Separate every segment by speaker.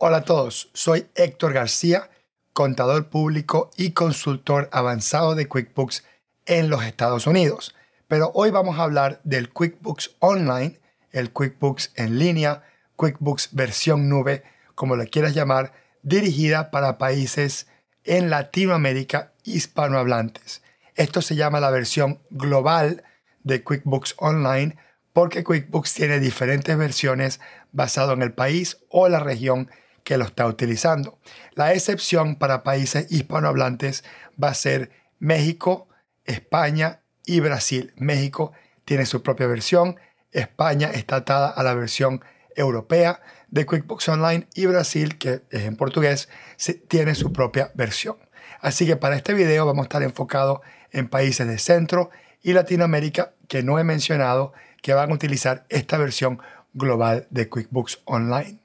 Speaker 1: Hola a todos, soy Héctor García, contador público y consultor avanzado de QuickBooks en los Estados Unidos. Pero hoy vamos a hablar del QuickBooks Online, el QuickBooks en línea, QuickBooks versión nube, como lo quieras llamar, dirigida para países en Latinoamérica hispanohablantes. Esto se llama la versión global de QuickBooks Online porque QuickBooks tiene diferentes versiones basado en el país o la región que lo está utilizando. La excepción para países hispanohablantes va a ser México, España y Brasil. México tiene su propia versión, España está atada a la versión europea de QuickBooks Online y Brasil, que es en portugués, tiene su propia versión. Así que para este video vamos a estar enfocados en países de Centro y Latinoamérica que no he mencionado que van a utilizar esta versión global de QuickBooks Online.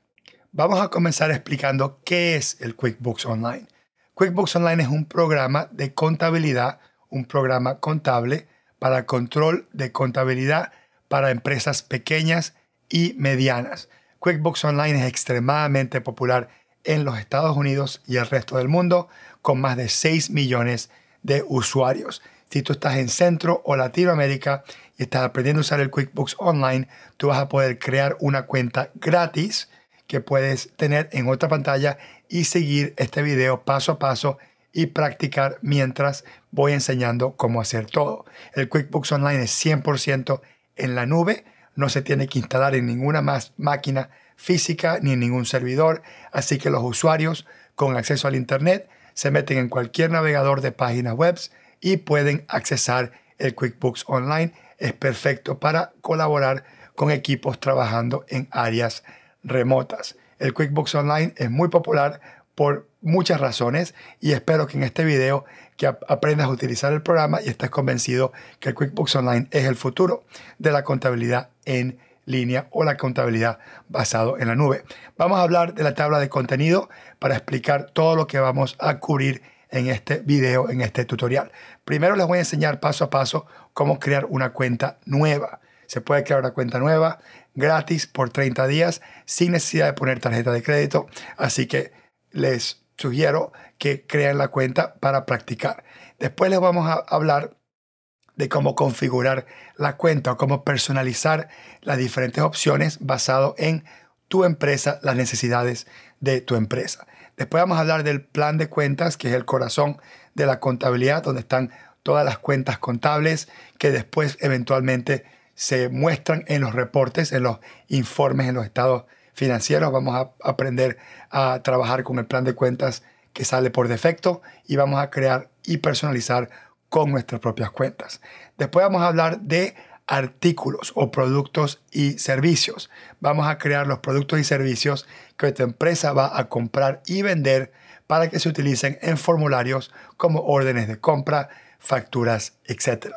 Speaker 1: Vamos a comenzar explicando qué es el QuickBooks Online. QuickBooks Online es un programa de contabilidad, un programa contable para control de contabilidad para empresas pequeñas y medianas. QuickBooks Online es extremadamente popular en los Estados Unidos y el resto del mundo, con más de 6 millones de usuarios. Si tú estás en Centro o Latinoamérica y estás aprendiendo a usar el QuickBooks Online, tú vas a poder crear una cuenta gratis que puedes tener en otra pantalla y seguir este video paso a paso y practicar mientras voy enseñando cómo hacer todo. El QuickBooks Online es 100% en la nube, no se tiene que instalar en ninguna más máquina física ni en ningún servidor, así que los usuarios con acceso al Internet se meten en cualquier navegador de páginas web y pueden accesar el QuickBooks Online. Es perfecto para colaborar con equipos trabajando en áreas remotas. El QuickBooks Online es muy popular por muchas razones y espero que en este video que aprendas a utilizar el programa y estés convencido que el QuickBooks Online es el futuro de la contabilidad en línea o la contabilidad basado en la nube. Vamos a hablar de la tabla de contenido para explicar todo lo que vamos a cubrir en este video, en este tutorial. Primero les voy a enseñar paso a paso cómo crear una cuenta nueva. Se puede crear una cuenta nueva, gratis por 30 días sin necesidad de poner tarjeta de crédito. Así que les sugiero que creen la cuenta para practicar. Después les vamos a hablar de cómo configurar la cuenta o cómo personalizar las diferentes opciones basado en tu empresa, las necesidades de tu empresa. Después vamos a hablar del plan de cuentas, que es el corazón de la contabilidad, donde están todas las cuentas contables que después eventualmente se muestran en los reportes, en los informes, en los estados financieros. Vamos a aprender a trabajar con el plan de cuentas que sale por defecto y vamos a crear y personalizar con nuestras propias cuentas. Después vamos a hablar de artículos o productos y servicios. Vamos a crear los productos y servicios que esta empresa va a comprar y vender para que se utilicen en formularios como órdenes de compra, facturas, etc.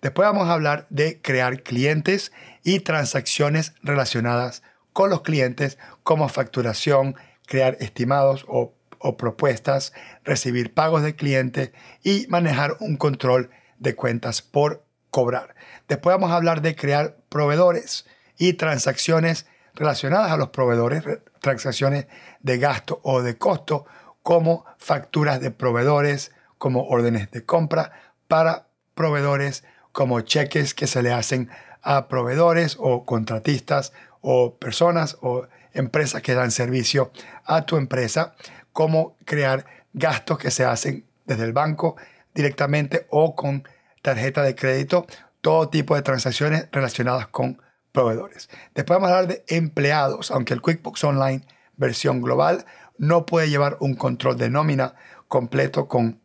Speaker 1: Después vamos a hablar de crear clientes y transacciones relacionadas con los clientes como facturación, crear estimados o, propuestas, recibir pagos de cliente y manejar un control de cuentas por cobrar. Después vamos a hablar de crear proveedores y transacciones relacionadas a los proveedores, transacciones de gasto o de costo, como facturas de proveedores, como órdenes de compra, para proveedores como cheques que se le hacen a proveedores o contratistas o personas o empresas que dan servicio a tu empresa, como crear gastos que se hacen desde el banco directamente o con tarjeta de crédito, todo tipo de transacciones relacionadas con proveedores. Después vamos a hablar de empleados, aunque el QuickBooks Online versión global no puede llevar un control de nómina completo con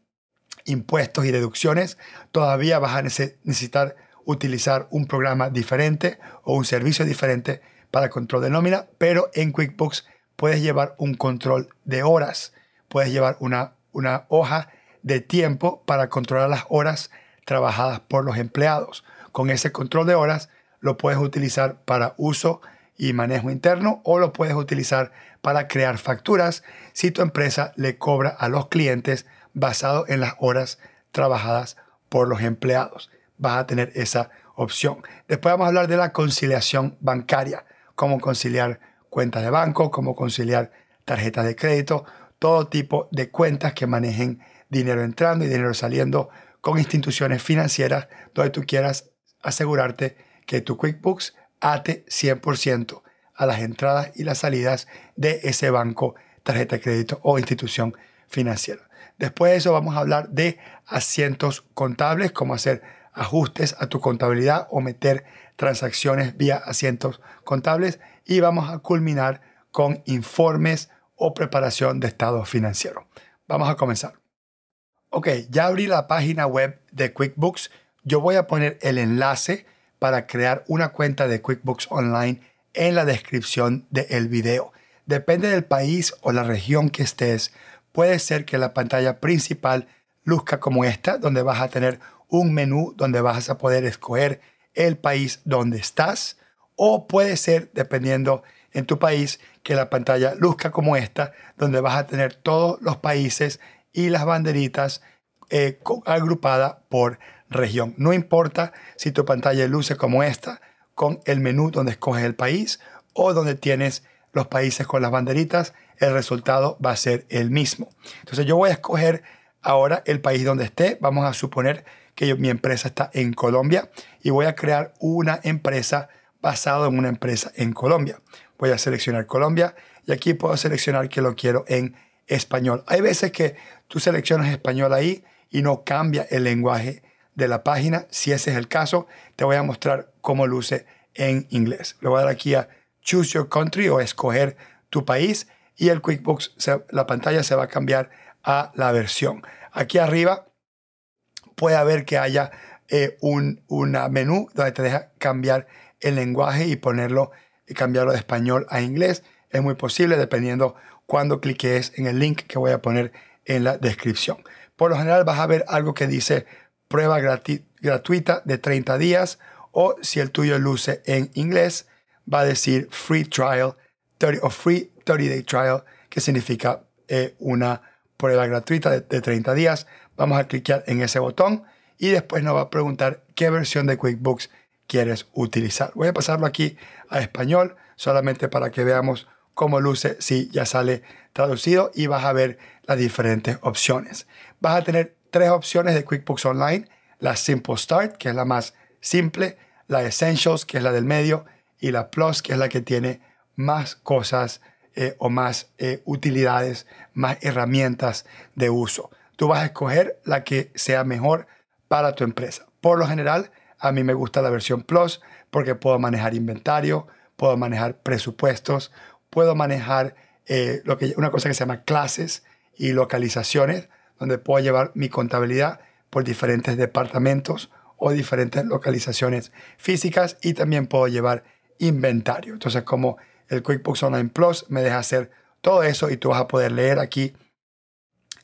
Speaker 1: impuestos y deducciones, todavía vas a necesitar utilizar un programa diferente o un servicio diferente para control de nómina, pero en QuickBooks puedes llevar un control de horas, puedes llevar una, una hoja de tiempo para controlar las horas trabajadas por los empleados. Con ese control de horas lo puedes utilizar para uso y manejo interno o lo puedes utilizar para crear facturas si tu empresa le cobra a los clientes basado en las horas trabajadas por los empleados. Vas a tener esa opción. Después vamos a hablar de la conciliación bancaria, cómo conciliar cuentas de banco, cómo conciliar tarjetas de crédito, todo tipo de cuentas que manejen dinero entrando y dinero saliendo con instituciones financieras donde tú quieras asegurarte que tu QuickBooks ate 100% a las entradas y las salidas de ese banco, tarjeta de crédito o institución financiera. Después de eso vamos a hablar de asientos contables, cómo hacer ajustes a tu contabilidad o meter transacciones vía asientos contables y vamos a culminar con informes o preparación de estado financiero. Vamos a comenzar. Ok, ya abrí la página web de QuickBooks. Yo voy a poner el enlace para crear una cuenta de QuickBooks Online en la descripción del video. Depende del país o la región que estés, puede ser que la pantalla principal luzca como esta, donde vas a tener un menú donde vas a poder escoger el país donde estás, o puede ser, dependiendo en tu país, que la pantalla luzca como esta, donde vas a tener todos los países y las banderitas eh, agrupada por región. No importa si tu pantalla luce como esta, con el menú donde escoges el país o donde tienes los países con las banderitas, el resultado va a ser el mismo. Entonces yo voy a escoger ahora el país donde esté. Vamos a suponer que mi empresa está en Colombia y voy a crear una empresa basada en una empresa en Colombia. Voy a seleccionar Colombia y aquí puedo seleccionar que lo quiero en español. Hay veces que tú seleccionas español ahí y no cambia el lenguaje de la página. Si ese es el caso, te voy a mostrar cómo luce en inglés. Le voy a dar aquí a Choose Your Country o escoger tu país y el QuickBooks, la pantalla se va a cambiar a la versión. Aquí arriba puede haber que haya eh, un una menú donde te deja cambiar el lenguaje y ponerlo cambiarlo de español a inglés. Es muy posible dependiendo cuando cliques en el link que voy a poner en la descripción. Por lo general vas a ver algo que dice prueba gratuita de 30 días o si el tuyo luce en inglés va a decir free trial 30, o free 30 Day Trial, que significa eh, una prueba gratuita de, 30 días. Vamos a clicar en ese botón y después nos va a preguntar qué versión de QuickBooks quieres utilizar. Voy a pasarlo aquí a español solamente para que veamos cómo luce si ya sale traducido y vas a ver las diferentes opciones. Vas a tener tres opciones de QuickBooks Online, la Simple Start, que es la más simple, la Essentials, que es la del medio, y la Plus, que es la que tiene más cosas eh, o más eh, utilidades, más herramientas de uso. Tú vas a escoger la que sea mejor para tu empresa. Por lo general, a mí me gusta la versión Plus porque puedo manejar inventario, puedo manejar presupuestos, puedo manejar eh, una cosa que se llama clases y localizaciones, donde puedo llevar mi contabilidad por diferentes departamentos o diferentes localizaciones físicas y también puedo llevar inventario. Entonces, como el QuickBooks Online Plus me deja hacer todo eso y tú vas a poder leer aquí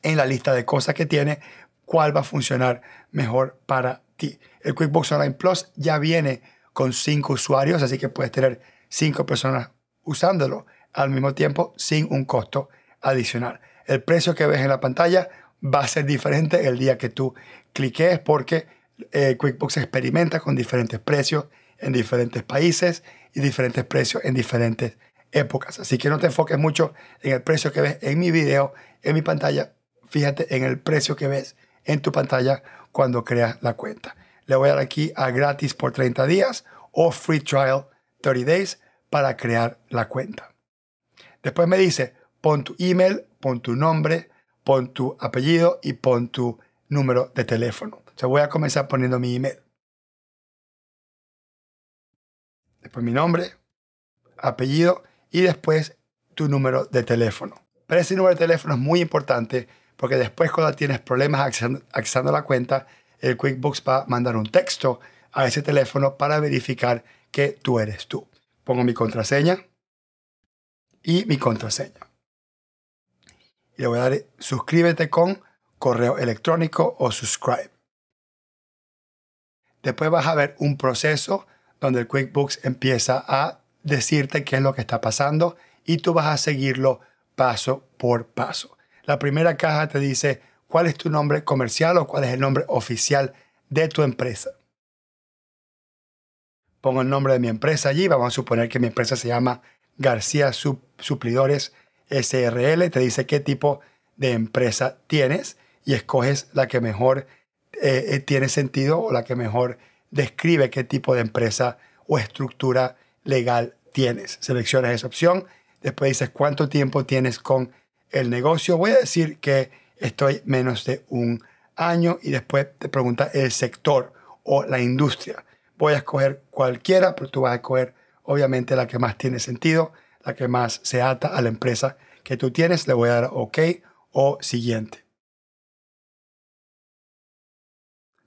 Speaker 1: en la lista de cosas que tiene cuál va a funcionar mejor para ti. El QuickBooks Online Plus ya viene con cinco usuarios, así que puedes tener cinco personas usándolo al mismo tiempo sin un costo adicional. El precio que ves en la pantalla va a ser diferente el día que tú cliques porque eh, QuickBooks experimenta con diferentes precios en diferentes países y diferentes precios en diferentes épocas. Así que no te enfoques mucho en el precio que ves en mi video, en mi pantalla. Fíjate en el precio que ves en tu pantalla cuando creas la cuenta. Le voy a dar aquí a gratis por 30 días o free trial 30 days para crear la cuenta. Después me dice, pon tu email, pon tu nombre, pon tu apellido y pon tu número de teléfono. O voy a comenzar poniendo mi email. después mi nombre, apellido y después tu número de teléfono. Pero ese número de teléfono es muy importante porque después cuando tienes problemas a la cuenta, el QuickBooks va a mandar un texto a ese teléfono para verificar que tú eres tú. Pongo mi contraseña y mi contraseña. Y le voy a dar suscríbete con correo electrónico o subscribe. Después vas a ver un proceso donde el QuickBooks empieza a decirte qué es lo que está pasando y tú vas a seguirlo paso por paso. La primera caja te dice cuál es tu nombre comercial o cuál es el nombre oficial de tu empresa. Pongo el nombre de mi empresa allí, vamos a suponer que mi empresa se llama García Suplidores SRL, te dice qué tipo de empresa tienes y escoges la que mejor eh, eh, tiene sentido o la que mejor describe qué tipo de empresa o estructura legal tienes. Seleccionas esa opción, después dices cuánto tiempo tienes con el negocio. Voy a decir que estoy menos de un año y después te pregunta el sector o la industria. Voy a escoger cualquiera, pero tú vas a escoger obviamente la que más tiene sentido, la que más se ata a la empresa que tú tienes. Le voy a dar OK o siguiente.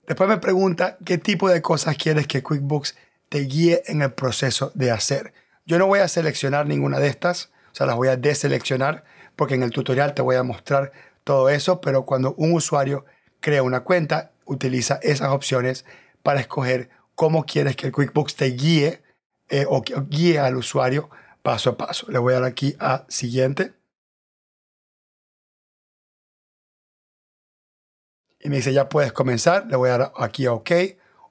Speaker 1: Después me pregunta qué tipo de cosas quieres que QuickBooks te guíe en el proceso de hacer. Yo no voy a seleccionar ninguna de estas, o sea, las voy a deseleccionar porque en el tutorial te voy a mostrar todo eso, pero cuando un usuario crea una cuenta, utiliza esas opciones para escoger cómo quieres que QuickBooks te guíe eh, o guíe al usuario paso a paso. Le voy a dar aquí a siguiente. y me dice, ya puedes comenzar, le voy a dar aquí a OK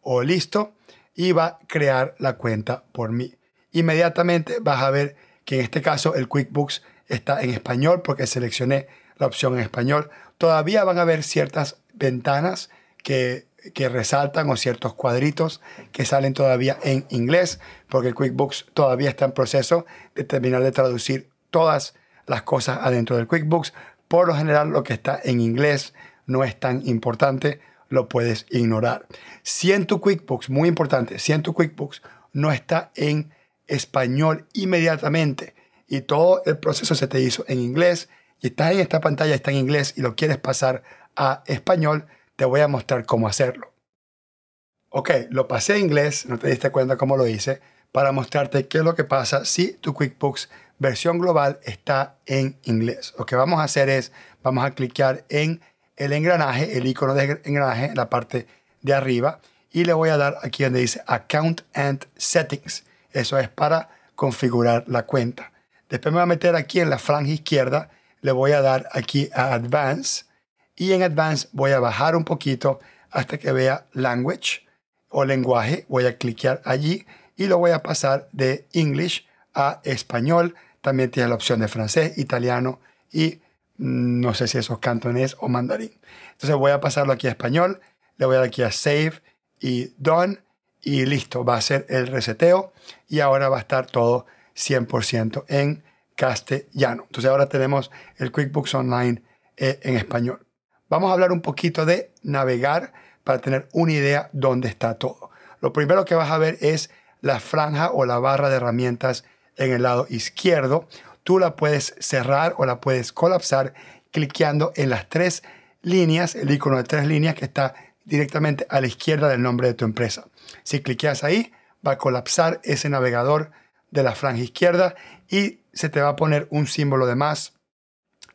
Speaker 1: o listo, y va a crear la cuenta por mí. Inmediatamente vas a ver que en este caso el QuickBooks está en español porque seleccioné la opción en español. Todavía van a ver ciertas ventanas que, que resaltan o ciertos cuadritos que salen todavía en inglés porque el QuickBooks todavía está en proceso de terminar de traducir todas las cosas adentro del QuickBooks. Por lo general lo que está en inglés no es tan importante, lo puedes ignorar. Si en tu QuickBooks, muy importante, si en tu QuickBooks no está en español inmediatamente y todo el proceso se te hizo en inglés y está en esta pantalla, está en inglés y lo quieres pasar a español, te voy a mostrar cómo hacerlo. Ok, lo pasé a inglés, no te diste cuenta cómo lo hice, para mostrarte qué es lo que pasa si tu QuickBooks versión global está en inglés. Lo que vamos a hacer es, vamos a clicar en el engranaje, el icono de engranaje en la parte de arriba y le voy a dar aquí donde dice Account and Settings. Eso es para configurar la cuenta. Después me voy a meter aquí en la franja izquierda, le voy a dar aquí a Advance y en Advance voy a bajar un poquito hasta que vea Language o lenguaje. Voy a cliquear allí y lo voy a pasar de English a español. También tiene la opción de francés, italiano y no sé si eso es cantonés o mandarín. Entonces voy a pasarlo aquí a español, le voy a dar aquí a save y done y listo, va a ser el reseteo y ahora va a estar todo 100% en castellano. Entonces ahora tenemos el QuickBooks Online eh, en español. Vamos a hablar un poquito de navegar para tener una idea dónde está todo. Lo primero que vas a ver es la franja o la barra de herramientas en el lado izquierdo, Tú la puedes cerrar o la puedes colapsar cliqueando en las tres líneas, el icono de tres líneas que está directamente a la izquierda del nombre de tu empresa. Si cliqueas ahí, va a colapsar ese navegador de la franja izquierda y se te va a poner un símbolo de más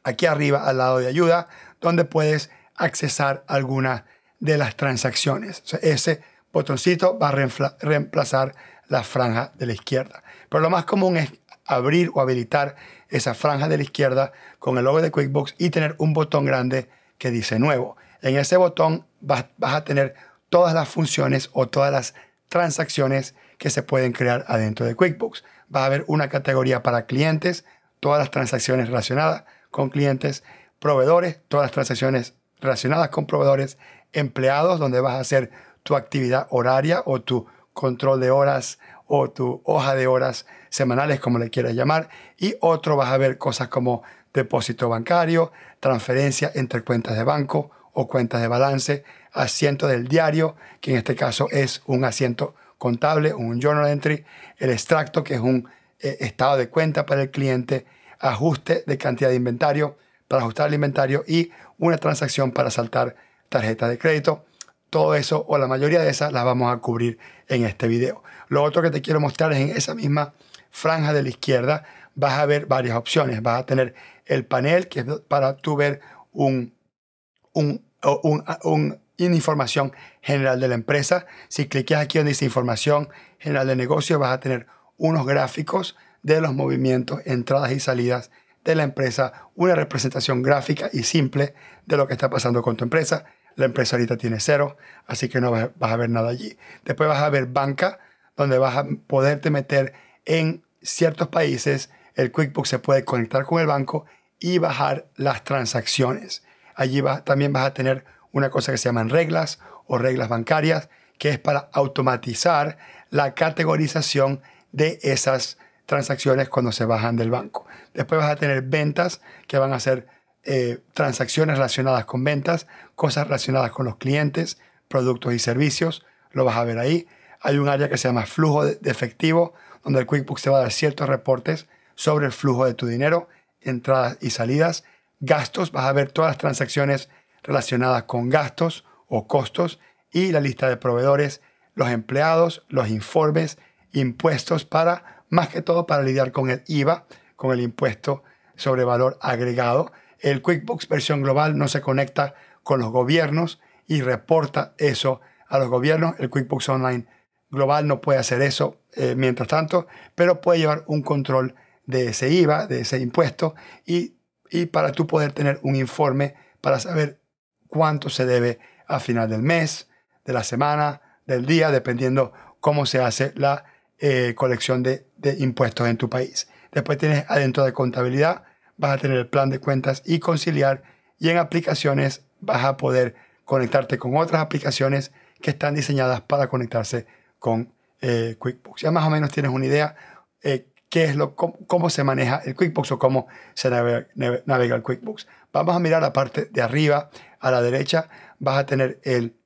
Speaker 1: aquí arriba al lado de ayuda, donde puedes accesar alguna de las transacciones. ese botoncito va a reemplazar la franja de la izquierda. Pero lo más común es abrir o habilitar esa franja de la izquierda con el logo de QuickBooks y tener un botón grande que dice nuevo. En ese botón vas, a tener todas las funciones o todas las transacciones que se pueden crear adentro de QuickBooks. Va a haber una categoría para clientes, todas las transacciones relacionadas con clientes, proveedores, todas las transacciones relacionadas con proveedores, empleados, donde vas a hacer tu actividad horaria o tu control de horas o tu hoja de horas semanales, como le quieras llamar, y otro vas a ver cosas como depósito bancario, transferencia entre cuentas de banco o cuentas de balance, asiento del diario, que en este caso es un asiento contable, un journal entry, el extracto, que es un eh, estado de cuenta para el cliente, ajuste de cantidad de inventario para ajustar el inventario y una transacción para saltar tarjeta de crédito. Todo eso o la mayoría de esas las vamos a cubrir en este video. Lo otro que te quiero mostrar es en esa misma franja de la izquierda, vas a ver varias opciones. Vas a tener el panel, que es para tú ver una información general de la empresa. Si cliques aquí donde dice información general de negocio, vas a tener unos gráficos de los movimientos, entradas y salidas de la empresa, una representación gráfica y simple de lo que está pasando con tu empresa. La empresa ahorita tiene cero, así que no vas a ver nada allí. Después vas a ver banca, donde vas a poderte meter en ciertos países el QuickBooks se puede conectar con el banco y bajar las transacciones. Allí también vas a tener una cosa que se llaman reglas o reglas bancarias, que es para automatizar la categorización de esas transacciones cuando se bajan del banco. Después vas a tener ventas que van a ser eh, transacciones relacionadas con ventas, cosas relacionadas con los clientes, productos y servicios, lo vas a ver ahí. Hay un área que se llama flujo de efectivo donde el QuickBooks te va a dar ciertos reportes sobre el flujo de tu dinero, entradas y salidas, gastos, vas a ver todas las transacciones relacionadas con gastos o costos y la lista de proveedores, los empleados, los informes, impuestos para, más que todo, para lidiar con el IVA, con el impuesto sobre valor agregado. El QuickBooks versión global no se conecta con los gobiernos y reporta eso a los gobiernos. El QuickBooks Online global no puede hacer eso eh, mientras tanto, pero puede llevar un control de ese IVA, de ese impuesto, y, para tú poder tener un informe para saber cuánto se debe a final del mes, de la semana, del día, dependiendo cómo se hace la eh, colección de, de impuestos en tu país. Después tienes adentro de contabilidad, vas a tener el plan de cuentas y conciliar, y en aplicaciones vas a poder conectarte con otras aplicaciones que están diseñadas para conectarse con eh, QuickBooks. Ya más o menos tienes una idea eh, qué es lo, cómo, se maneja el QuickBooks o cómo se navega, el QuickBooks. Vamos a mirar la parte de arriba, a la derecha, vas a tener el,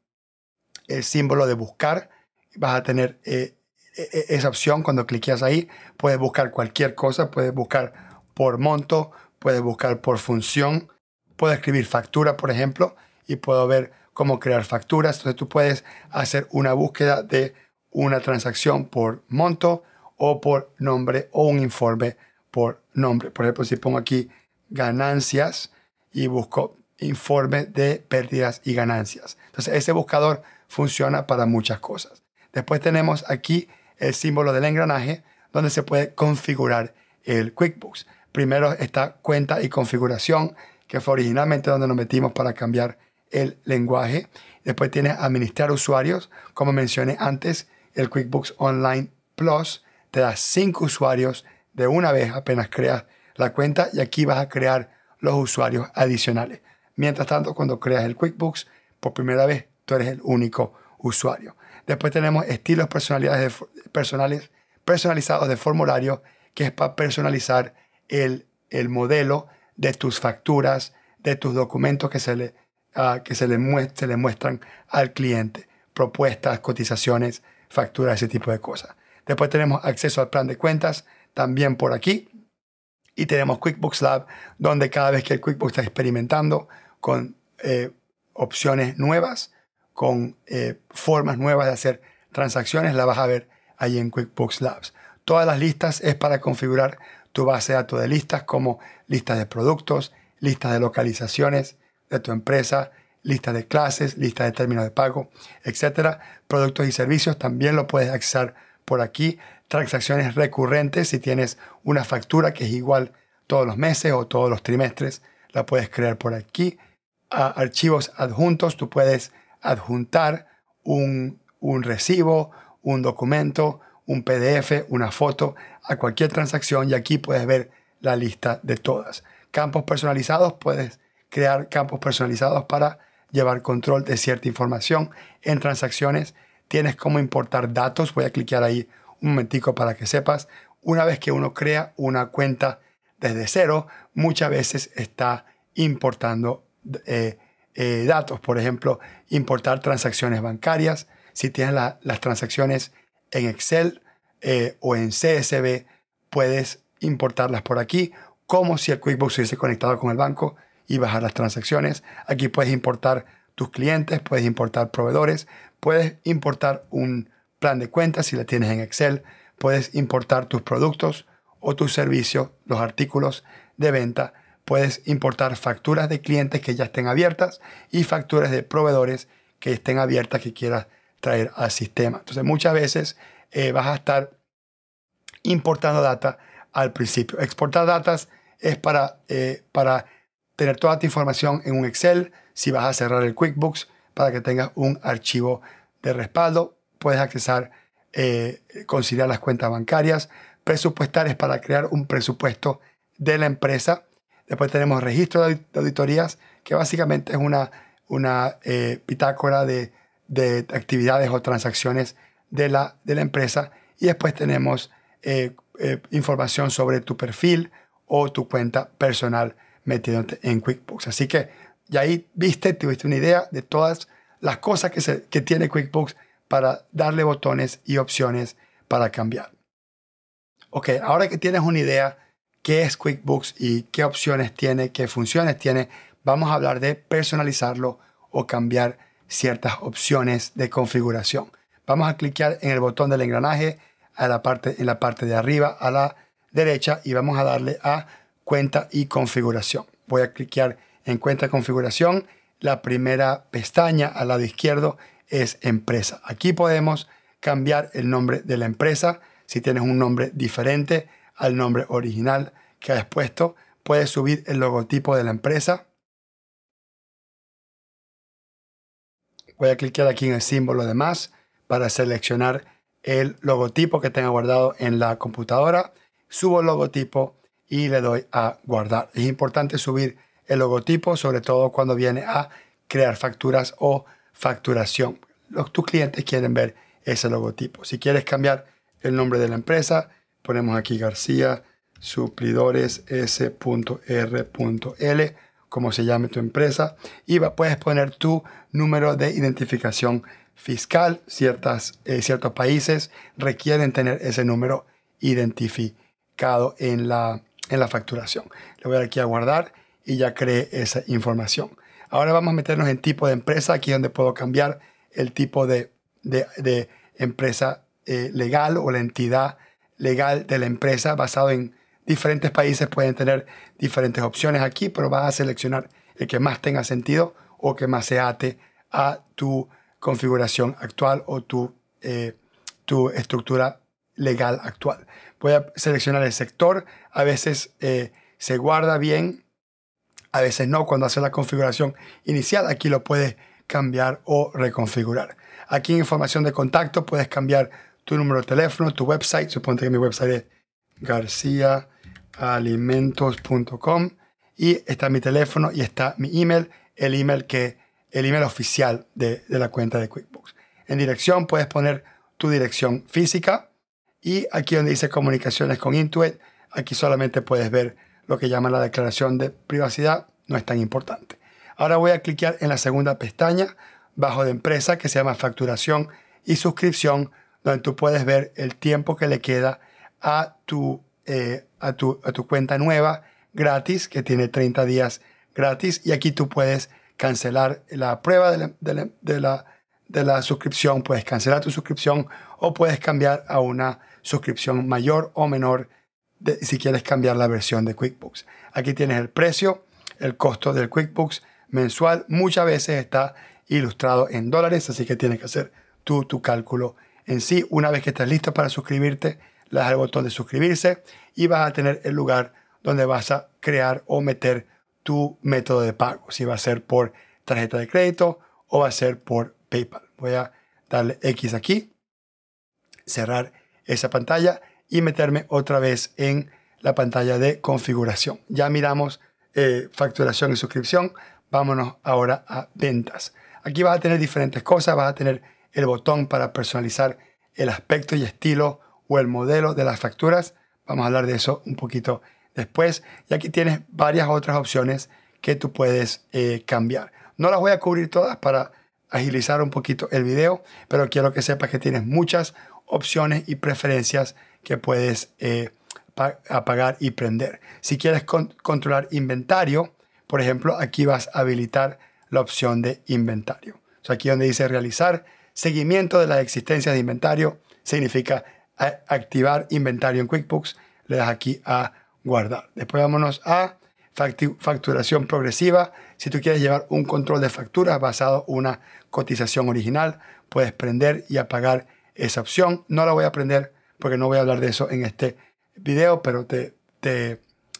Speaker 1: símbolo de buscar, vas a tener eh, e, e, esa opción cuando cliqueas ahí, puedes buscar cualquier cosa, puedes buscar por monto, puedes buscar por función, puedes escribir factura, por ejemplo, y puedo ver cómo crear facturas. Entonces tú puedes hacer una búsqueda de una transacción por monto o por nombre o un informe por nombre. Por ejemplo, si pongo aquí ganancias y busco informe de pérdidas y ganancias. Entonces, ese buscador funciona para muchas cosas. Después tenemos aquí el símbolo del engranaje donde se puede configurar el QuickBooks. Primero está cuenta y configuración, que fue originalmente donde nos metimos para cambiar el lenguaje. Después tiene administrar usuarios, como mencioné antes, el QuickBooks Online Plus te da cinco usuarios de una vez apenas creas la cuenta y aquí vas a crear los usuarios adicionales. Mientras tanto, cuando creas el QuickBooks, por primera vez tú eres el único usuario. Después tenemos estilos personalidades personales, personalizados de formulario, que es para personalizar el, modelo de tus facturas, de tus documentos que se ah, que se le muestran al cliente, propuestas, cotizaciones, factura ese tipo de cosas. Después tenemos acceso al plan de cuentas también por aquí. Y tenemos QuickBooks Lab, donde cada vez que el QuickBooks está experimentando con eh, opciones nuevas, con eh, formas nuevas de hacer transacciones, la vas a ver ahí en QuickBooks Labs. Todas las listas es para configurar tu base de datos de listas como listas de productos, listas de localizaciones de tu empresa, Lista de clases, lista de términos de pago, etc. Productos y servicios también lo puedes accesar por aquí. Transacciones recurrentes, si tienes una factura que es igual todos los meses o todos los trimestres, la puedes crear por aquí. archivos adjuntos, tú puedes adjuntar un, un recibo, un documento, un PDF, una foto a cualquier transacción y aquí puedes ver la lista de todas. Campos personalizados, puedes crear campos personalizados para llevar control de cierta información en transacciones. Tienes cómo importar datos. Voy a cliquear ahí un momentico para que sepas. Una vez que uno crea una cuenta desde cero, muchas veces está importando eh, eh, datos. Por ejemplo, importar transacciones bancarias. Si tienes las transacciones en Excel eh, o en CSV, puedes importarlas por aquí, como si el QuickBooks conectado con el banco y bajar las transacciones. Aquí puedes importar tus clientes, puedes importar proveedores, puedes importar un plan de cuentas si la tienes en Excel, puedes importar tus productos o tus servicios, los artículos de venta, puedes importar facturas de clientes que ya estén abiertas y facturas de proveedores que estén abiertas que quieras traer al sistema. Entonces muchas veces eh, vas a estar importando data al principio. Exportar datas es para, eh, para tener toda tu información en un Excel, si vas a cerrar el QuickBooks, para que tengas un archivo de respaldo, puedes accesar, eh, conciliar las cuentas bancarias, presupuestar es para crear un presupuesto de la empresa. Después tenemos registro de auditorías, que básicamente es una, una eh, de, actividades o transacciones de la, empresa. Y después tenemos eh, eh, información sobre tu perfil o tu cuenta personal metiéndote en QuickBooks. Así que ya ahí viste, tuviste una idea de todas las cosas que, tiene QuickBooks para darle botones y opciones para cambiar. Ok, ahora que tienes una idea qué es QuickBooks y qué opciones tiene, qué funciones tiene, vamos a hablar de personalizarlo o cambiar ciertas opciones de configuración. Vamos a clicar en el botón del engranaje a la parte, en la parte de arriba a la derecha y vamos a darle a cuenta y configuración. Voy a cliquear en cuenta configuración. La primera pestaña al lado izquierdo es empresa. Aquí podemos cambiar el nombre de la empresa. Si tienes un nombre diferente al nombre original que has puesto, puedes subir el logotipo de la empresa. Voy a clicar aquí en el símbolo de más para seleccionar el logotipo que tenga guardado en la computadora. Subo el logotipo y le doy a guardar. Es importante subir el logotipo, sobre todo cuando viene a crear facturas o facturación. Los, tus clientes quieren ver ese logotipo. Si quieres cambiar el nombre de la empresa, ponemos aquí García Suplidores S.R.L, como se llame tu empresa, y puedes poner tu número de identificación fiscal. Ciertas, eh, ciertos países requieren tener ese número identificado en la en la facturación. Le voy a dar aquí a guardar y ya creé esa información. Ahora vamos a meternos en tipo de empresa, aquí donde puedo cambiar el tipo de, empresa eh, legal o la entidad legal de la empresa basado en diferentes países pueden tener diferentes opciones aquí, pero vas a seleccionar el que más tenga sentido o que más se ate a tu configuración actual o tu, eh, tu estructura legal actual. Voy a seleccionar el sector, a veces eh, se guarda bien, a veces no, cuando hace la configuración inicial, aquí lo puedes cambiar o reconfigurar. Aquí en información de contacto puedes cambiar tu número de teléfono, tu website, suponte que mi website es garcíaalimentos.com. y está mi teléfono y está mi email, el email que el email oficial de, de la cuenta de QuickBooks. En dirección puedes poner tu dirección física, y aquí donde dice comunicaciones con Intuit, aquí solamente puedes ver lo que llaman la declaración de privacidad, no es tan importante. Ahora voy a cliquear en la segunda pestaña, bajo de empresa, que se llama facturación y suscripción, donde tú puedes ver el tiempo que le queda a tu, eh, a tu, cuenta nueva gratis, que tiene 30 días gratis, y aquí tú puedes cancelar la prueba de la, de la suscripción, puedes cancelar tu suscripción o puedes cambiar a una suscripción mayor o menor si quieres cambiar la versión de QuickBooks. Aquí tienes el precio, el costo del QuickBooks mensual. Muchas veces está ilustrado en dólares, así que tienes que hacer tú tu cálculo en sí. Una vez que estás listo para suscribirte, le das al botón de suscribirse y vas a tener el lugar donde vas a crear o meter tu método de pago. Si va a ser por tarjeta de crédito o va a ser por PayPal. Voy a darle X aquí, cerrar esa pantalla y meterme otra vez en la pantalla de configuración. Ya miramos eh, facturación y suscripción. Vámonos ahora a ventas. Aquí vas a tener diferentes cosas. Vas a tener el botón para personalizar el aspecto y estilo o el modelo de las facturas. Vamos a hablar de eso un poquito después. Y aquí tienes varias otras opciones que tú puedes eh, cambiar. No las voy a cubrir todas para agilizar un poquito el video, pero quiero que sepas que tienes muchas opciones y preferencias que puedes eh, apagar y prender. Si quieres controlar inventario, por ejemplo, aquí vas a habilitar la opción de inventario. aquí donde dice realizar seguimiento de la existencia de inventario, significa eh, activar inventario en QuickBooks. Le das aquí a guardar. Después vámonos a facturación progresiva. Si tú quieres llevar un control de facturas basado en una cotización original, puedes prender y apagar esa opción. No la voy a aprender porque no voy a hablar de eso en este video, pero te,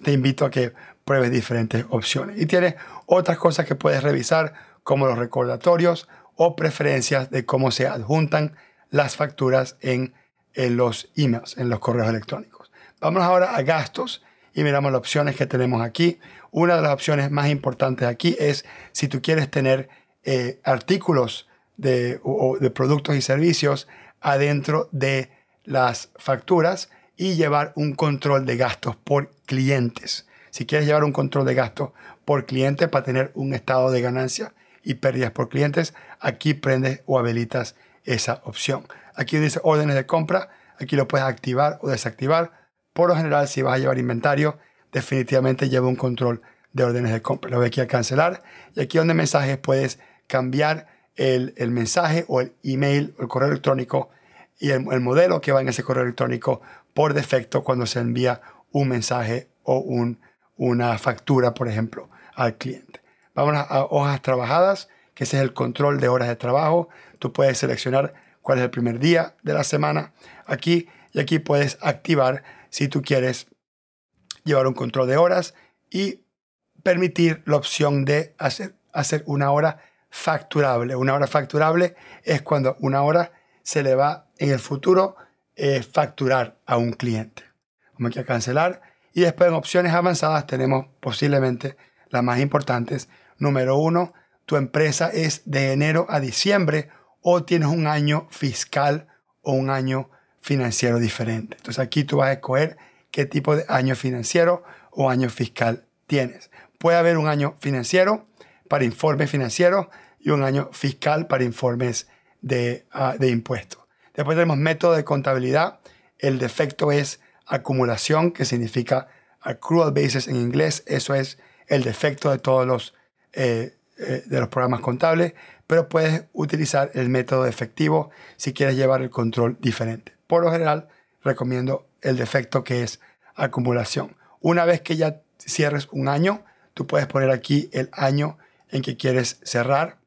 Speaker 1: invito a que pruebes diferentes opciones. Y tienes otras cosas que puedes revisar, como los recordatorios o preferencias de cómo se adjuntan las facturas en, en los emails, en los correos electrónicos. Vamos ahora a gastos y miramos las opciones que tenemos aquí. Una de las opciones más importantes aquí es si tú quieres tener eh, artículos de, o, de productos y servicios adentro de las facturas y llevar un control de gastos por clientes. Si quieres llevar un control de gastos por cliente para tener un estado de ganancia y pérdidas por clientes, aquí prendes o habilitas esa opción. Aquí dice órdenes de compra, aquí lo puedes activar o desactivar. Por lo general, si vas a llevar inventario, definitivamente lleva un control de órdenes de compra. Lo voy aquí a cancelar y aquí donde mensajes puedes cambiar el, mensaje o el email o el correo electrónico y el, modelo que va en ese correo electrónico por defecto cuando se envía un mensaje o una factura, por ejemplo, al cliente. Vamos a hojas trabajadas, que ese es el control de horas de trabajo. Tú puedes seleccionar cuál es el primer día de la semana aquí y aquí puedes activar si tú quieres llevar un control de horas y permitir la opción de hacer, hacer una hora facturable. Una hora facturable es cuando una hora se le va en el futuro eh, facturar a un cliente. Vamos aquí a cancelar y después en opciones avanzadas tenemos posiblemente las más importantes. Número uno, tu empresa es de enero a diciembre o tienes un año fiscal o un año financiero diferente. Entonces aquí tú vas a escoger qué tipo de año financiero o año fiscal tienes. Puede haber un año financiero para informes financieros y un año fiscal para informes ah, de, impuestos. Después tenemos método de contabilidad. El defecto es acumulación, que significa accrual basis en inglés. Eso es el defecto de todos los, eh, eh, de los programas contables. Pero puedes utilizar el método efectivo si quieres llevar el control diferente. Por lo general, recomiendo el defecto que es acumulación. Una vez que ya cierres un año, tú puedes poner aquí el año en que quieres cerrar.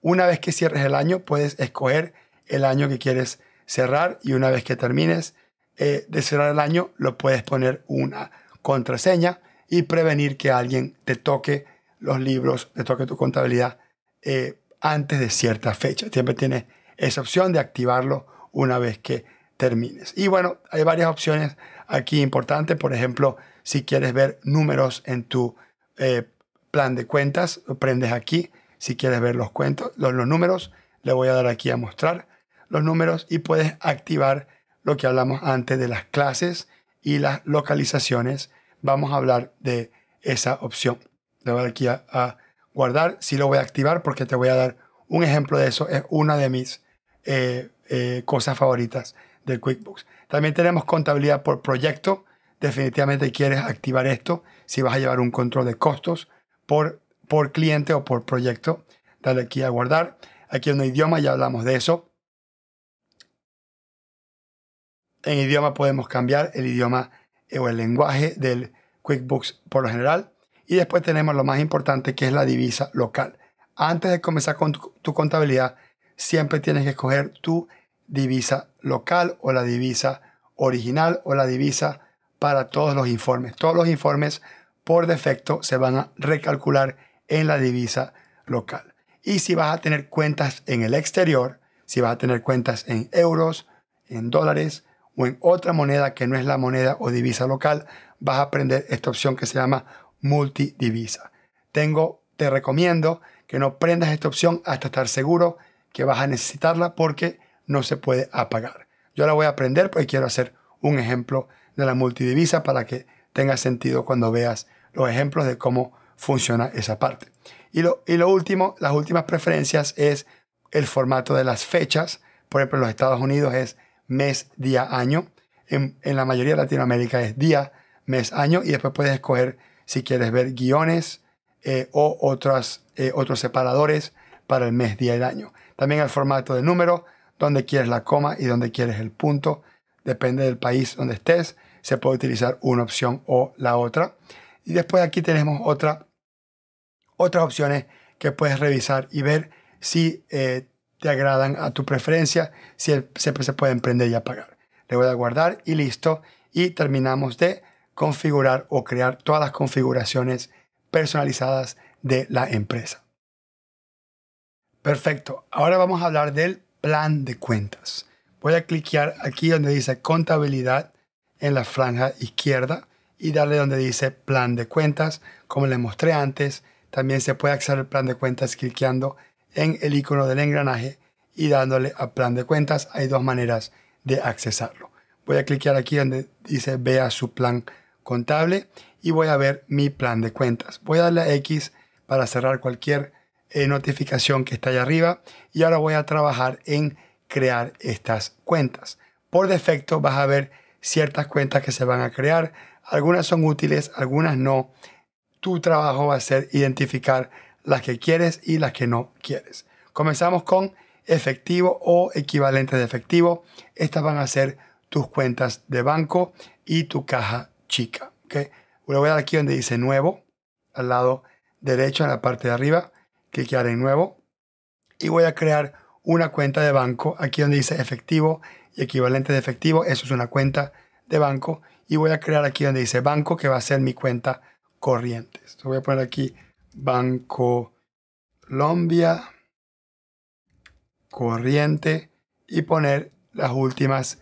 Speaker 1: Una vez que cierres el año, puedes escoger el año que quieres cerrar y una vez que termines eh, de cerrar el año, lo puedes poner una contraseña y prevenir que alguien te toque los libros, te toque tu contabilidad eh, antes de cierta fecha. Siempre tienes esa opción de activarlo una vez que termines. Y bueno, hay varias opciones aquí importantes. Por ejemplo, si quieres ver números en tu eh, plan de cuentas, lo prendes aquí si quieres ver los cuentos, los, números, le voy a dar aquí a mostrar los números y puedes activar lo que hablamos antes de las clases y las localizaciones. Vamos a hablar de esa opción. Le voy aquí a, guardar, si lo voy a activar porque te voy a dar un ejemplo de eso, es una de mis eh, eh, cosas favoritas del QuickBooks. También tenemos contabilidad por proyecto, definitivamente quieres activar esto si vas a llevar un control de costos, por, cliente o por proyecto. Dale aquí a guardar. Aquí en un idioma, ya hablamos de eso. En idioma podemos cambiar el idioma o el lenguaje del QuickBooks por lo general. Y después tenemos lo más importante que es la divisa local. Antes de comenzar con tu, tu contabilidad, siempre tienes que escoger tu divisa local o la divisa original o la divisa para todos los informes. Todos los informes por defecto se van a recalcular en la divisa local. Y si vas a tener cuentas en el exterior, si vas a tener cuentas en euros, en dólares o en otra moneda que no es la moneda o divisa local, vas a aprender esta opción que se llama multidivisa. Tengo, te recomiendo que no prendas esta opción hasta estar seguro que vas a necesitarla porque no se puede apagar. Yo la voy a aprender porque quiero hacer un ejemplo de la multidivisa para que tenga sentido cuando veas los ejemplos de cómo funciona esa parte. Y lo, y lo último, las últimas preferencias es el formato de las fechas. Por ejemplo, en los Estados Unidos es mes, día, año. En, en la mayoría de Latinoamérica es día, mes, año. Y después puedes escoger si quieres ver guiones eh, o otras, eh, otros separadores para el mes, día y año. También el formato de número, donde quieres la coma y donde quieres el punto. Depende del país donde estés se puede utilizar una opción o la otra. Y después aquí tenemos otra, otras opciones que puedes revisar y ver si eh, te agradan a tu preferencia, si siempre se, puede emprender y apagar. Le voy a guardar y listo. Y terminamos de configurar o crear todas las configuraciones personalizadas de la empresa. Perfecto. Ahora vamos a hablar del plan de cuentas. Voy a cliquear aquí donde dice contabilidad en la franja izquierda y darle donde dice plan de cuentas, como le mostré antes. También se puede acceder al plan de cuentas cliqueando en el icono del engranaje y dándole a plan de cuentas. Hay dos maneras de accesarlo. Voy a cliquear aquí donde dice vea su plan contable y voy a ver mi plan de cuentas. Voy a darle a X para cerrar cualquier eh, notificación que está ahí arriba y ahora voy a trabajar en crear estas cuentas. Por defecto vas a ver ciertas cuentas que se van a crear. Algunas son útiles, algunas no. Tu trabajo va a ser identificar las que quieres y las que no quieres. Comenzamos con efectivo o equivalente de efectivo. Estas van a ser tus cuentas de banco y tu caja chica. ¿okay? voy a dar aquí donde dice nuevo, al lado derecho en la parte de arriba. Cliquear en nuevo. Y voy a crear una cuenta de banco. Aquí donde dice efectivo y equivalente de efectivo, eso es una cuenta de banco. Y voy a crear aquí donde dice banco, que va a ser mi cuenta corriente. voy a poner aquí Banco Colombia, corriente, y poner las últimas,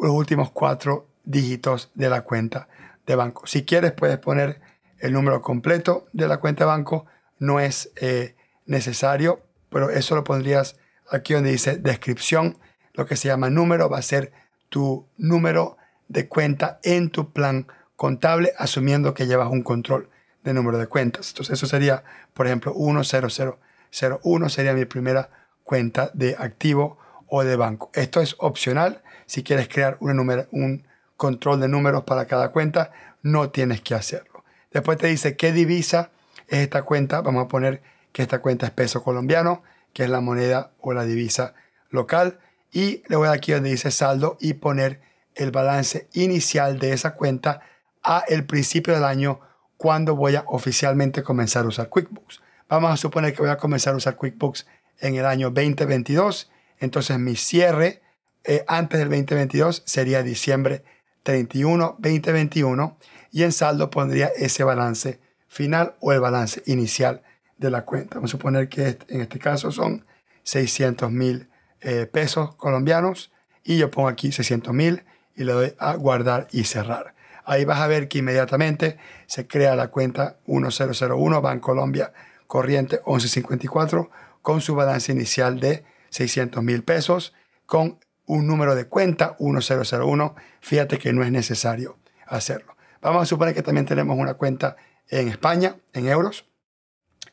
Speaker 1: los últimos cuatro dígitos de la cuenta de banco. Si quieres, puedes poner el número completo de la cuenta de banco. No es eh, necesario, pero eso lo pondrías aquí donde dice descripción, lo que se llama número va a ser tu número de cuenta en tu plan contable, asumiendo que llevas un control de número de cuentas. Entonces eso sería, por ejemplo, 10001 sería mi primera cuenta de activo o de banco. Esto es opcional. Si quieres crear un, un control de números para cada cuenta, no tienes que hacerlo. Después te dice qué divisa es esta cuenta. Vamos a poner que esta cuenta es peso colombiano que es la moneda o la divisa local. Y le voy a aquí donde dice saldo y poner el balance inicial de esa cuenta a el principio del año cuando voy a oficialmente comenzar a usar QuickBooks. Vamos a suponer que voy a comenzar a usar QuickBooks en el año 2022. Entonces mi cierre eh, antes del 2022 sería diciembre 31, 2021. Y en saldo pondría ese balance final o el balance inicial de la cuenta. Vamos a suponer que en este caso son 600 mil eh, pesos colombianos y yo pongo aquí 600 mil y le doy a guardar y cerrar. Ahí vas a ver que inmediatamente se crea la cuenta 1001 Colombia, Corriente 1154 con su balance inicial de 600 mil pesos con un número de cuenta 1001. Fíjate que no es necesario hacerlo. Vamos a suponer que también tenemos una cuenta en España en euros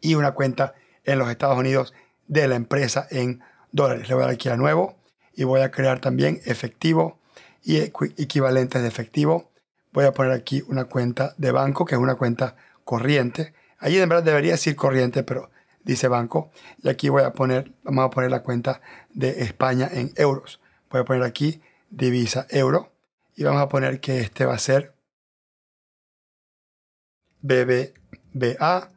Speaker 1: y una cuenta en los Estados Unidos de la empresa en dólares. Le voy a dar aquí a nuevo y voy a crear también efectivo y equivalentes de efectivo. Voy a poner aquí una cuenta de banco, que es una cuenta corriente. Allí en verdad debería decir corriente, pero dice banco. Y aquí voy a poner, vamos a poner la cuenta de España en euros. Voy a poner aquí divisa euro y vamos a poner que este va a ser BBVA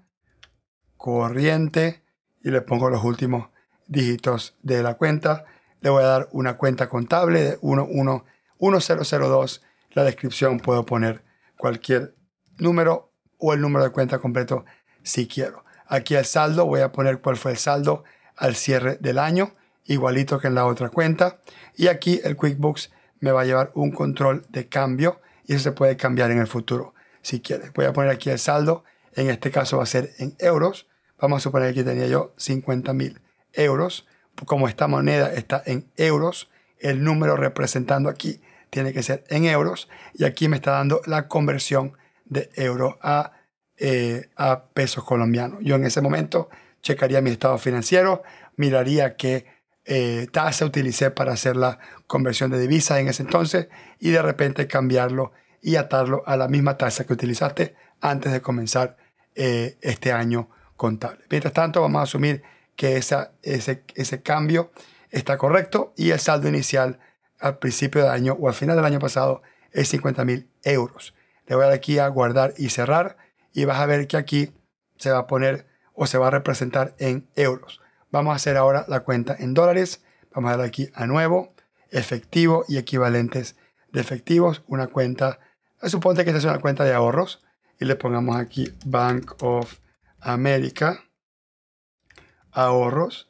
Speaker 1: corriente y le pongo los últimos dígitos de la cuenta. Le voy a dar una cuenta contable de 111002. La descripción puedo poner cualquier número o el número de cuenta completo si quiero. Aquí el saldo, voy a poner cuál fue el saldo al cierre del año, igualito que en la otra cuenta. Y aquí el QuickBooks me va a llevar un control de cambio y eso se puede cambiar en el futuro si quieres, Voy a poner aquí el saldo, en este caso va a ser en euros vamos a suponer que tenía yo 50.000 euros. Como esta moneda está en euros, el número representando aquí tiene que ser en euros. Y aquí me está dando la conversión de euro a, eh, pesos colombianos. Yo en ese momento checaría mi estado financiero, miraría qué eh, tasa utilicé para hacer la conversión de divisas en ese entonces y de repente cambiarlo y atarlo a la misma tasa que utilizaste antes de comenzar eh, este año Mientras tanto, vamos a asumir que esa, ese, ese cambio está correcto y el saldo inicial al principio del año o al final del año pasado es 50 mil euros. Le voy a dar aquí a guardar y cerrar y vas a ver que aquí se va a poner o se va a representar en euros. Vamos a hacer ahora la cuenta en dólares. Vamos a dar aquí a nuevo, efectivo y equivalentes de efectivos. Una cuenta, suponte que esta es una cuenta de ahorros y le pongamos aquí Bank of América, ahorros,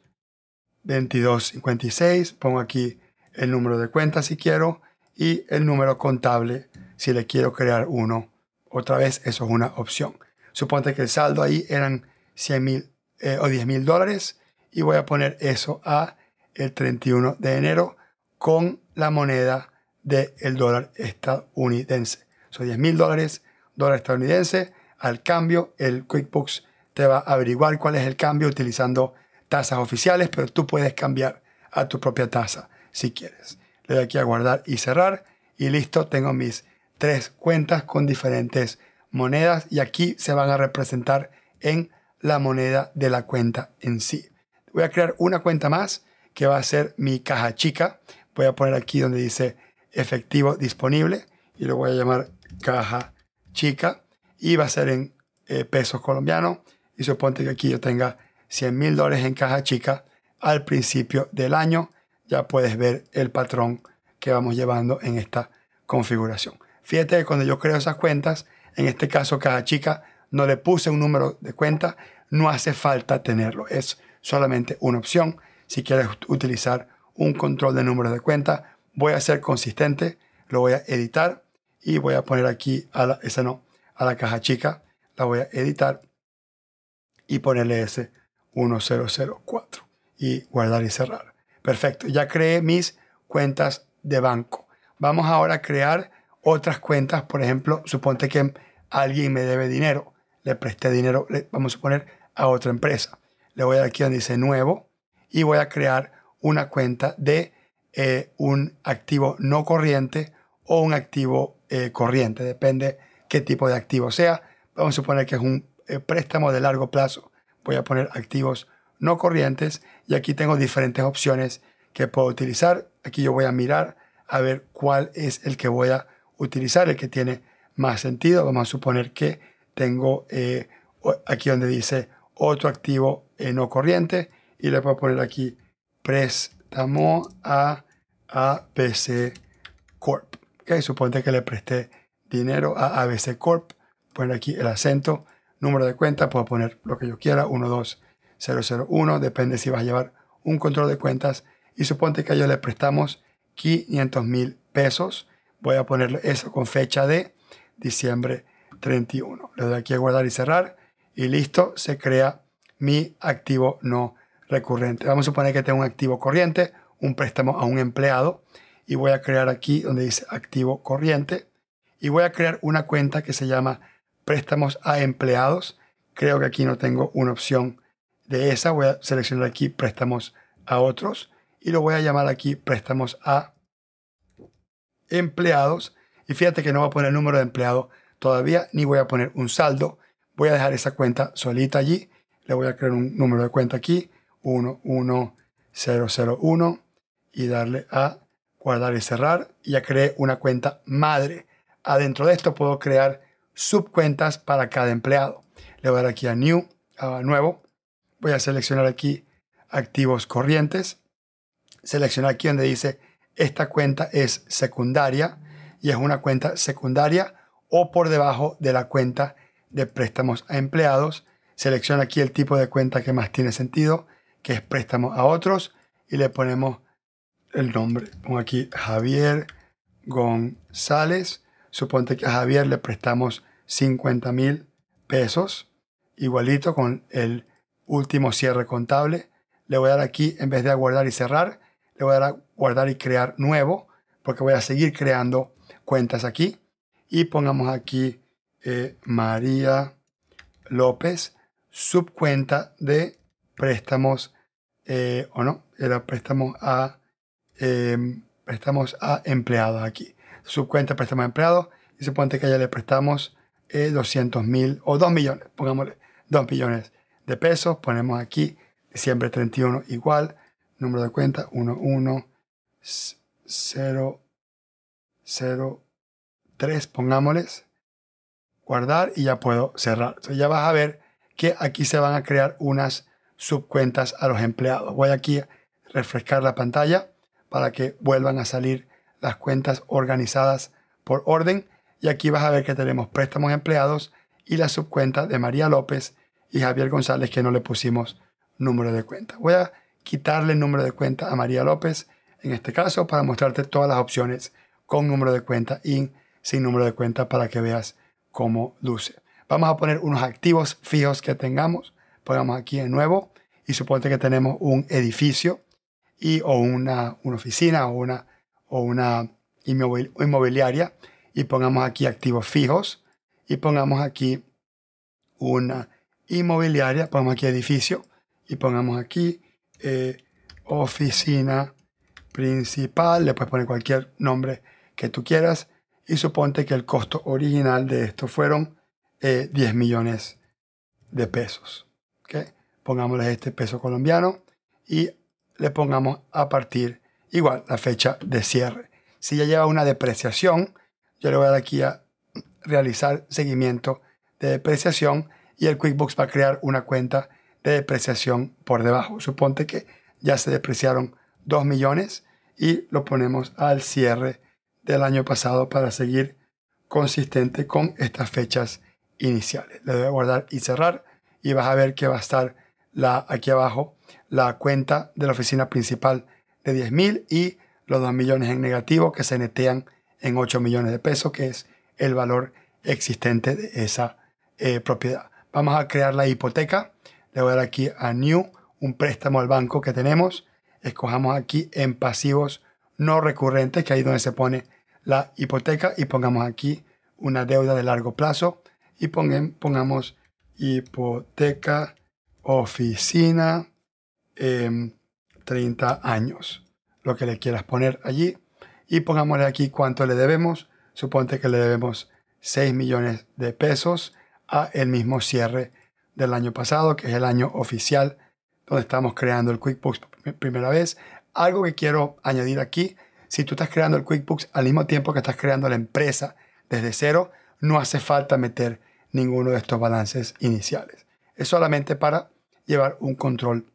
Speaker 1: 2256, pongo aquí el número de cuenta si quiero y el número contable si le quiero crear uno. Otra vez, eso es una opción. Suponte que el saldo ahí eran 100 mil eh, o 10 mil dólares y voy a poner eso a el 31 de enero con la moneda del el dólar estadounidense. Son 10 mil dólares, dólar estadounidense. Al cambio, el QuickBooks te va a averiguar cuál es el cambio utilizando tasas oficiales, pero tú puedes cambiar a tu propia tasa si quieres. Le doy aquí a guardar y cerrar y listo, tengo mis tres cuentas con diferentes monedas y aquí se van a representar en la moneda de la cuenta en sí. Voy a crear una cuenta más que va a ser mi caja chica. Voy a poner aquí donde dice efectivo disponible y lo voy a llamar caja chica y va a ser en eh, pesos colombianos ponte que aquí yo tenga 100 mil dólares en caja chica al principio del año, ya puedes ver el patrón que vamos llevando en esta configuración. Fíjate que cuando yo creo esas cuentas, en este caso caja chica, no le puse un número de cuenta, no hace falta tenerlo, es solamente una opción. Si quieres utilizar un control de número de cuenta, voy a ser consistente, lo voy a editar y voy a poner aquí a la, no, a la caja chica, la voy a editar y ponerle ese 1004 y guardar y cerrar. Perfecto, ya creé mis cuentas de banco. Vamos ahora a crear otras cuentas, por ejemplo, suponte que alguien me debe dinero, le presté dinero, le, vamos a poner a otra empresa. Le voy a dar aquí donde dice nuevo y voy a crear una cuenta de eh, un activo no corriente o un activo eh, corriente, depende qué tipo de activo sea. Vamos a suponer que es un eh, préstamo de largo plazo. Voy a poner activos no corrientes y aquí tengo diferentes opciones que puedo utilizar. Aquí yo voy a mirar a ver cuál es el que voy a utilizar, el que tiene más sentido. Vamos a suponer que tengo eh, aquí donde dice otro activo eh, no corriente y le puedo poner aquí préstamo a ABC Corp. ¿Okay? Suponte que le presté dinero a ABC Corp. Poner aquí el acento número de cuenta, puedo poner lo que yo quiera, 12001, depende si vas a llevar un control de cuentas y suponte que a ellos le prestamos 500 mil pesos, voy a ponerle eso con fecha de diciembre 31. Le doy aquí a guardar y cerrar y listo, se crea mi activo no recurrente. Vamos a suponer que tengo un activo corriente, un préstamo a un empleado y voy a crear aquí donde dice activo corriente y voy a crear una cuenta que se llama préstamos a empleados. Creo que aquí no tengo una opción de esa. Voy a seleccionar aquí préstamos a otros y lo voy a llamar aquí préstamos a empleados. Y fíjate que no voy a poner el número de empleado todavía, ni voy a poner un saldo. Voy a dejar esa cuenta solita allí. Le voy a crear un número de cuenta aquí, 11001, y darle a guardar y cerrar. Y ya creé una cuenta madre. Adentro de esto puedo crear subcuentas para cada empleado. Le voy a dar aquí a New, a Nuevo. Voy a seleccionar aquí Activos Corrientes. Selecciono aquí donde dice esta cuenta es secundaria y es una cuenta secundaria o por debajo de la cuenta de préstamos a empleados. Selecciona aquí el tipo de cuenta que más tiene sentido, que es préstamo a otros, y le ponemos el nombre. Pongo aquí Javier González Suponte que a Javier le prestamos 50 mil pesos, igualito con el último cierre contable. Le voy a dar aquí, en vez de aguardar guardar y cerrar, le voy a dar a guardar y crear nuevo, porque voy a seguir creando cuentas aquí. Y pongamos aquí eh, María López, subcuenta de préstamos, eh, o no, era préstamos a, em, préstamos a empleados aquí subcuenta, prestamos de préstamo empleado y suponte que ya le prestamos 200 eh, mil o 2 millones, pongámosle 2 millones de pesos, ponemos aquí diciembre 31 igual, número de cuenta 11003, pongámosles, guardar y ya puedo cerrar. ya vas a ver que aquí se van a crear unas subcuentas a los empleados. Voy aquí a refrescar la pantalla para que vuelvan a salir las cuentas organizadas por orden y aquí vas a ver que tenemos préstamos empleados y la subcuenta de María López y Javier González que no le pusimos número de cuenta. Voy a quitarle el número de cuenta a María López en este caso para mostrarte todas las opciones con número de cuenta y sin número de cuenta para que veas cómo luce. Vamos a poner unos activos fijos que tengamos. Pongamos aquí de nuevo y suponte que tenemos un edificio y, o una, una oficina o una o una inmobiliaria y pongamos aquí activos fijos y pongamos aquí una inmobiliaria, pongamos aquí edificio y pongamos aquí eh, oficina principal, le puedes poner cualquier nombre que tú quieras y suponte que el costo original de esto fueron 10 eh, millones de pesos. ¿okay? Pongámosle este peso colombiano y le pongamos a partir igual la fecha de cierre. Si ya lleva una depreciación, yo le voy a dar aquí a realizar seguimiento de depreciación y el QuickBooks va a crear una cuenta de depreciación por debajo. Suponte que ya se depreciaron 2 millones y lo ponemos al cierre del año pasado para seguir consistente con estas fechas iniciales. Le voy a guardar y cerrar y vas a ver que va a estar la, aquí abajo la cuenta de la oficina principal de 10 mil y los 2 millones en negativo que se netean en 8 millones de pesos, que es el valor existente de esa eh, propiedad. Vamos a crear la hipoteca. Le voy a dar aquí a New, un préstamo al banco que tenemos. Escojamos aquí en pasivos no recurrentes, que ahí donde se pone la hipoteca, y pongamos aquí una deuda de largo plazo y pongamos hipoteca, oficina, em, 30 años, lo que le quieras poner allí. Y pongámosle aquí cuánto le debemos. Suponte que le debemos 6 millones de pesos a el mismo cierre del año pasado, que es el año oficial donde estamos creando el QuickBooks por primera vez. Algo que quiero añadir aquí, si tú estás creando el QuickBooks al mismo tiempo que estás creando la empresa desde cero, no hace falta meter ninguno de estos balances iniciales. Es solamente para llevar un control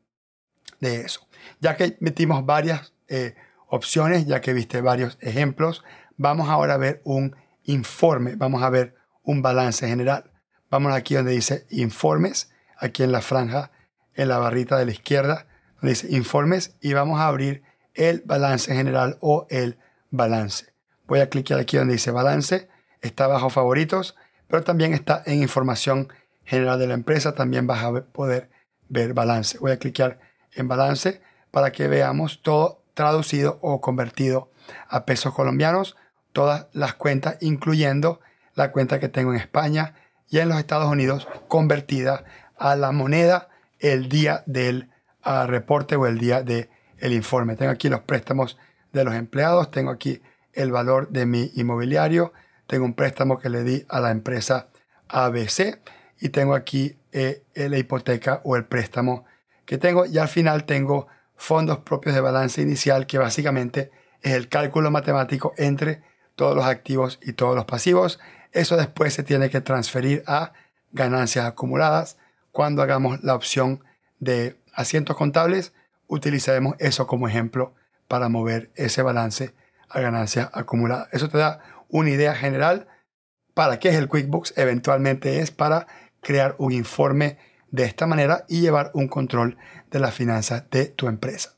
Speaker 1: de eso. Ya que metimos varias eh, opciones, ya que viste varios ejemplos, vamos ahora a ver un informe, vamos a ver un balance general. Vamos aquí donde dice informes, aquí en la franja, en la barrita de la izquierda, donde dice informes y vamos a abrir el balance general o el balance. Voy a clicar aquí donde dice balance, está bajo favoritos, pero también está en información general de la empresa, también vas a poder ver balance. Voy a clicar en balance para que veamos todo traducido o convertido a pesos colombianos, todas las cuentas, incluyendo la cuenta que tengo en España y en los Estados Unidos, convertida a la moneda el día del ah, reporte o el día del informe. Tengo aquí los préstamos de los empleados, tengo aquí el valor de mi inmobiliario, tengo un préstamo que le di a la empresa ABC y tengo aquí eh, la hipoteca o el préstamo que tengo y al final tengo fondos propios de balance inicial, que básicamente es el cálculo matemático entre todos los activos y todos los pasivos. Eso después se tiene que transferir a ganancias acumuladas. Cuando hagamos la opción de asientos contables, utilizaremos eso como ejemplo para mover ese balance a ganancias acumuladas. Eso te da una idea general para qué es el QuickBooks. Eventualmente es para crear un informe de esta manera y llevar un control de las finanzas de tu empresa.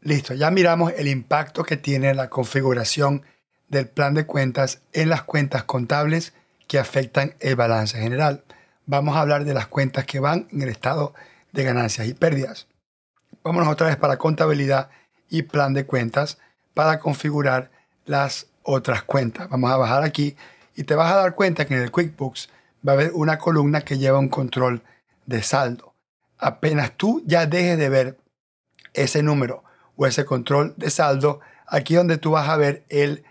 Speaker 1: Listo, ya miramos el impacto que tiene la configuración del plan de cuentas en las cuentas contables que afectan el balance general. Vamos a hablar de las cuentas que van en el estado de ganancias y pérdidas. Vámonos otra vez para contabilidad y plan de cuentas para configurar las otras cuentas. Vamos a bajar aquí y te vas a dar cuenta que en el QuickBooks va a haber una columna que lleva un control de saldo. Apenas tú ya dejes de ver ese número o ese control de saldo, aquí donde tú vas a ver el,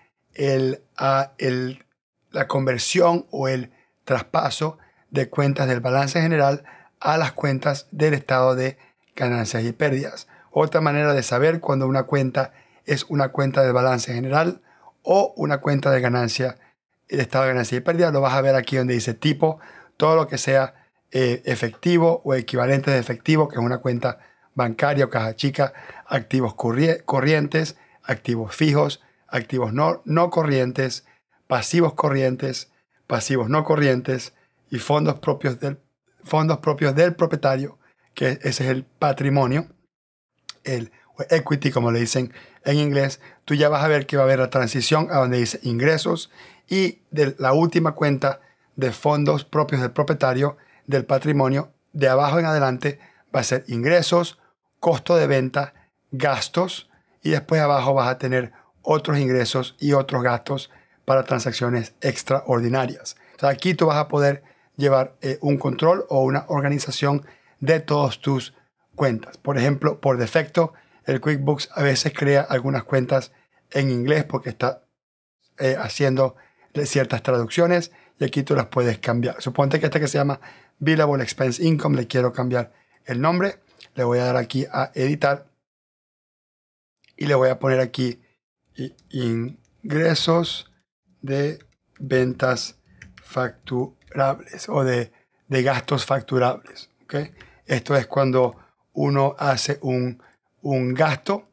Speaker 1: ah, el, la conversión o el traspaso de cuentas del balance general a las cuentas del estado de ganancias y pérdidas. Otra manera de saber cuando una cuenta es una cuenta de balance general o una cuenta de ganancia, el estado de ganancias y pérdidas, lo vas a ver aquí donde dice tipo, todo lo que sea eh, efectivo o equivalente de efectivo, que es una cuenta bancaria o caja chica, activos corrientes, activos fijos, activos no, no corrientes, pasivos corrientes, pasivos no corrientes y fondos propios del, fondos propios del propietario, que ese es el patrimonio, el equity, como le dicen en inglés, tú ya vas a ver que va a haber la transición a donde dice ingresos y de la última cuenta de fondos propios del propietario del patrimonio de abajo en adelante va a ser ingresos, costo de venta, gastos y después abajo vas a tener otros ingresos y otros gastos para transacciones extraordinarias. aquí tú vas a poder llevar eh, un control o una organización de todas tus cuentas. Por ejemplo, por defecto, el QuickBooks a veces crea algunas cuentas en inglés porque está eh, haciendo ciertas traducciones y aquí tú las puedes cambiar. Suponte que esta que se llama Billable Expense Income, le quiero cambiar el nombre, le voy a dar aquí a editar y le voy a poner aquí ingresos de ventas facturables o de, de gastos facturables. ¿okay? Esto es cuando uno hace un, un gasto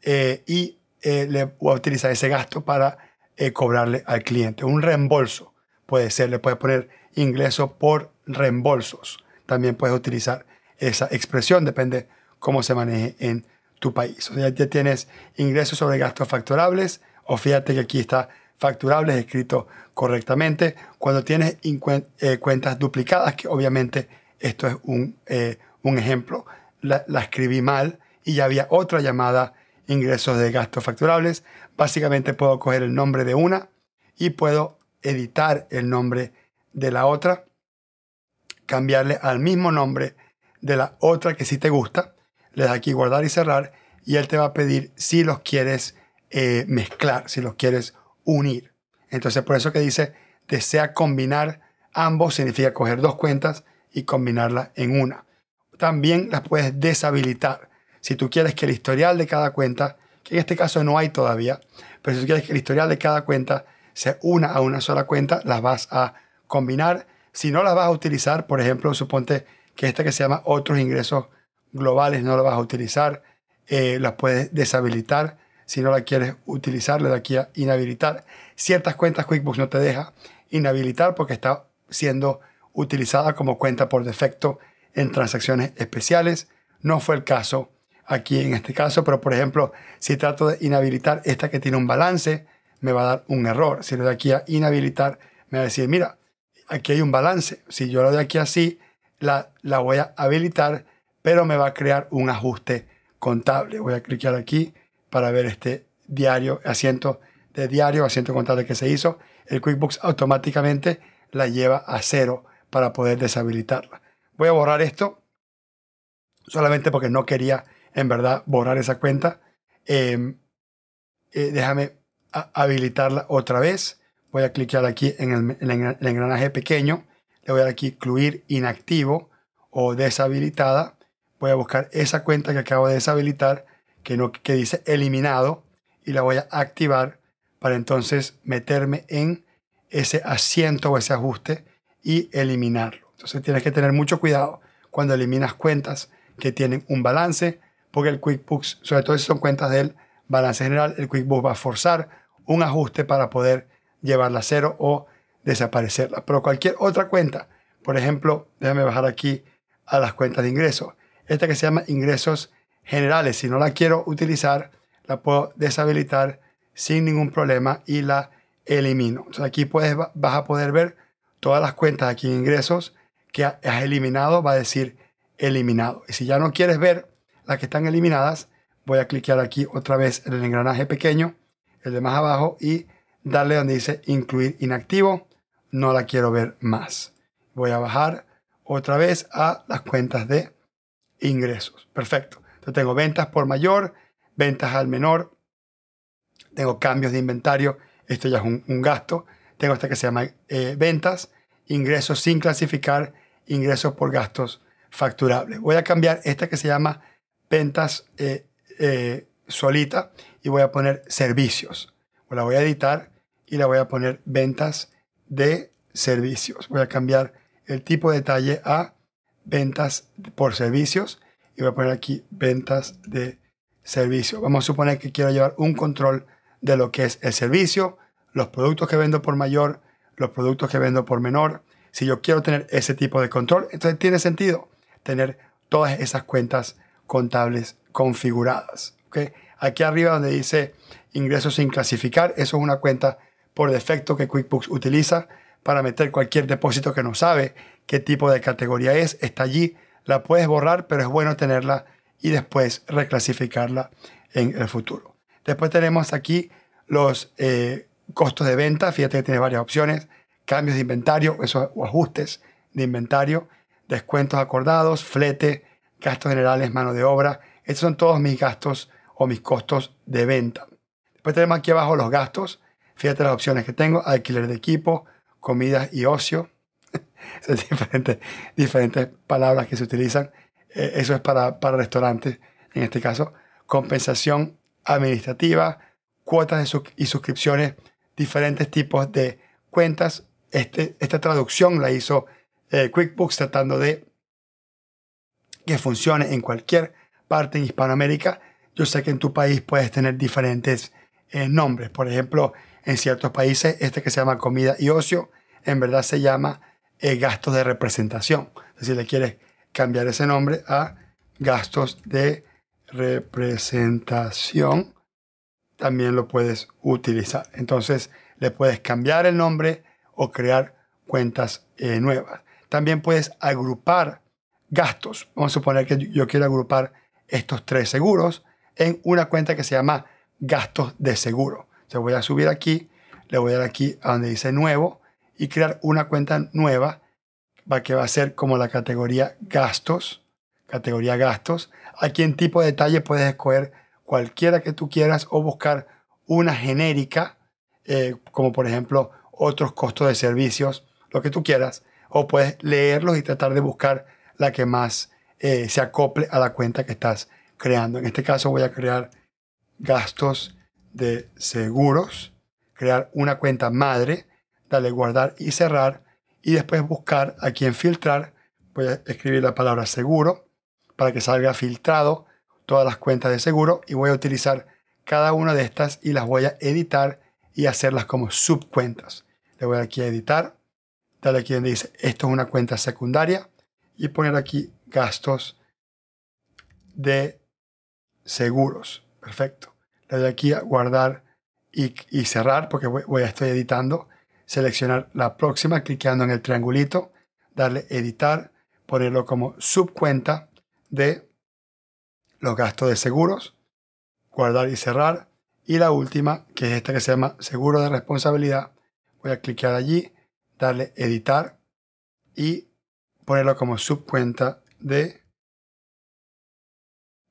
Speaker 1: eh, y eh, le va a utilizar ese gasto para eh, cobrarle al cliente. Un reembolso puede ser, le puede poner ingreso por reembolsos. También puedes utilizar esa expresión, depende cómo se maneje en tu país. O ya tienes ingresos sobre gastos facturables, o fíjate que aquí está facturables escrito correctamente. Cuando tienes eh, cuentas duplicadas, que obviamente esto es eh, un, ejemplo, la, la, escribí mal y ya había otra llamada ingresos de gastos facturables. Básicamente puedo coger el nombre de una y puedo editar el nombre de la otra, cambiarle al mismo nombre de la otra que sí te gusta. Le da aquí guardar y cerrar y él te va a pedir si los quieres eh, mezclar, si los quieres unir. Entonces por eso que dice desea combinar ambos significa coger dos cuentas y combinarlas en una. También las puedes deshabilitar. Si tú quieres que el historial de cada cuenta, que en este caso no hay todavía, pero si tú quieres que el historial de cada cuenta se una a una sola cuenta, las vas a combinar. Si no las vas a utilizar, por ejemplo, suponte que esta que se llama otros ingresos globales no la vas a utilizar, eh, la las puedes deshabilitar. Si no la quieres utilizar, le da aquí a inhabilitar. Ciertas cuentas QuickBooks no te deja inhabilitar porque está siendo utilizada como cuenta por defecto en transacciones especiales. No fue el caso aquí en este caso, pero por ejemplo, si trato de inhabilitar esta que tiene un balance, me va a dar un error. Si le da aquí a inhabilitar, me va a decir, mira, aquí hay un balance. Si yo lo doy aquí así, la, voy a habilitar, pero me va a crear un ajuste contable. Voy a clicar aquí para ver este diario, asiento de diario, asiento contable que se hizo. El QuickBooks automáticamente la lleva a cero para poder deshabilitarla. Voy a borrar esto solamente porque no quería en verdad borrar esa cuenta. Em, eh, déjame habilitarla otra vez voy a clicar aquí en el, engranaje pequeño, le voy a dar aquí incluir inactivo o deshabilitada, voy a buscar esa cuenta que acabo de deshabilitar, que, no, que dice eliminado, y la voy a activar para entonces meterme en ese asiento o ese ajuste y eliminarlo. Entonces tienes que tener mucho cuidado cuando eliminas cuentas que tienen un balance, porque el QuickBooks, sobre todo si son cuentas del balance general, el QuickBooks va a forzar un ajuste para poder llevarla a cero o desaparecerla. Pero cualquier otra cuenta, por ejemplo, déjame bajar aquí a las cuentas de ingresos. Esta que se llama ingresos generales, si no la quiero utilizar, la puedo deshabilitar sin ningún problema y la elimino. aquí puedes, vas a poder ver todas las cuentas aquí en ingresos que has eliminado, va a decir eliminado. Y si ya no quieres ver las que están eliminadas, voy a clicar aquí otra vez en el engranaje pequeño, el de más abajo, y darle donde dice incluir inactivo. No la quiero ver más. Voy a bajar otra vez a las cuentas de ingresos. Perfecto. Entonces tengo ventas por mayor, ventas al menor. Tengo cambios de inventario. Esto ya es un, gasto. Tengo esta que se llama eh, ventas. Ingresos sin clasificar. Ingresos por gastos facturables. Voy a cambiar esta que se llama ventas eh, eh, solita y voy a poner servicios. la voy a editar y la voy a poner ventas de servicios. Voy a cambiar el tipo de detalle a ventas por servicios y voy a poner aquí ventas de servicio. Vamos a suponer que quiero llevar un control de lo que es el servicio, los productos que vendo por mayor, los productos que vendo por menor. Si yo quiero tener ese tipo de control, entonces tiene sentido tener todas esas cuentas contables configuradas. Aquí arriba donde dice ingresos sin clasificar, eso es una cuenta por defecto que QuickBooks utiliza para meter cualquier depósito que no sabe qué tipo de categoría es. Está allí, la puedes borrar, pero es bueno tenerla y después reclasificarla en el futuro. Después tenemos aquí los eh, costos de venta. Fíjate que tiene varias opciones. Cambios de inventario, o ajustes de inventario, descuentos acordados, flete, gastos generales, mano de obra. Estos son todos mis gastos o mis costos de venta. Después tenemos aquí abajo los gastos. Fíjate las opciones que tengo, alquiler de equipo, comidas y ocio. diferentes, diferentes palabras que se utilizan. Eh, eso es para, restaurantes, en este caso. Compensación administrativa, cuotas y suscripciones, diferentes tipos de cuentas. Este, esta traducción la hizo eh, QuickBooks tratando de que funcione en cualquier parte en Hispanoamérica. Yo sé que en tu país puedes tener diferentes eh, nombres. Por ejemplo, en ciertos países, este que se llama comida y ocio, en verdad se llama eh, gastos de representación. Si le quieres cambiar ese nombre a gastos de representación, también lo puedes utilizar. Entonces, le puedes cambiar el nombre o crear cuentas eh, nuevas. También puedes agrupar gastos. Vamos a suponer que yo quiero agrupar estos tres seguros en una cuenta que se llama gastos de seguro. Entonces voy a subir aquí, le voy a dar aquí a donde dice nuevo y crear una cuenta nueva que va a ser como la categoría gastos, categoría gastos. Aquí en tipo de detalle puedes escoger cualquiera que tú quieras o buscar una genérica, eh, como por ejemplo otros costos de servicios, lo que tú quieras, o puedes leerlos y tratar de buscar la que más eh, se acople a la cuenta que estás creando. En este caso voy a crear gastos de seguros, crear una cuenta madre, darle guardar y cerrar y después buscar aquí en filtrar. Voy a escribir la palabra seguro para que salga filtrado todas las cuentas de seguro y voy a utilizar cada una de estas y las voy a editar y hacerlas como subcuentas. Le voy aquí a editar, darle aquí donde dice esto es una cuenta secundaria y poner aquí gastos de seguros. Perfecto le aquí a guardar y, cerrar porque voy, a estar editando. Seleccionar la próxima cliqueando en el triangulito, darle editar, ponerlo como subcuenta de los gastos de seguros, guardar y cerrar. Y la última, que es esta que se llama seguro de responsabilidad, voy a clicar allí, darle editar y ponerlo como subcuenta de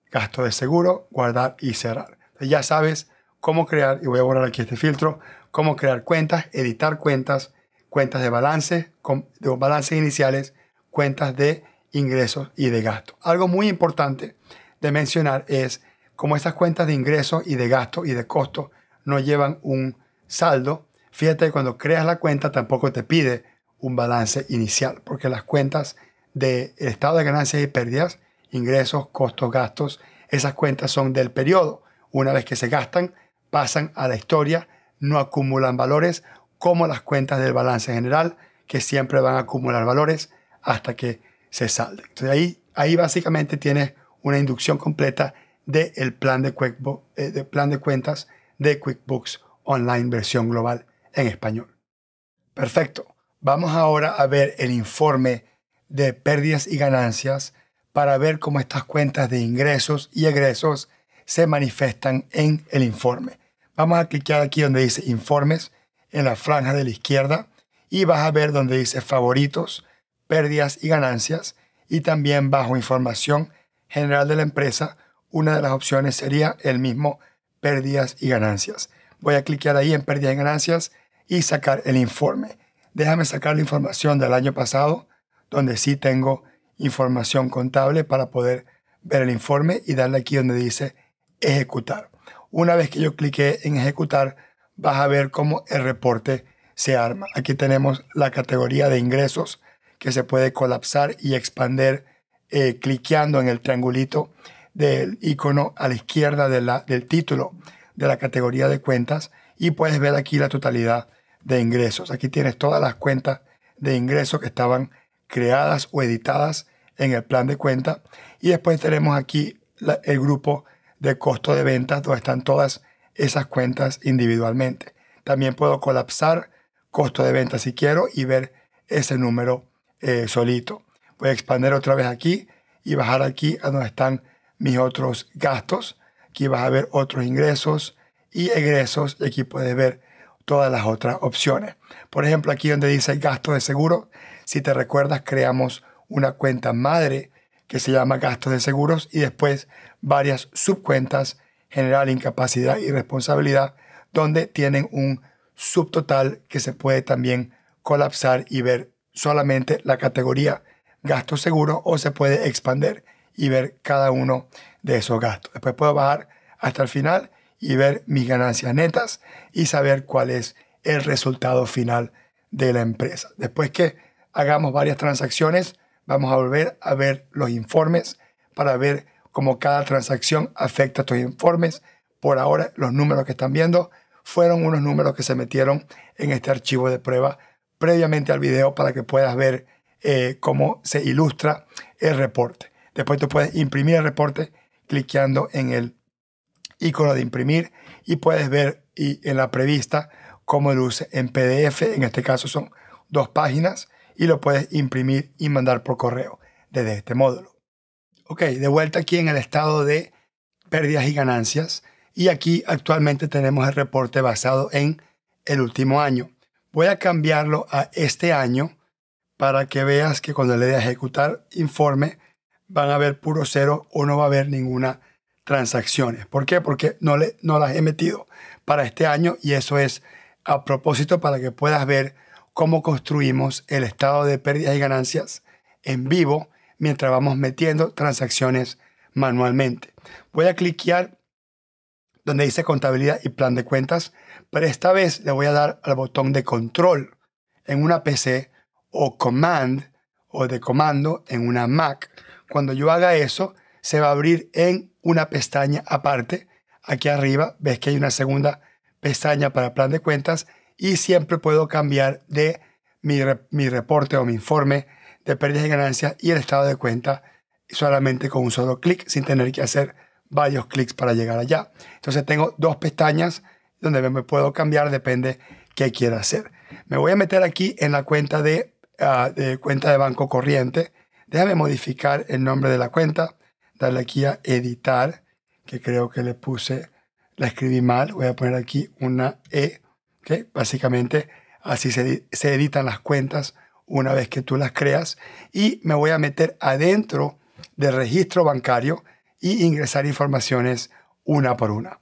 Speaker 1: gasto de seguro, guardar y cerrar. Ya sabes cómo crear, y voy a borrar aquí este filtro, cómo crear cuentas, editar cuentas, cuentas de balance, de balances iniciales, cuentas de ingresos y de gastos. Algo muy importante de mencionar es cómo estas cuentas de ingresos y de gastos y de costos no llevan un saldo, fíjate que cuando creas la cuenta tampoco te pide un balance inicial, porque las cuentas de estado de ganancias y pérdidas, ingresos, costos, gastos, esas cuentas son del periodo. Una vez que se gastan, pasan a la historia, no acumulan valores como las cuentas del balance general, que siempre van a acumular valores hasta que se salden. Entonces ahí, ahí básicamente tienes una inducción completa del plan de eh, cuentas de QuickBooks Online versión global en español. Perfecto. Vamos ahora a ver el informe de pérdidas y ganancias para ver cómo estas cuentas de ingresos y egresos se manifiestan en el informe. Vamos a clicar aquí donde dice informes en la franja de la izquierda y vas a ver donde dice favoritos, pérdidas y ganancias y también bajo información general de la empresa, una de las opciones sería el mismo pérdidas y ganancias. Voy a clicar ahí en pérdidas y ganancias y sacar el informe. Déjame sacar la información del año pasado, donde sí tengo información contable para poder ver el informe y darle aquí donde dice ejecutar. Una vez que yo clique en ejecutar, vas a ver cómo el reporte se arma. Aquí tenemos la categoría de ingresos que se puede colapsar y expander eh, cliqueando en el triangulito del icono a la izquierda de la, del título de la categoría de cuentas y puedes ver aquí la totalidad de ingresos. Aquí tienes todas las cuentas de ingresos que estaban creadas o editadas en el plan de cuenta y después tenemos aquí el grupo de costo de ventas donde están todas esas cuentas individualmente. También puedo colapsar costo de ventas si quiero y ver ese número eh, solito. Voy a expandir otra vez aquí y bajar aquí a donde están mis otros gastos. Aquí vas a ver otros ingresos y egresos y aquí puedes ver todas las otras opciones. Por ejemplo, aquí donde dice gasto de seguro, si te recuerdas, creamos una cuenta madre que se llama gastos de seguros, y después varias subcuentas, general, incapacidad y responsabilidad, donde tienen un subtotal que se puede también colapsar y ver solamente la categoría gastos seguros o se puede expander y ver cada uno de esos gastos. Después puedo bajar hasta el final y ver mis ganancias netas y saber cuál es el resultado final de la empresa. Después que hagamos varias transacciones, Vamos a volver a ver los informes para ver cómo cada transacción afecta a estos informes. Por ahora, los números que están viendo fueron unos números que se metieron en este archivo de prueba previamente al video para que puedas ver eh, cómo se ilustra el reporte. Después tú puedes imprimir el reporte cliqueando en el icono de imprimir y puedes ver en la prevista cómo luce en PDF. En este caso son dos páginas y lo puedes imprimir y mandar por correo desde este módulo. Ok, de vuelta aquí en el estado de pérdidas y ganancias y aquí actualmente tenemos el reporte basado en el último año. Voy a cambiarlo a este año para que veas que cuando le dé a ejecutar informe van a ver puro cero o no va a haber ninguna transacción. ¿Por qué? Porque no, le, no las he metido para este año y eso es a propósito para que puedas ver cómo construimos el estado de pérdidas y ganancias en vivo mientras vamos metiendo transacciones manualmente. Voy a cliquear donde dice contabilidad y plan de cuentas, pero esta vez le voy a dar al botón de control en una PC o command o de comando en una Mac. Cuando yo haga eso, se va a abrir en una pestaña aparte. Aquí arriba ves que hay una segunda pestaña para plan de cuentas y siempre puedo cambiar de mi, reporte o mi informe de pérdidas y ganancias y el estado de cuenta solamente con un solo clic sin tener que hacer varios clics para llegar allá. Entonces tengo dos pestañas donde me puedo cambiar, depende qué quiera hacer. Me voy a meter aquí en la cuenta ah, de, cuenta de banco corriente. Déjame modificar el nombre de la cuenta, darle aquí a editar, que creo que le puse, la escribí mal, voy a poner aquí una E Básicamente así se, se editan las cuentas una vez que tú las creas y me voy a meter adentro del registro bancario y ingresar informaciones una por una.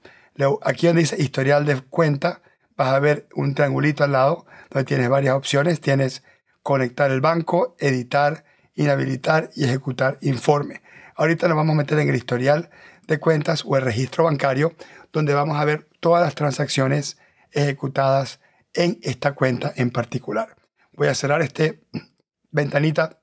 Speaker 1: Aquí donde dice historial de cuenta, vas a ver un triangulito al lado donde tienes varias opciones. Tienes conectar el banco, editar, inhabilitar y ejecutar informe. Ahorita nos vamos a meter en el historial de cuentas o el registro bancario, donde vamos a ver todas las transacciones ejecutadas en esta cuenta en particular. Voy a cerrar este ventanita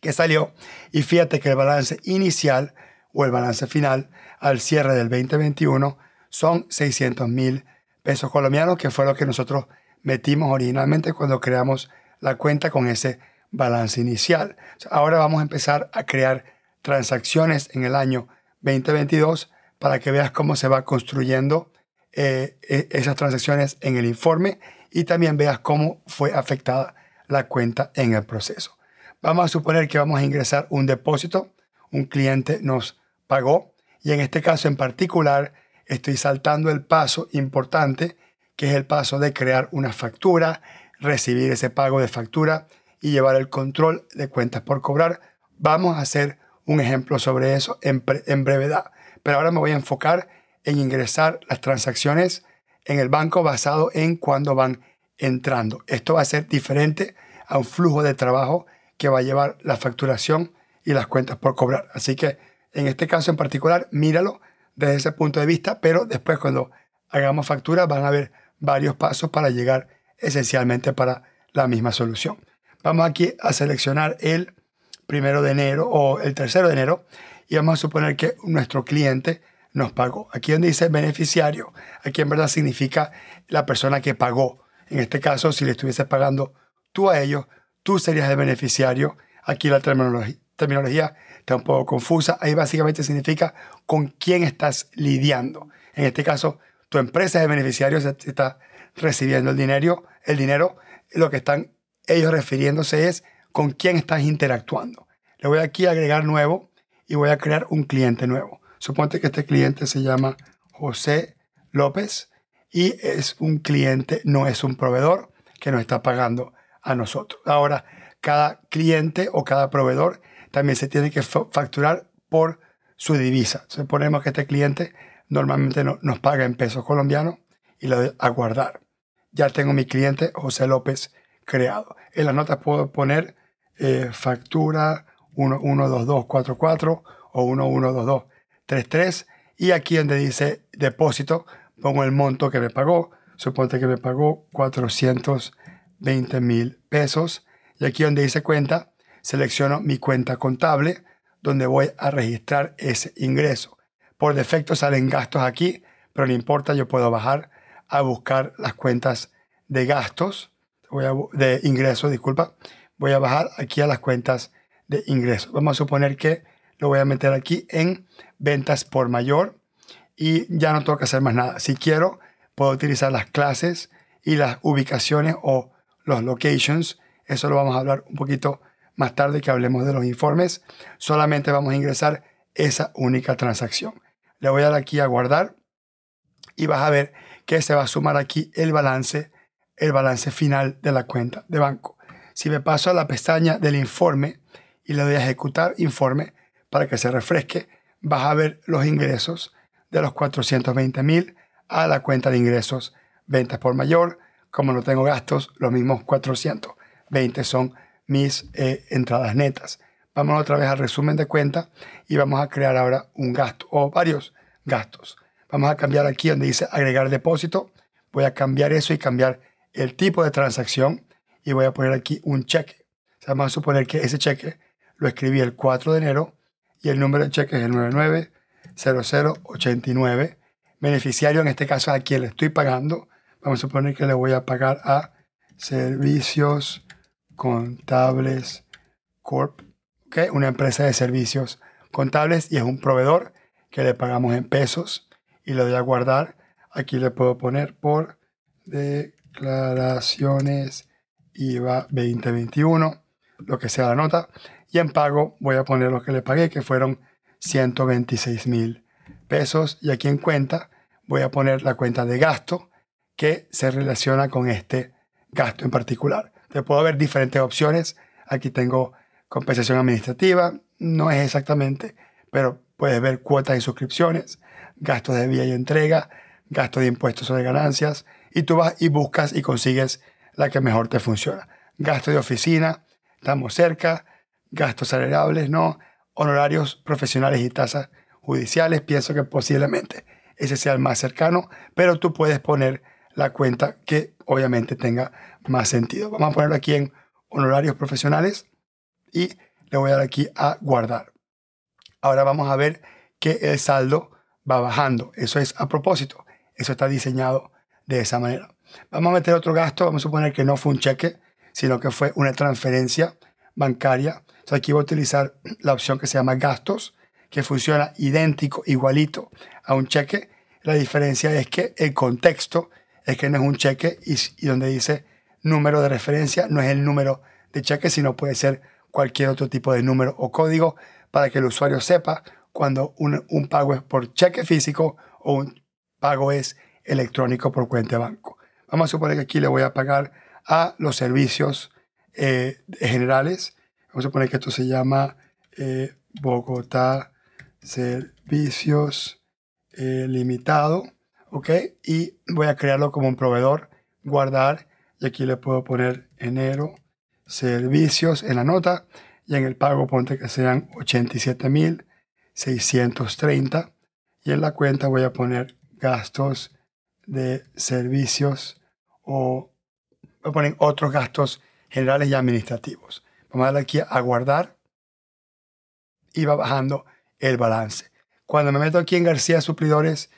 Speaker 1: que salió y fíjate que el balance inicial o el balance final al cierre del 2021 son 600 mil pesos colombianos, que fue lo que nosotros metimos originalmente cuando creamos la cuenta con ese balance inicial. Ahora vamos a empezar a crear transacciones en el año 2022 para que veas cómo se va construyendo eh, e, esas transacciones en el informe y también veas cómo fue afectada la cuenta en el proceso. Vamos a suponer que vamos a ingresar un depósito, un cliente nos pagó y en este caso en particular estoy saltando el paso importante que es el paso de crear una factura, recibir ese pago de factura y llevar el control de cuentas por cobrar. Vamos a hacer un ejemplo sobre eso en, en brevedad, pero ahora me voy a enfocar en ingresar las transacciones en el banco basado en cuándo van entrando. Esto va a ser diferente a un flujo de trabajo que va a llevar la facturación y las cuentas por cobrar. Así que en este caso en particular, míralo desde ese punto de vista, pero después cuando hagamos factura van a haber varios pasos para llegar esencialmente para la misma solución. Vamos aquí a seleccionar el primero de enero o el tercero de enero y vamos a suponer que nuestro cliente nos pagó. Aquí donde dice beneficiario, aquí en verdad significa la persona que pagó. En este caso, si le estuvieses pagando tú a ellos, tú serías el beneficiario. Aquí la terminología, terminología está un poco confusa. Ahí básicamente significa con quién estás lidiando. En este caso, tu empresa es el beneficiario, se está recibiendo el dinero, el dinero, lo que están ellos refiriéndose es con quién estás interactuando. Le voy aquí a agregar nuevo y voy a crear un cliente nuevo. Suponte que este cliente se llama José López y es un cliente, no es un proveedor que nos está pagando a nosotros. Ahora, cada cliente o cada proveedor también se tiene que facturar por su divisa. Suponemos que este cliente normalmente nos paga en pesos colombianos y lo de a guardar. Ya tengo mi cliente José López creado. En las notas puedo poner eh, factura 112244 o 1122. 33 y aquí donde dice depósito pongo el monto que me pagó. Suponte que me pagó 420 mil pesos. Y aquí donde dice cuenta, selecciono mi cuenta contable donde voy a registrar ese ingreso. Por defecto salen gastos aquí, pero no importa, yo puedo bajar a buscar las cuentas de gastos, voy a, de ingresos, disculpa. Voy a bajar aquí a las cuentas de ingresos. Vamos a suponer que lo voy a meter aquí en ventas por mayor y ya no tengo que hacer más nada. Si quiero, puedo utilizar las clases y las ubicaciones o los locations. Eso lo vamos a hablar un poquito más tarde que hablemos de los informes. Solamente vamos a ingresar esa única transacción. Le voy a dar aquí a guardar y vas a ver que se va a sumar aquí el balance, el balance final de la cuenta de banco. Si me paso a la pestaña del informe y le doy a ejecutar informe, para que se refresque, vas a ver los ingresos de los 420 mil a la cuenta de ingresos ventas por mayor. Como no tengo gastos, los mismos 420 son mis eh, entradas netas. Vamos otra vez al resumen de cuenta y vamos a crear ahora un gasto o varios gastos. Vamos a cambiar aquí donde dice agregar depósito. Voy a cambiar eso y cambiar el tipo de transacción y voy a poner aquí un cheque. vamos a suponer que ese cheque lo escribí el 4 de enero y el número de cheque es el 990089. Beneficiario, en este caso, a quien le estoy pagando. Vamos a suponer que le voy a pagar a Servicios Contables Corp, una empresa de servicios contables y es un proveedor que le pagamos en pesos y le doy a guardar. Aquí le puedo poner por declaraciones IVA 2021, lo que sea la nota y en pago voy a poner lo que le pagué, que fueron 126 mil pesos. Y aquí en cuenta voy a poner la cuenta de gasto que se relaciona con este gasto en particular. Te puedo ver diferentes opciones. Aquí tengo compensación administrativa, no es exactamente, pero puedes ver cuotas y suscripciones, gastos de vía y entrega, gastos de impuestos o de ganancias, y tú vas y buscas y consigues la que mejor te funciona. Gasto de oficina, estamos cerca, gastos salariales, no, honorarios profesionales y tasas judiciales. Pienso que posiblemente ese sea el más cercano, pero tú puedes poner la cuenta que obviamente tenga más sentido. Vamos a ponerlo aquí en honorarios profesionales y le voy a dar aquí a guardar. Ahora vamos a ver que el saldo va bajando. Eso es a propósito. Eso está diseñado de esa manera. Vamos a meter otro gasto. Vamos a suponer que no fue un cheque, sino que fue una transferencia bancaria aquí voy a utilizar la opción que se llama gastos, que funciona idéntico, igualito a un cheque. La diferencia es que el contexto es que no es un cheque y, donde dice número de referencia no es el número de cheque, sino puede ser cualquier otro tipo de número o código para que el usuario sepa cuando un, pago es por cheque físico o un pago es electrónico por cuenta de banco. Vamos a suponer que aquí le voy a pagar a los servicios eh, generales vamos a poner que esto se llama eh, Bogotá Servicios eh, Limitado, ¿ok? Y voy a crearlo como un proveedor, guardar, y aquí le puedo poner enero, servicios en la nota, y en el pago ponte que sean 87.630, y en la cuenta voy a poner gastos de servicios o voy a poner otros gastos generales y administrativos. Vamos a darle aquí a guardar y va bajando el balance. Cuando me meto aquí en García Suplidores,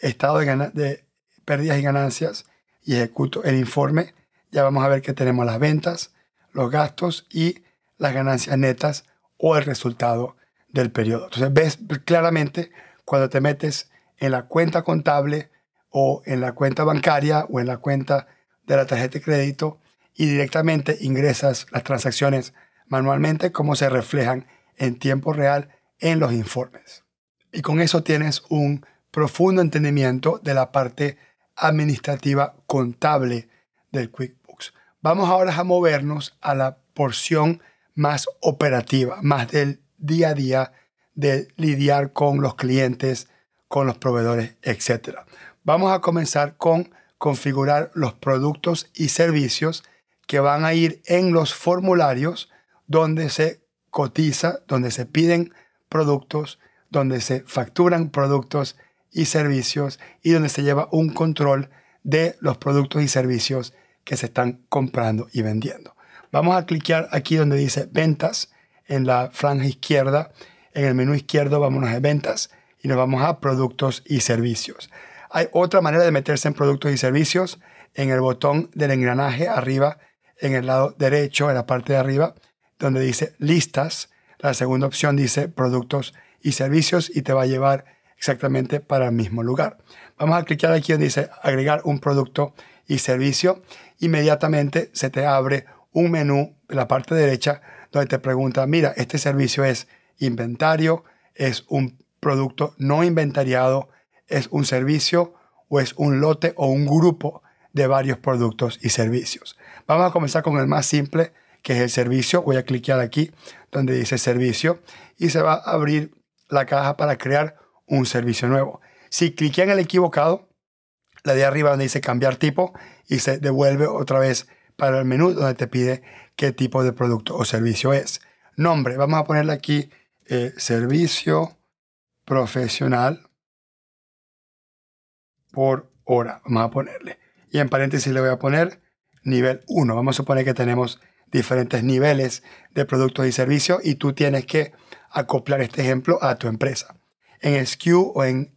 Speaker 1: estado de, de pérdidas y ganancias y ejecuto el informe, ya vamos a ver que tenemos las ventas, los gastos y las ganancias netas o el resultado del periodo. Entonces ves claramente cuando te metes en la cuenta contable o en la cuenta bancaria o en la cuenta de la tarjeta de crédito y directamente ingresas las transacciones manualmente como se reflejan en tiempo real en los informes. Y con eso tienes un profundo entendimiento de la parte administrativa contable del QuickBooks. Vamos ahora a movernos a la porción más operativa, más del día a día de lidiar con los clientes, con los proveedores, etc. Vamos a comenzar con configurar los productos y servicios que van a ir en los formularios donde se cotiza, donde se piden productos, donde se facturan productos y servicios y donde se lleva un control de los productos y servicios que se están comprando y vendiendo. Vamos a cliquear aquí donde dice ventas en la franja izquierda. En el menú izquierdo vámonos a ventas y nos vamos a productos y servicios. Hay otra manera de meterse en productos y servicios en el botón del engranaje arriba en el lado derecho, en la parte de arriba, donde dice listas. La segunda opción dice productos y servicios y te va a llevar exactamente para el mismo lugar. Vamos a clicar aquí donde dice agregar un producto y servicio. Inmediatamente se te abre un menú en la parte derecha donde te pregunta, mira, este servicio es inventario, es un producto no inventariado, es un servicio o es un lote o un grupo de varios productos y servicios. Vamos a comenzar con el más simple, que es el servicio. Voy a cliquear aquí donde dice servicio y se va a abrir la caja para crear un servicio nuevo. Si en el equivocado, la de arriba donde dice cambiar tipo y se devuelve otra vez para el menú donde te pide qué tipo de producto o servicio es. Nombre, vamos a ponerle aquí eh, servicio profesional por hora, vamos a ponerle. Y en paréntesis le voy a poner nivel 1. Vamos a suponer que tenemos diferentes niveles de productos y servicios y tú tienes que acoplar este ejemplo a tu empresa. En SKU o en,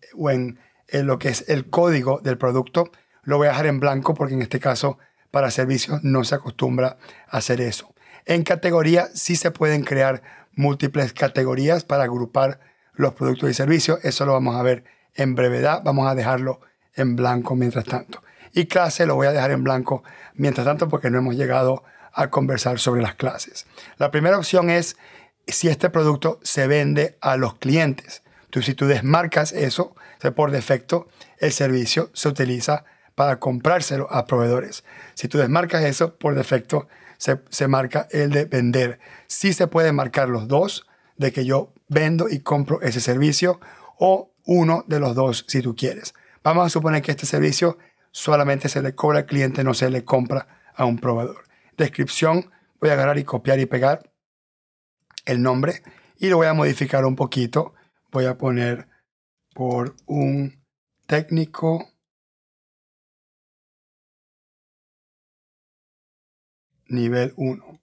Speaker 1: en, lo que es el código del producto, lo voy a dejar en blanco porque en este caso para servicios no se acostumbra a hacer eso. En categoría sí se pueden crear múltiples categorías para agrupar los productos y servicios. Eso lo vamos a ver en brevedad. Vamos a dejarlo en blanco mientras tanto y clase lo voy a dejar en blanco mientras tanto porque no hemos llegado a conversar sobre las clases. La primera opción es si este producto se vende a los clientes. Tú, si tú desmarcas eso, por defecto el servicio se utiliza para comprárselo a proveedores. Si tú desmarcas eso, por defecto se, se marca el de vender. si se pueden marcar los dos, de que yo vendo y compro ese servicio, o uno de los dos si tú quieres. Vamos a suponer que este servicio solamente se le cobra al cliente, no se le compra a un proveedor. Descripción, voy a agarrar y copiar y pegar el nombre y lo voy a modificar un poquito. Voy a poner por un técnico nivel 1.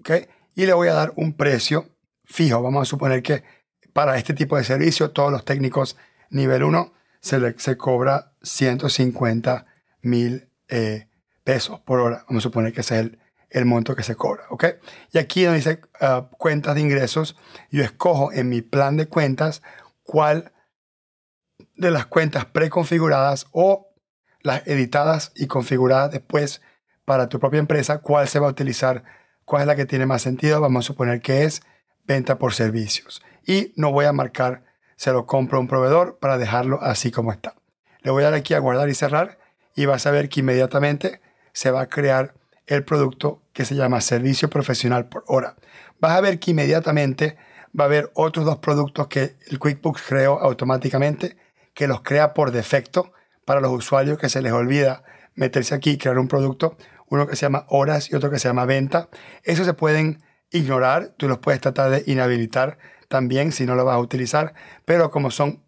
Speaker 1: ¿Ok? Y le voy a dar un precio fijo. Vamos a suponer que para este tipo de servicio todos los técnicos nivel 1 se le se cobra 150 mil eh, pesos por hora. Vamos a suponer que es el, monto que se cobra. Y aquí donde dice ah, cuentas de ingresos, yo escojo en mi plan de cuentas cuál de las cuentas preconfiguradas o las editadas y configuradas después para tu propia empresa, cuál se va a utilizar, cuál es la que tiene más sentido. Vamos a suponer que es venta por servicios. Y no voy a marcar se lo compro a un proveedor para dejarlo así como está. Le voy a dar aquí a guardar y cerrar y vas a ver que inmediatamente se va a crear el producto que se llama servicio profesional por hora. Vas a ver que inmediatamente va a haber otros dos productos que el QuickBooks creó automáticamente, que los crea por defecto para los usuarios que se les olvida meterse aquí y crear un producto, uno que se llama horas y otro que se llama venta. Eso se pueden ignorar, tú los puedes tratar de inhabilitar también si no lo vas a utilizar, pero como son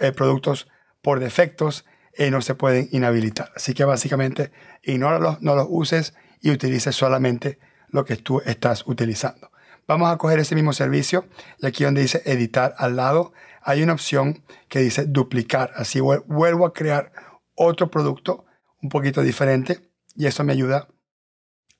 Speaker 1: eh, productos por defectos, eh, no se pueden inhabilitar. Así que básicamente ignóralos, no los uses y utilices solamente lo que tú estás utilizando. Vamos a coger ese mismo servicio y aquí donde dice editar al lado, hay una opción que dice duplicar. Así vuelvo a crear otro producto un poquito diferente y eso me ayuda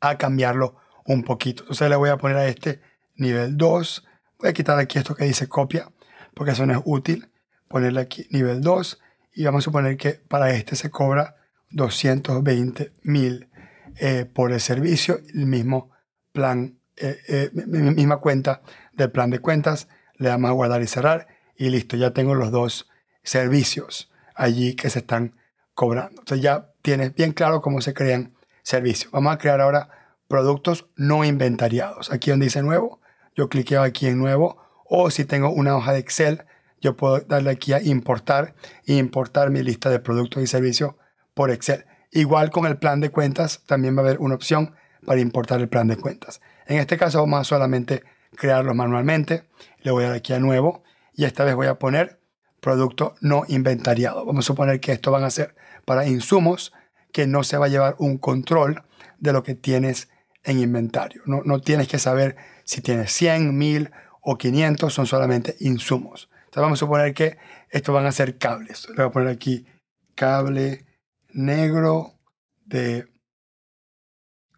Speaker 1: a cambiarlo un poquito. Entonces le voy a poner a este nivel 2. Voy a quitar aquí esto que dice copia, porque eso no es útil. Ponerle aquí nivel 2 y vamos a suponer que para este se cobra 220 mil eh, por el servicio, el mismo plan, eh, eh, misma cuenta del plan de cuentas. Le damos a guardar y cerrar y listo, ya tengo los dos servicios allí que se están cobrando. Entonces ya tienes bien claro cómo se crean servicios. Vamos a crear ahora productos no inventariados. Aquí donde dice nuevo, yo cliqueo aquí en nuevo o si tengo una hoja de Excel, yo puedo darle aquí a importar e importar mi lista de productos y servicios por Excel. Igual con el plan de cuentas, también va a haber una opción para importar el plan de cuentas. En este caso vamos a solamente crearlo manualmente. Le voy a dar aquí a nuevo y esta vez voy a poner producto no inventariado. Vamos a suponer que esto van a ser para insumos que no se va a llevar un control de lo que tienes en inventario. No, tienes que saber si tienes 100, 1000 o 500, son solamente insumos. Entonces vamos a suponer que estos van a ser cables. Le voy a poner aquí cable negro de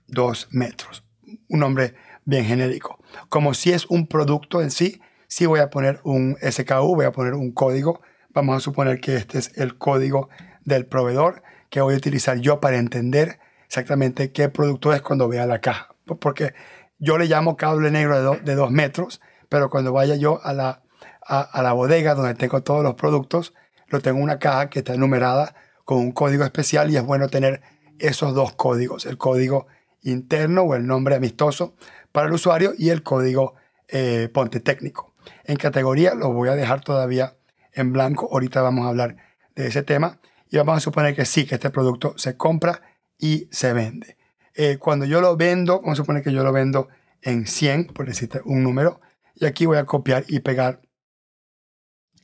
Speaker 1: 2 metros. Un nombre bien genérico. Como si es un producto en sí, sí voy a poner un SKU, voy a poner un código. Vamos a suponer que este es el código del proveedor que voy a utilizar yo para entender exactamente qué producto es cuando vea la caja. Porque yo le llamo cable negro de, dos metros, pero cuando vaya yo a la, bodega donde tengo todos los productos, lo tengo una caja que está enumerada con un código especial y es bueno tener esos dos códigos, el código interno o el nombre amistoso para el usuario y el código eh, ponte técnico. En categoría lo voy a dejar todavía en blanco, ahorita vamos a hablar de ese tema y vamos a suponer que sí, que este producto se compra y se vende. Eh, cuando yo lo vendo, vamos a suponer que yo lo vendo en 100, por decirte un número, y aquí voy a copiar y pegar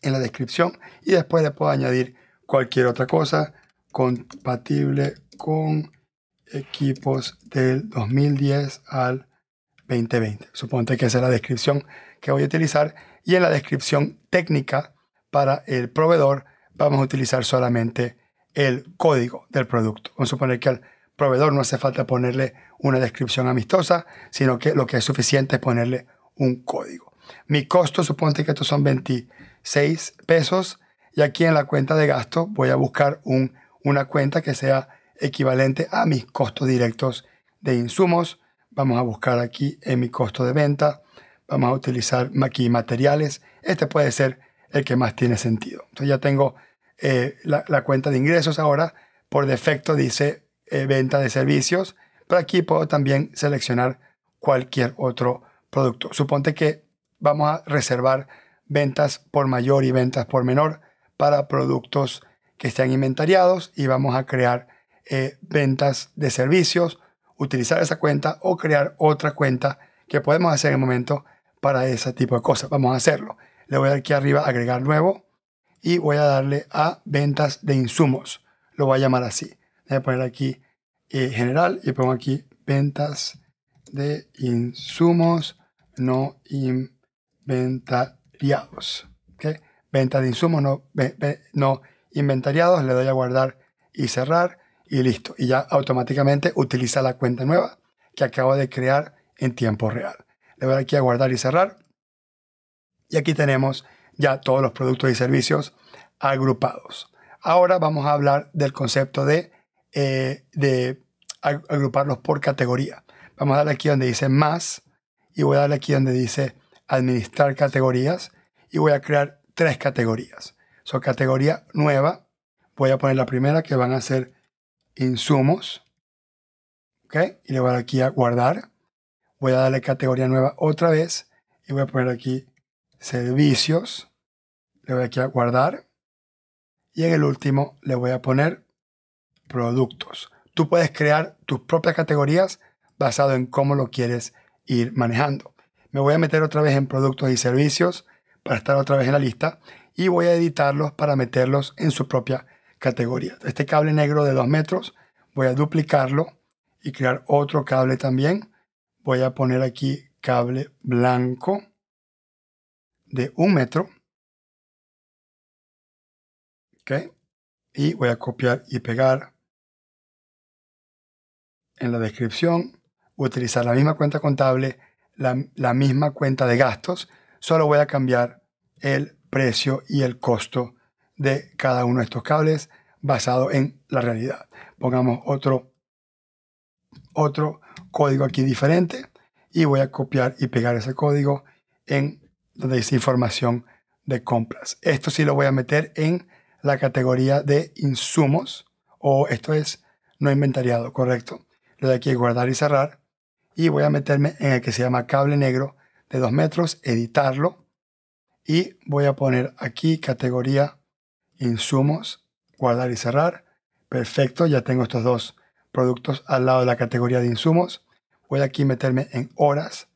Speaker 1: en la descripción y después le puedo añadir cualquier otra cosa compatible con equipos del 2010 al 2020. Suponte que esa es la descripción que voy a utilizar y en la descripción técnica para el proveedor vamos a utilizar solamente el código del producto. Vamos a suponer que al proveedor no hace falta ponerle una descripción amistosa, sino que lo que es suficiente es ponerle un código. Mi costo, suponte que estos son 26 pesos, y aquí en la cuenta de gasto voy a buscar un, una cuenta que sea equivalente a mis costos directos de insumos. Vamos a buscar aquí en mi costo de venta. Vamos a utilizar aquí materiales. Este puede ser el que más tiene sentido. Entonces ya tengo eh, la, cuenta de ingresos ahora por defecto dice eh, venta de servicios, pero aquí puedo también seleccionar cualquier otro producto. Suponte que vamos a reservar ventas por mayor y ventas por menor para productos que estén inventariados y vamos a crear eh, ventas de servicios, utilizar esa cuenta o crear otra cuenta que podemos hacer en el momento para ese tipo de cosas. Vamos a hacerlo. Le voy a dar aquí arriba agregar nuevo y voy a darle a ventas de insumos. Lo voy a llamar así. Voy a poner aquí eh, general y pongo aquí ventas de insumos no inventariados. ¿okay? Ventas de insumos no, no inventariados. Le doy a guardar y cerrar y listo. Y ya automáticamente utiliza la cuenta nueva que acabo de crear en tiempo real. Le voy aquí a guardar y cerrar. Y aquí tenemos ya todos los productos y servicios agrupados. Ahora vamos a hablar del concepto de, eh, agruparlos por categoría. Vamos a darle aquí donde dice más y voy a darle aquí donde dice administrar categorías y voy a crear tres categorías. So, categoría nueva, voy a poner la primera que van a ser insumos. ¿Ok? Y le voy a dar aquí a guardar. Voy a darle categoría nueva otra vez y voy a poner aquí servicios le voy aquí a guardar y en el último le voy a poner productos. Tú puedes crear tus propias categorías basado en cómo lo quieres ir manejando. Me voy a meter otra vez en productos y servicios para estar otra vez en la lista y voy a editarlos para meterlos en su propia categoría. Este cable negro de 2 metros voy a duplicarlo y crear otro cable también. Voy a poner aquí cable blanco de un metro y voy a copiar y pegar en la descripción, utilizar la misma cuenta contable, la, misma cuenta de gastos, solo voy a cambiar el precio y el costo de cada uno de estos cables basado en la realidad. Pongamos otro, otro código aquí diferente y voy a copiar y pegar ese código en donde dice información de compras. Esto sí lo voy a meter en la categoría de insumos, o esto es no inventariado, correcto. Le de aquí guardar y cerrar. Y voy a meterme en el que se llama cable negro de 2 metros, editarlo. Y voy a poner aquí categoría insumos, guardar y cerrar. Perfecto, ya tengo estos dos productos al lado de la categoría de insumos. Voy aquí meterme en horas,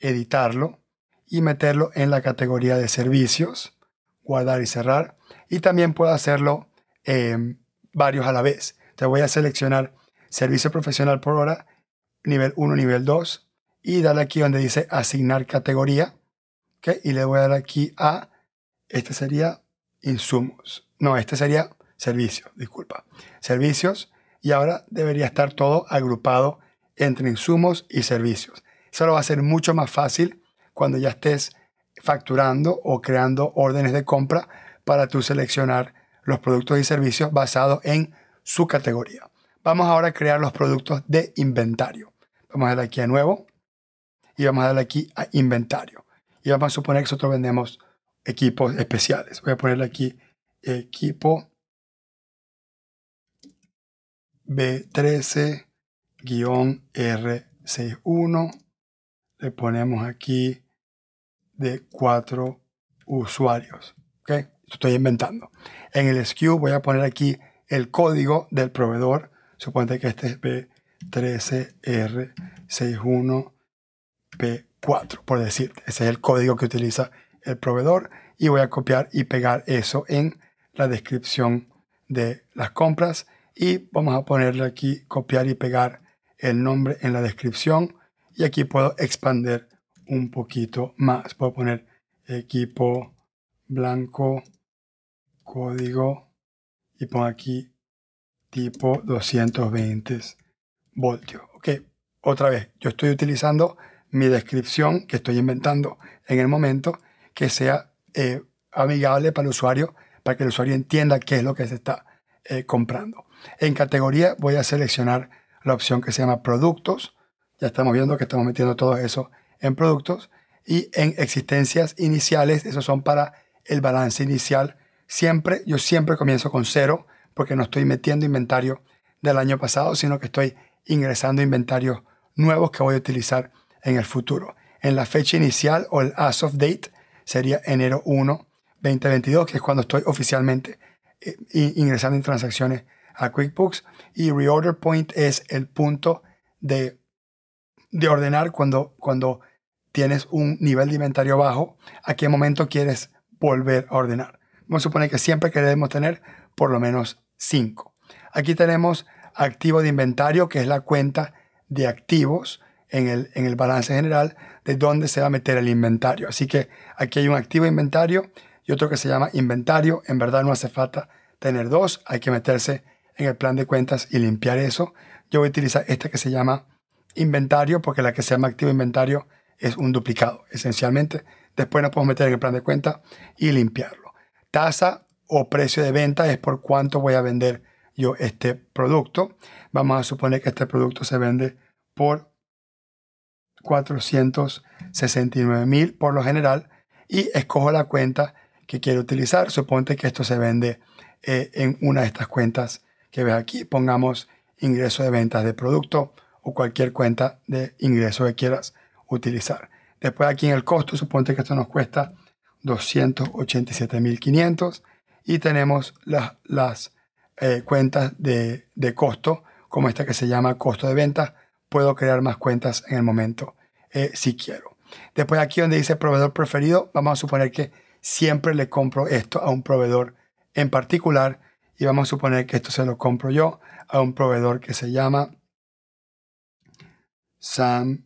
Speaker 1: editarlo y meterlo en la categoría de servicios, guardar y cerrar y también puedo hacerlo eh, varios a la vez. Te voy a seleccionar servicio profesional por hora, nivel 1, nivel 2, y darle aquí donde dice asignar categoría. Y le voy a dar aquí a, este sería insumos. No, este sería servicio. disculpa. Servicios, y ahora debería estar todo agrupado entre insumos y servicios. Eso lo va a hacer mucho más fácil cuando ya estés facturando o creando órdenes de compra para tú seleccionar los productos y servicios basados en su categoría. Vamos ahora a crear los productos de inventario. Vamos a darle aquí a nuevo y vamos a darle aquí a inventario. Y vamos a suponer que nosotros vendemos equipos especiales. Voy a ponerle aquí equipo B13-R61. Le ponemos aquí de cuatro usuarios estoy inventando. En el SKU voy a poner aquí el código del proveedor. Suponte que este es B13R61P4, por decir. Ese es el código que utiliza el proveedor y voy a copiar y pegar eso en la descripción de las compras y vamos a ponerle aquí copiar y pegar el nombre en la descripción y aquí puedo expander un poquito más. Puedo poner equipo blanco código y pongo aquí tipo 220 voltios. Ok, otra vez, yo estoy utilizando mi descripción que estoy inventando en el momento que sea eh, amigable para el usuario, para que el usuario entienda qué es lo que se está eh, comprando. En categoría voy a seleccionar la opción que se llama productos. Ya estamos viendo que estamos metiendo todo eso en productos. Y en existencias iniciales, esos son para el balance inicial Siempre, yo siempre comienzo con cero porque no estoy metiendo inventario del año pasado, sino que estoy ingresando inventarios nuevos que voy a utilizar en el futuro. En la fecha inicial o el as of date sería enero 1, 2022, que es cuando estoy oficialmente eh, ingresando en transacciones a QuickBooks. Y reorder point es el punto de, de ordenar cuando, cuando tienes un nivel de inventario bajo, a qué momento quieres volver a ordenar. Vamos a suponer que siempre queremos tener por lo menos 5. Aquí tenemos activo de inventario, que es la cuenta de activos en el, en el balance general de dónde se va a meter el inventario. Así que aquí hay un activo inventario y otro que se llama inventario. En verdad no hace falta tener dos, hay que meterse en el plan de cuentas y limpiar eso. Yo voy a utilizar esta que se llama inventario porque la que se llama activo inventario es un duplicado, esencialmente. Después nos podemos meter en el plan de cuentas y limpiar tasa o precio de venta es por cuánto voy a vender yo este producto. Vamos a suponer que este producto se vende por 469 mil por lo general y escojo la cuenta que quiero utilizar. Suponte que esto se vende eh, en una de estas cuentas que ves aquí. Pongamos ingreso de ventas de producto o cualquier cuenta de ingreso que quieras utilizar. Después aquí en el costo, suponte que esto nos cuesta 287.500 y tenemos las, eh, cuentas de, costo, como esta que se llama costo de venta. Puedo crear más cuentas en el momento eh, si quiero. Después aquí donde dice proveedor preferido, vamos a suponer que siempre le compro esto a un proveedor en particular y vamos a suponer que esto se lo compro yo a un proveedor que se llama Samsung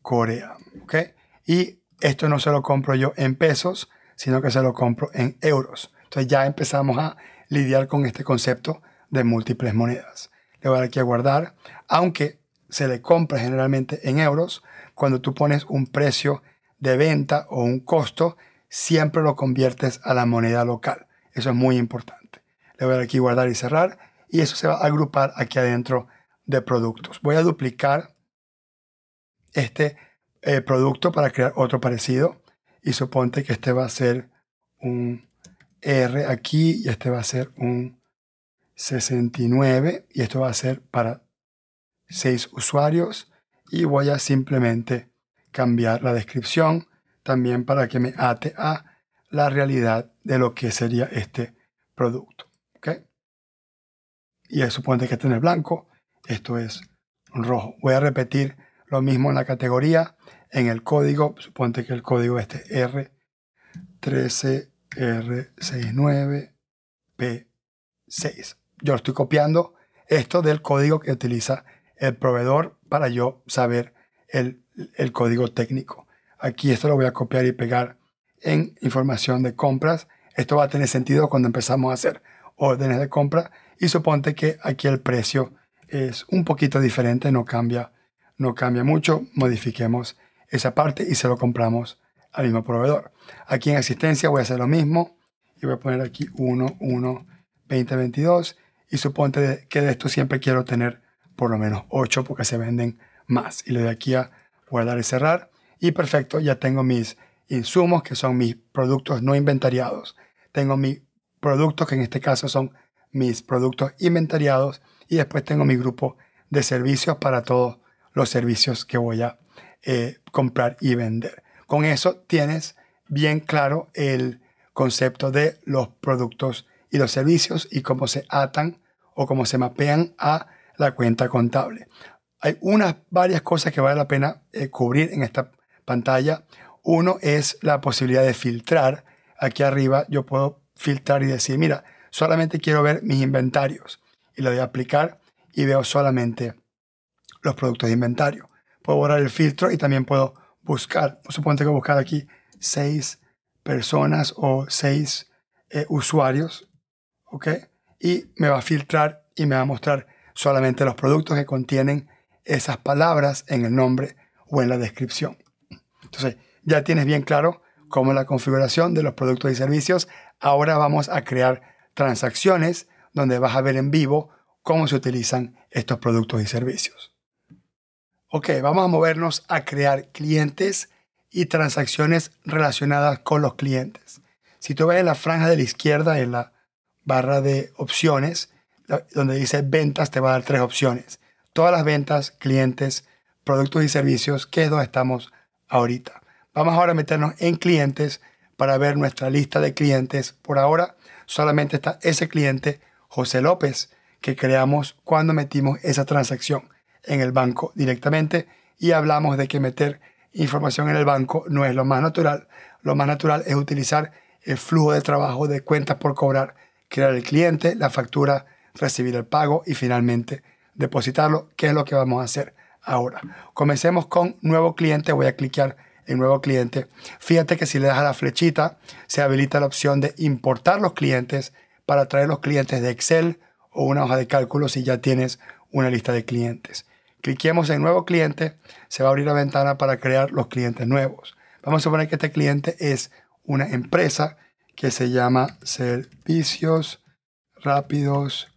Speaker 1: Corea. okay Y esto no se lo compro yo en pesos, sino que se lo compro en euros. Entonces ya empezamos a lidiar con este concepto de múltiples monedas. Le voy a dar aquí a guardar, aunque se le compra generalmente en euros, cuando tú pones un precio de venta o un costo, siempre lo conviertes a la moneda local. Eso es muy importante. Le voy a dar aquí guardar y cerrar y eso se va a agrupar aquí adentro de productos. Voy a duplicar este eh, producto para crear otro parecido. Y suponte que este va a ser un R aquí y este va a ser un 69 y esto va a ser para 6 usuarios. Y voy a simplemente cambiar la descripción también para que me ate a la realidad de lo que sería este producto. ¿okay? Y suponte que este blanco, esto es rojo. Voy a repetir lo mismo en la categoría en el código, suponte que el código este R13R69P6. Yo estoy copiando esto del código que utiliza el proveedor para yo saber el, el código técnico. Aquí esto lo voy a copiar y pegar en información de compras. Esto va a tener sentido cuando empezamos a hacer órdenes de compra y suponte que aquí el precio es un poquito diferente, no cambia, no cambia mucho. Modifiquemos esa parte y se lo compramos al mismo proveedor. Aquí en asistencia voy a hacer lo mismo y voy a poner aquí 1, 1, 20, 22 y suponte que de esto siempre quiero tener por lo menos 8 porque se venden más. Y le de aquí a guardar y cerrar y perfecto, ya tengo mis insumos que son mis productos no inventariados. Tengo mis productos que en este caso son mis productos inventariados y después tengo mi grupo de servicios para todos los servicios que voy a eh, comprar y vender. Con eso tienes bien claro el concepto de los productos y los servicios y cómo se atan o cómo se mapean a la cuenta contable. Hay unas varias cosas que vale la pena eh, cubrir en esta pantalla. Uno es la posibilidad de filtrar. Aquí arriba yo puedo filtrar y decir, mira, solamente quiero ver mis inventarios. Y le doy a aplicar y veo solamente los productos de inventario puedo borrar el filtro y también puedo buscar, supongo que buscar aquí seis personas o seis eh, usuarios, ¿ok? Y me va a filtrar y me va a mostrar solamente los productos que contienen esas palabras en el nombre o en la descripción. Entonces, ya tienes bien claro cómo es la configuración de los productos y servicios. Ahora vamos a crear transacciones donde vas a ver en vivo cómo se utilizan estos productos y servicios ok, vamos a movernos a crear clientes y transacciones relacionadas con los clientes. Si tú ves en la franja de la izquierda, en la barra de opciones, donde dice ventas, te va a dar tres opciones. Todas las ventas, clientes, productos y servicios, que es donde estamos ahorita. Vamos ahora a meternos en clientes para ver nuestra lista de clientes. Por ahora solamente está ese cliente, José López, que creamos cuando metimos esa transacción en el banco directamente y hablamos de que meter información en el banco no es lo más natural. Lo más natural es utilizar el flujo de trabajo de cuentas por cobrar, crear el cliente, la factura, recibir el pago y finalmente depositarlo, que es lo que vamos a hacer ahora. Comencemos con nuevo cliente. Voy a cliquear en nuevo cliente. Fíjate que si le das a la flechita, se habilita la opción de importar los clientes para traer los clientes de Excel o una hoja de cálculo si ya tienes una lista de clientes cliquemos en nuevo cliente, se va a abrir la ventana para crear los clientes nuevos. Vamos a suponer que este cliente es una empresa que se llama Servicios Rápidos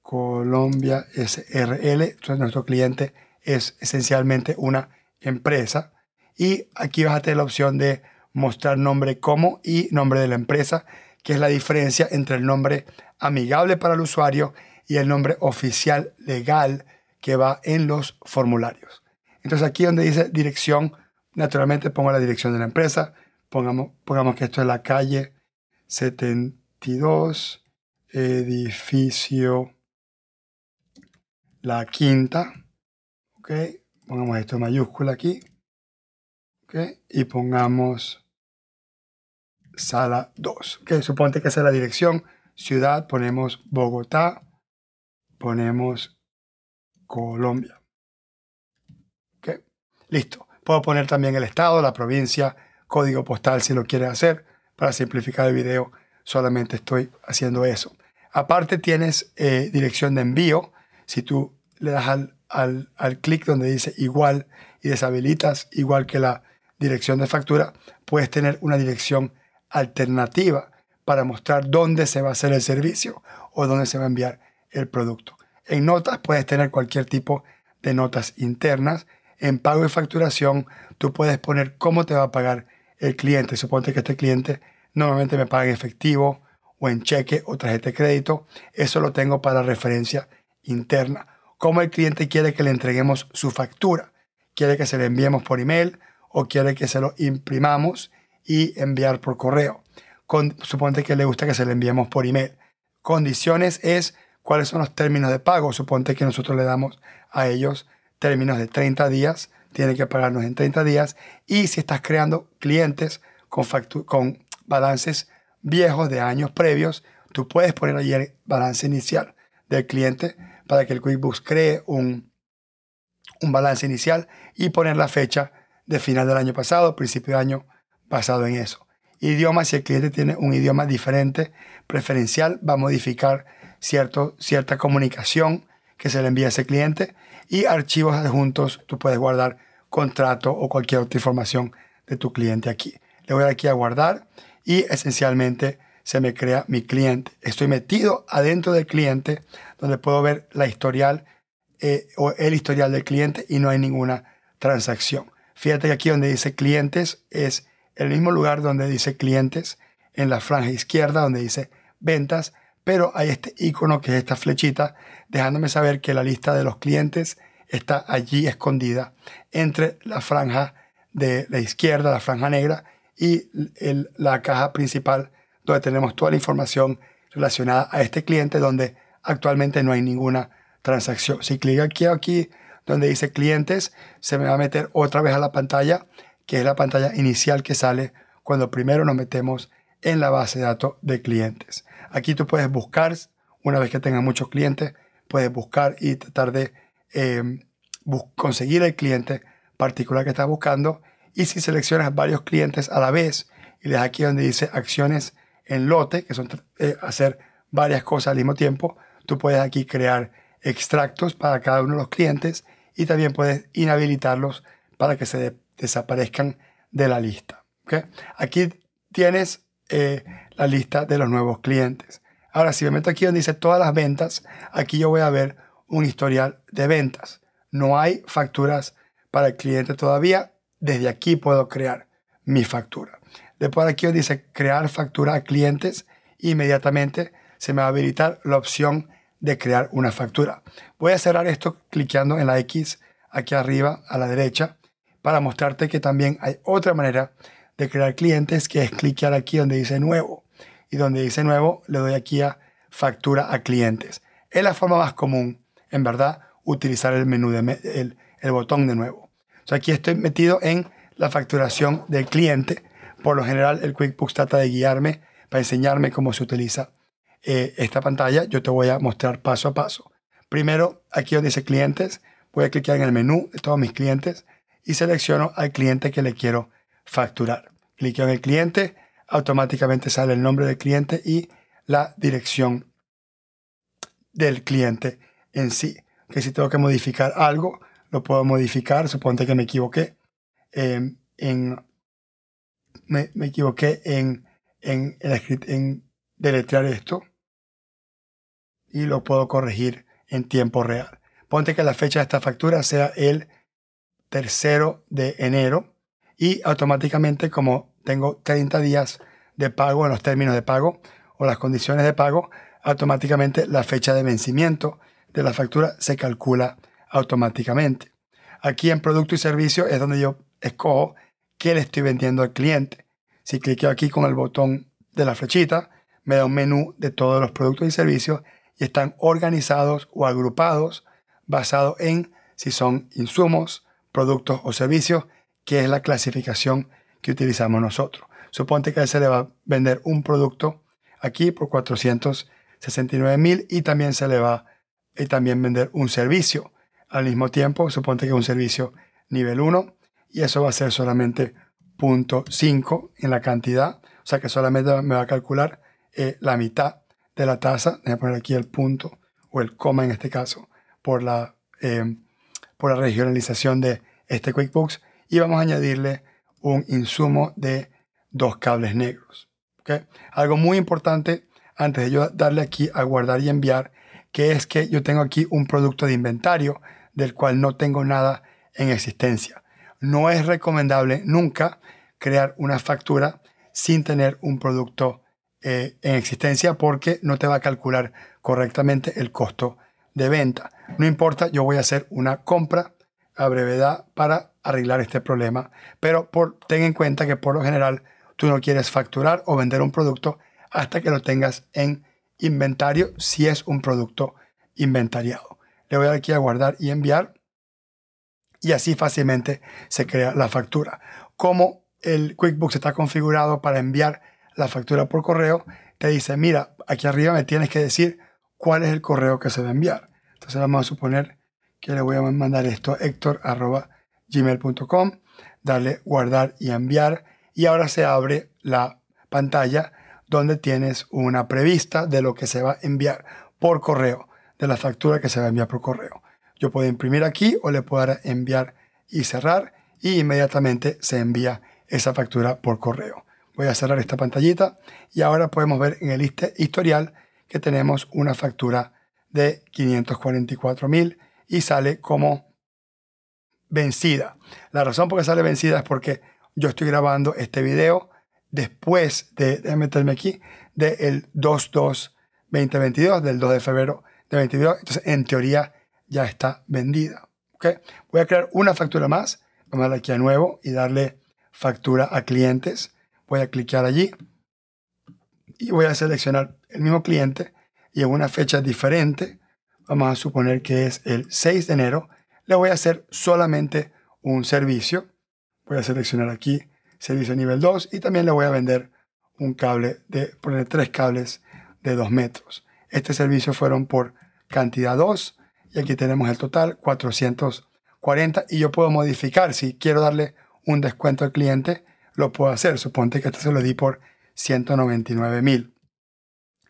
Speaker 1: Colombia SRL. Entonces nuestro cliente es esencialmente una empresa. Y aquí vas a tener la opción de mostrar nombre como y nombre de la empresa, que es la diferencia entre el nombre amigable para el usuario y el nombre oficial legal que va en los formularios. Entonces aquí donde dice dirección, naturalmente pongo la dirección de la empresa. Pongamos, pongamos que esto es la calle 72, edificio La Quinta. Pongamos esto en mayúscula aquí. Y pongamos sala 2. que Suponte que esa es la dirección. Ciudad, ponemos Bogotá. Ponemos Colombia. Listo. Puedo poner también el estado, la provincia, código postal si lo quieres hacer. Para simplificar el video, solamente estoy haciendo eso. Aparte tienes eh, dirección de envío. Si tú le das al, al clic donde dice igual y deshabilitas igual que la dirección de factura, puedes tener una dirección alternativa para mostrar dónde se va a hacer el servicio o dónde se va a enviar el producto. En notas puedes tener cualquier tipo de notas internas. En pago y facturación tú puedes poner cómo te va a pagar el cliente. Suponte que este cliente normalmente me paga en efectivo o en cheque o tarjeta de crédito. Eso lo tengo para referencia interna. Cómo el cliente quiere que le entreguemos su factura. Quiere que se le enviemos por email o quiere que se lo imprimamos y enviar por correo. suponte que le gusta que se le enviemos por email. Condiciones es cuáles son los términos de pago. Suponte que nosotros le damos a ellos términos de 30 días, Tiene que pagarnos en 30 días. Y si estás creando clientes con, con balances viejos de años previos, tú puedes poner ahí el balance inicial del cliente para que el QuickBooks cree un, un balance inicial y poner la fecha de final del año pasado, principio de año basado en eso. Idioma, si el cliente tiene un idioma diferente, preferencial, va a modificar cierta comunicación que se le envía a ese cliente y archivos adjuntos. Tú puedes guardar contrato o cualquier otra información de tu cliente aquí. Le voy aquí a guardar y esencialmente se me crea mi cliente. Estoy metido adentro del cliente donde puedo ver la historial eh, o el historial del cliente y no hay ninguna transacción. Fíjate que aquí donde dice clientes es el mismo lugar donde dice clientes en la franja izquierda donde dice ventas pero hay este icono que es esta flechita, dejándome saber que la lista de los clientes está allí escondida entre la franja de la izquierda, la franja negra, y la caja principal donde tenemos toda la información relacionada a este cliente donde actualmente no hay ninguna transacción. Si clic aquí, aquí donde dice clientes, se me va a meter otra vez a la pantalla, que es la pantalla inicial que sale cuando primero nos metemos en la base de datos de clientes. Aquí tú puedes buscar, una vez que tengas muchos clientes, puedes buscar y tratar de eh, conseguir el cliente particular que estás buscando. Y si seleccionas varios clientes a la vez, y les aquí donde dice acciones en lote, que son eh, hacer varias cosas al mismo tiempo, tú puedes aquí crear extractos para cada uno de los clientes y también puedes inhabilitarlos para que se desaparezcan de la lista. Aquí tienes eh, la lista de los nuevos clientes. Ahora, si me meto aquí donde dice todas las ventas, aquí yo voy a ver un historial de ventas. No hay facturas para el cliente todavía. Desde aquí puedo crear mi factura. Después aquí donde dice crear factura a clientes, inmediatamente se me va a habilitar la opción de crear una factura. Voy a cerrar esto cliqueando en la X aquí arriba a la derecha para mostrarte que también hay otra manera de crear clientes que es cliquear aquí donde dice nuevo y donde dice nuevo, le doy aquí a factura a clientes. Es la forma más común, en verdad, utilizar el menú, el, botón de nuevo. aquí estoy metido en la facturación del cliente. Por lo general, el QuickBooks trata de guiarme para enseñarme cómo se utiliza eh, esta pantalla. Yo te voy a mostrar paso a paso. Primero, aquí donde dice clientes, voy a clicar en el menú de todos mis clientes y selecciono al cliente que le quiero facturar. Clico en el cliente, automáticamente sale el nombre del cliente y la dirección del cliente en sí. Que si tengo que modificar algo, lo puedo modificar. Suponte que me equivoqué em, en... Me, equivoqué en, en, en deletrear esto y lo puedo corregir en tiempo real. Ponte que la fecha de esta factura sea el 3 de enero y automáticamente como tengo 30 días de pago en los términos de pago o las condiciones de pago, automáticamente la fecha de vencimiento de la factura se calcula automáticamente. Aquí en producto y servicio es donde yo escojo qué le estoy vendiendo al cliente. Si cliqueo aquí con el botón de la flechita, me da un menú de todos los productos y servicios y están organizados o agrupados basado en si son insumos, productos o servicios, que es la clasificación que utilizamos nosotros. Suponte que se le va a vender un producto aquí por 469 mil y también se le va a también vender un servicio. Al mismo tiempo, suponte que un servicio nivel 1 y eso va a ser solamente 0.5 en la cantidad. O sea que solamente me va a calcular eh, la mitad de la tasa. Voy a poner aquí el punto o el coma en este caso por la, eh, por la regionalización de este QuickBooks y vamos a añadirle un insumo de dos cables negros. Algo muy importante antes de yo darle aquí a guardar y enviar, que es que yo tengo aquí un producto de inventario del cual no tengo nada en existencia. No es recomendable nunca crear una factura sin tener un producto eh, en existencia porque no te va a calcular correctamente el costo de venta. No importa, yo voy a hacer una compra a brevedad para arreglar este problema. Pero por, ten en cuenta que por lo general tú no quieres facturar o vender un producto hasta que lo tengas en inventario si es un producto inventariado. Le voy a dar aquí a guardar y enviar y así fácilmente se crea la factura. Como el QuickBooks está configurado para enviar la factura por correo, te dice, mira, aquí arriba me tienes que decir cuál es el correo que se va a enviar. Entonces vamos a suponer que le voy a mandar esto, héctor.gmail.com, darle guardar y enviar. Y ahora se abre la pantalla donde tienes una prevista de lo que se va a enviar por correo, de la factura que se va a enviar por correo. Yo puedo imprimir aquí o le puedo dar enviar y cerrar y inmediatamente se envía esa factura por correo. Voy a cerrar esta pantallita y ahora podemos ver en el historial que tenemos una factura de 544 mil y sale como vencida. La razón por qué sale vencida es porque yo estoy grabando este video después de, déjame meterme aquí, del de 2 2022 del 2 de febrero de 2022. Entonces, en teoría, ya está vendida. ¿okay? Voy a crear una factura más. Vamos a darle aquí a nuevo y darle factura a clientes. Voy a clicar allí y voy a seleccionar el mismo cliente y en una fecha diferente vamos a suponer que es el 6 de enero, le voy a hacer solamente un servicio. Voy a seleccionar aquí servicio nivel 2 y también le voy a vender un cable de, poner tres cables de 2 metros. Este servicio fueron por cantidad 2 y aquí tenemos el total 440 y yo puedo modificar si quiero darle un descuento al cliente lo puedo hacer. Suponte que este se lo di por 199 mil.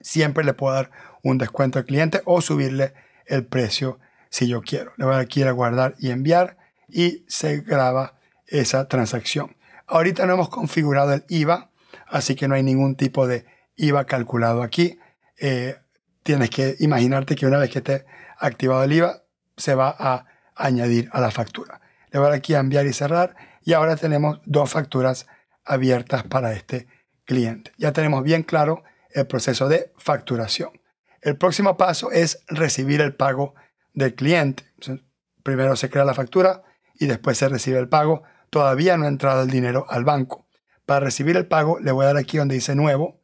Speaker 1: Siempre le puedo dar un descuento al cliente o subirle el precio si yo quiero. Le voy a aquí a guardar y enviar y se graba esa transacción. Ahorita no hemos configurado el IVA, así que no hay ningún tipo de IVA calculado aquí. Eh, tienes que imaginarte que una vez que esté activado el IVA, se va a añadir a la factura. Le voy a aquí a enviar y cerrar y ahora tenemos dos facturas abiertas para este cliente. Ya tenemos bien claro el proceso de facturación. El próximo paso es recibir el pago del cliente. primero se crea la factura y después se recibe el pago. Todavía no ha entrado el dinero al banco. Para recibir el pago le voy a dar aquí donde dice nuevo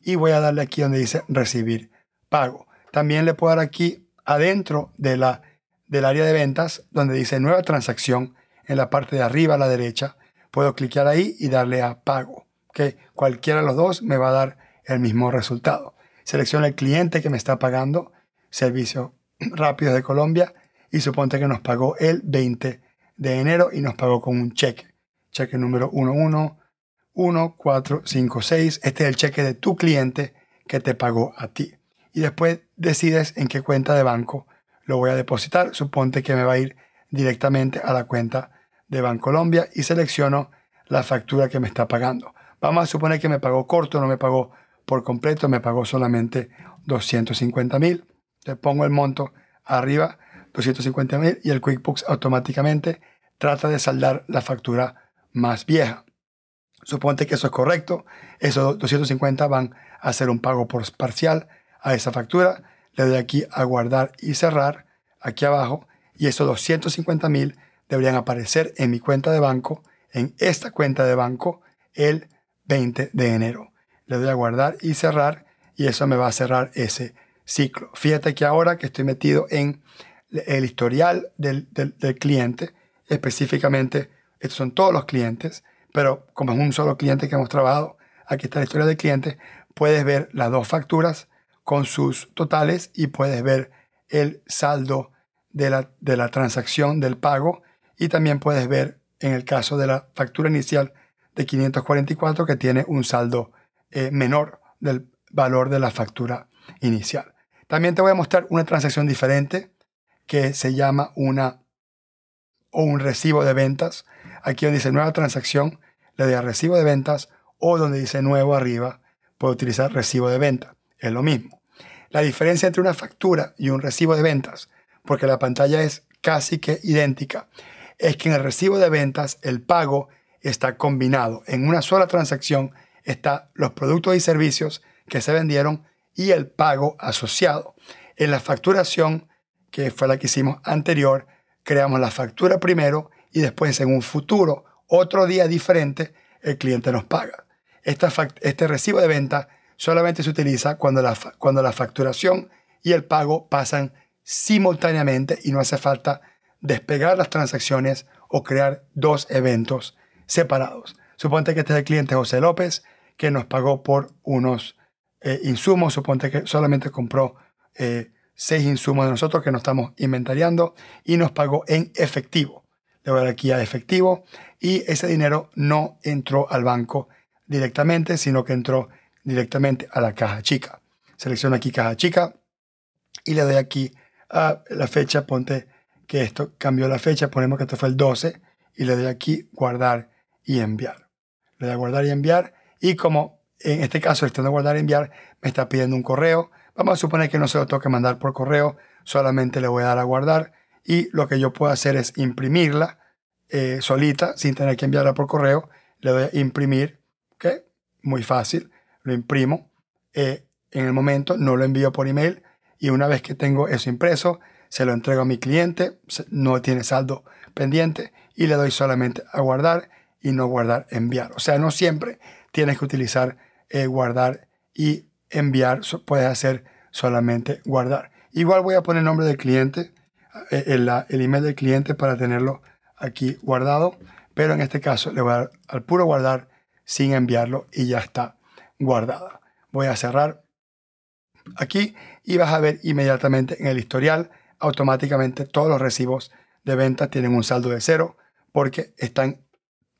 Speaker 1: y voy a darle aquí donde dice recibir pago. También le puedo dar aquí adentro de la, del área de ventas donde dice nueva transacción en la parte de arriba a la derecha. Puedo clicar ahí y darle a pago. que Cualquiera de los dos me va a dar el mismo resultado selecciona el cliente que me está pagando servicios rápidos de Colombia y suponte que nos pagó el 20 de enero y nos pagó con un cheque. Cheque número 111456. Este es el cheque de tu cliente que te pagó a ti. Y después decides en qué cuenta de banco lo voy a depositar. Suponte que me va a ir directamente a la cuenta de Bancolombia y selecciono la factura que me está pagando. Vamos a suponer que me pagó corto, no me pagó por completo, me pagó solamente 250 mil. Le pongo el monto arriba, 250 mil, y el QuickBooks automáticamente trata de saldar la factura más vieja. Suponte que eso es correcto, esos 250 van a ser un pago por parcial a esa factura, le doy aquí a guardar y cerrar, aquí abajo, y esos 250 mil deberían aparecer en mi cuenta de banco, en esta cuenta de banco, el 20 de enero le doy a guardar y cerrar y eso me va a cerrar ese ciclo. Fíjate que ahora que estoy metido en el historial del, cliente, específicamente, estos son todos los clientes, pero como es un solo cliente que hemos trabajado, aquí está el historial del cliente, puedes ver las dos facturas con sus totales y puedes ver el saldo de la, de la transacción del pago y también puedes ver en el caso de la factura inicial de 544 que tiene un saldo eh, menor del valor de la factura inicial. También te voy a mostrar una transacción diferente que se llama una o un recibo de ventas. Aquí donde dice nueva transacción, le doy a recibo de ventas o donde dice nuevo arriba, puedo utilizar recibo de venta. Es lo mismo. La diferencia entre una factura y un recibo de ventas, porque la pantalla es casi que idéntica, es que en el recibo de ventas el pago está combinado en una sola transacción está los productos y servicios que se vendieron y el pago asociado. En la facturación, que fue la que hicimos anterior, creamos la factura primero y después en un futuro, otro día diferente, el cliente nos paga. este recibo de venta solamente se utiliza cuando la, cuando la facturación y el pago pasan simultáneamente y no hace falta despegar las transacciones o crear dos eventos separados. Suponte que este es el cliente José López que nos pagó por unos eh, insumos. Suponte que solamente compró eh, seis insumos de nosotros que nos estamos inventariando y nos pagó en efectivo. Le voy a dar aquí a efectivo y ese dinero no entró al banco directamente, sino que entró directamente a la caja chica. Selecciono aquí caja chica y le doy aquí a la fecha, ponte que esto cambió la fecha, ponemos que esto fue el 12 y le doy aquí guardar y enviar. Le doy a guardar y enviar y como en este caso el de guardar enviar me está pidiendo un correo, vamos a suponer que no se lo toque mandar por correo, solamente le voy a dar a guardar y lo que yo puedo hacer es imprimirla eh, solita sin tener que enviarla por correo. Le doy a imprimir, ¿ok? Muy fácil, lo imprimo. Eh, en el momento no lo envío por email y una vez que tengo eso impreso, se lo entrego a mi cliente, no tiene saldo pendiente y le doy solamente a guardar y no guardar enviar. O sea, no siempre tienes que utilizar eh, guardar y enviar. puedes hacer solamente guardar. Igual voy a poner el nombre del cliente, eh, el, email del cliente para tenerlo aquí guardado. Pero en este caso le voy a dar al puro guardar sin enviarlo y ya está guardada. Voy a cerrar aquí y vas a ver inmediatamente en el historial automáticamente todos los recibos de venta tienen un saldo de cero porque están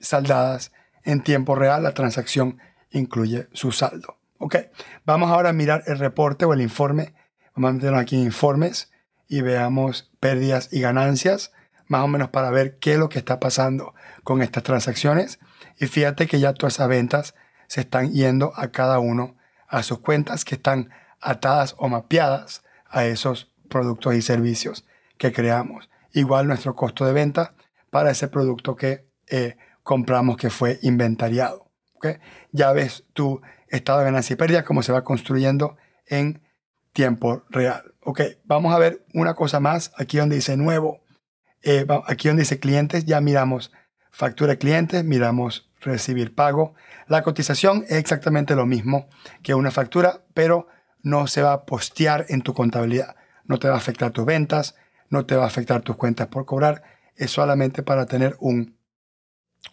Speaker 1: saldadas en tiempo real. La transacción incluye su saldo. Ok, vamos ahora a mirar el reporte o el informe. Vamos a meternos aquí en informes y veamos pérdidas y ganancias, más o menos para ver qué es lo que está pasando con estas transacciones. Y fíjate que ya todas esas ventas se están yendo a cada uno a sus cuentas que están atadas o mapeadas a esos productos y servicios que creamos. Igual nuestro costo de venta para ese producto que eh, compramos que fue inventariado. ¿okay? Ya ves tu estado de ganancia y pérdida, cómo se va construyendo en tiempo real. Ok, vamos a ver una cosa más. Aquí donde dice nuevo, eh, aquí donde dice clientes, ya miramos factura de clientes, miramos recibir pago. La cotización es exactamente lo mismo que una factura, pero no se va a postear en tu contabilidad. No te va a afectar tus ventas, no te va a afectar tus cuentas por cobrar. Es solamente para tener un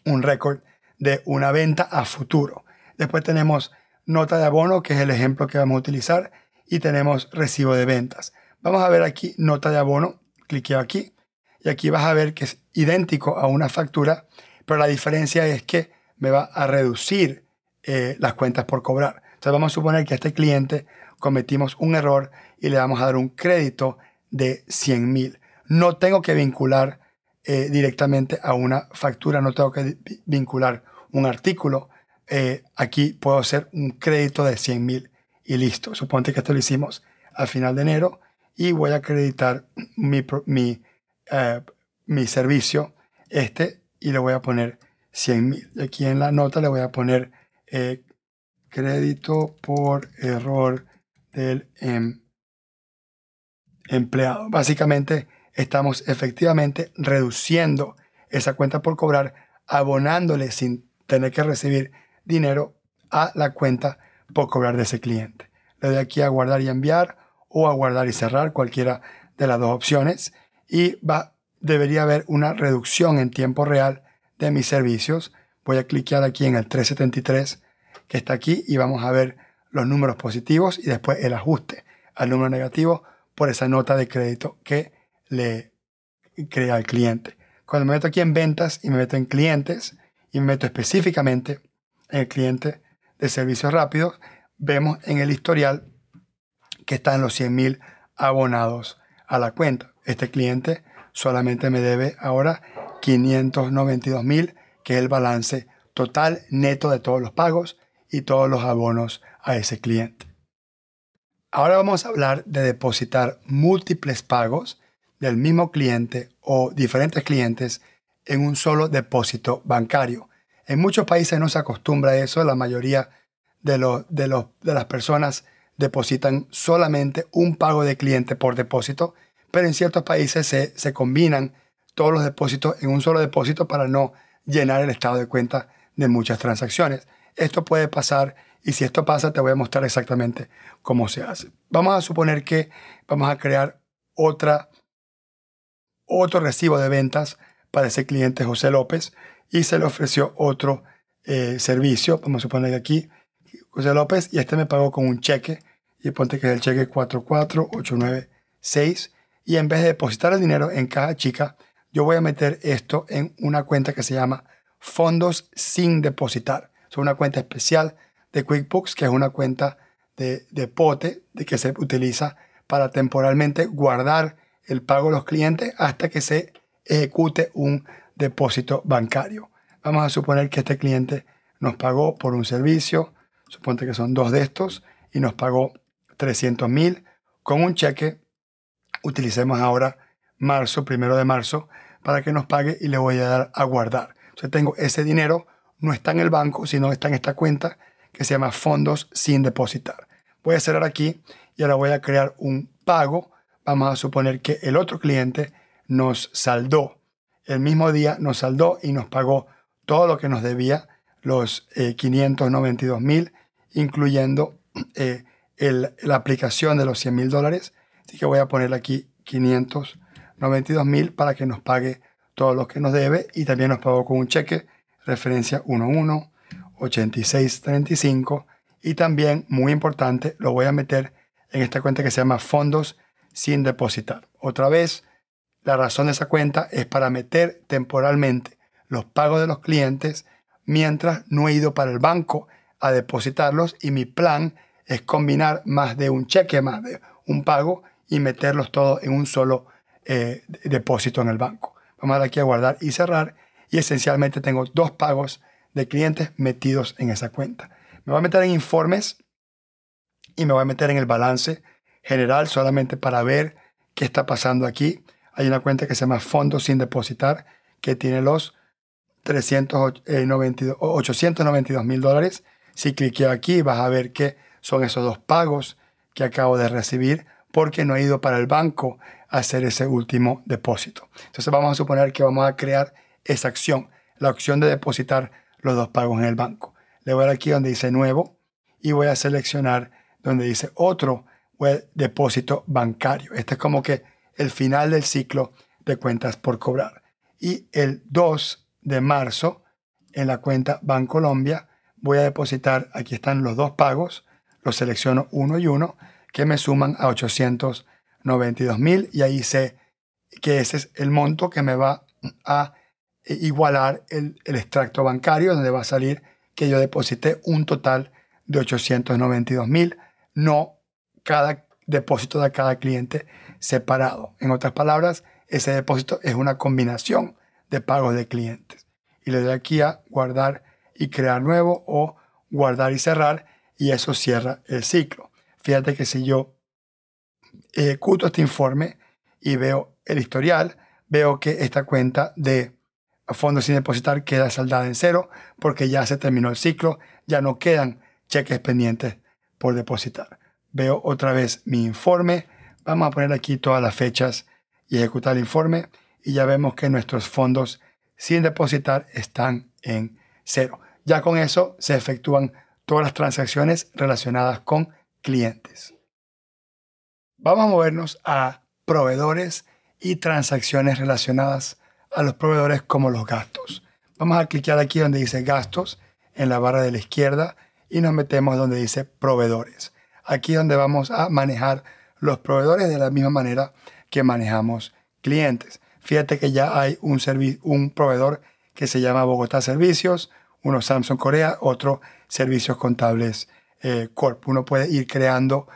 Speaker 1: un récord de una venta a futuro. Después tenemos nota de abono, que es el ejemplo que vamos a utilizar, y tenemos recibo de ventas. Vamos a ver aquí nota de abono, cliqueo aquí, y aquí vas a ver que es idéntico a una factura, pero la diferencia es que me va a reducir eh, las cuentas por cobrar. Entonces vamos a suponer que a este cliente cometimos un error y le vamos a dar un crédito de 100 mil. No tengo que vincular eh, directamente a una factura, no tengo que vincular un artículo. Eh, aquí puedo hacer un crédito de 100 mil y listo. Suponte que esto lo hicimos al final de enero y voy a acreditar mi, mi, eh, mi servicio este y le voy a poner 100 mil. Aquí en la nota le voy a poner crédito por error del em, empleado. Básicamente estamos efectivamente reduciendo esa cuenta por cobrar, abonándole sin tener que recibir dinero a la cuenta por cobrar de ese cliente. Le doy aquí a guardar y enviar o a guardar y cerrar, cualquiera de las dos opciones, y va, debería haber una reducción en tiempo real de mis servicios. Voy a cliquear aquí en el 373 que está aquí y vamos a ver los números positivos y después el ajuste al número negativo por esa nota de crédito que le crea al cliente. Cuando me meto aquí en ventas y me meto en clientes y me meto específicamente en el cliente de servicios rápidos, vemos en el historial que están los 100.000 abonados a la cuenta. Este cliente solamente me debe ahora 592.000, que es el balance total neto de todos los pagos y todos los abonos a ese cliente. Ahora vamos a hablar de depositar múltiples pagos del mismo cliente o diferentes clientes en un solo depósito bancario. En muchos países no se acostumbra a eso, la mayoría de, de, de las personas depositan solamente un pago de cliente por depósito, pero en ciertos países se, se combinan todos los depósitos en un solo depósito para no llenar el estado de cuenta de muchas transacciones. Esto puede pasar y si esto pasa te voy a mostrar exactamente cómo se hace. Vamos a suponer que vamos a crear otra otro recibo de ventas para ese cliente José López y se le ofreció otro eh, servicio, vamos a suponer aquí, José López, y este me pagó con un cheque, y ponte que es el cheque 44896, y en vez de depositar el dinero en caja chica, yo voy a meter esto en una cuenta que se llama fondos sin depositar. Es una cuenta especial de QuickBooks, que es una cuenta de, pote de que se utiliza para temporalmente guardar el pago de los clientes hasta que se ejecute un depósito bancario. Vamos a suponer que este cliente nos pagó por un servicio, suponte que son dos de estos, y nos pagó 300 mil con un cheque. Utilicemos ahora marzo, primero de marzo, para que nos pague y le voy a dar a guardar. Entonces tengo ese dinero, no está en el banco, sino está en esta cuenta que se llama fondos sin depositar. Voy a cerrar aquí y ahora voy a crear un pago vamos a suponer que el otro cliente nos saldó. El mismo día nos saldó y nos pagó todo lo que nos debía, los 592 eh, mil, incluyendo eh, la aplicación de los 100 mil dólares. Así que voy a poner aquí 592 mil para que nos pague todo lo que nos debe y también nos pagó con un cheque, referencia 118635 y también, muy importante, lo voy a meter en esta cuenta que se llama Fondos sin depositar. Otra vez, la razón de esa cuenta es para meter temporalmente los pagos de los clientes mientras no he ido para el banco a depositarlos y mi plan es combinar más de un cheque, más de un pago y meterlos todos en un solo eh, depósito en el banco. Vamos a dar aquí a guardar y cerrar y esencialmente tengo dos pagos de clientes metidos en esa cuenta. Me voy a meter en informes y me voy a meter en el balance general solamente para ver qué está pasando aquí. Hay una cuenta que se llama Fondos sin depositar que tiene los 392, 892 eh, mil dólares. Si cliqueo aquí vas a ver que son esos dos pagos que acabo de recibir porque no he ido para el banco a hacer ese último depósito. Entonces vamos a suponer que vamos a crear esa acción, la opción de depositar los dos pagos en el banco. Le voy a dar aquí donde dice nuevo y voy a seleccionar donde dice otro o el depósito bancario. Este es como que el final del ciclo de cuentas por cobrar. Y el 2 de marzo, en la cuenta Bancolombia, voy a depositar, aquí están los dos pagos, los selecciono uno y uno, que me suman a 892 mil y ahí sé que ese es el monto que me va a igualar el, el extracto bancario, donde va a salir que yo deposité un total de 892 mil, no cada depósito de cada cliente separado. En otras palabras, ese depósito es una combinación de pagos de clientes. Y le doy aquí a guardar y crear nuevo o guardar y cerrar y eso cierra el ciclo. Fíjate que si yo ejecuto este informe y veo el historial, veo que esta cuenta de fondos sin depositar queda saldada en cero porque ya se terminó el ciclo, ya no quedan cheques pendientes por depositar veo otra vez mi informe, vamos a poner aquí todas las fechas y ejecutar el informe y ya vemos que nuestros fondos sin depositar están en cero. Ya con eso se efectúan todas las transacciones relacionadas con clientes. Vamos a movernos a proveedores y transacciones relacionadas a los proveedores como los gastos. Vamos a clicar aquí donde dice gastos en la barra de la izquierda y nos metemos donde dice proveedores aquí donde vamos a manejar los proveedores de la misma manera que manejamos clientes. Fíjate que ya hay un, un proveedor que se llama Bogotá Servicios, uno Samsung Corea, otro Servicios Contables eh, Corp. Uno puede ir creando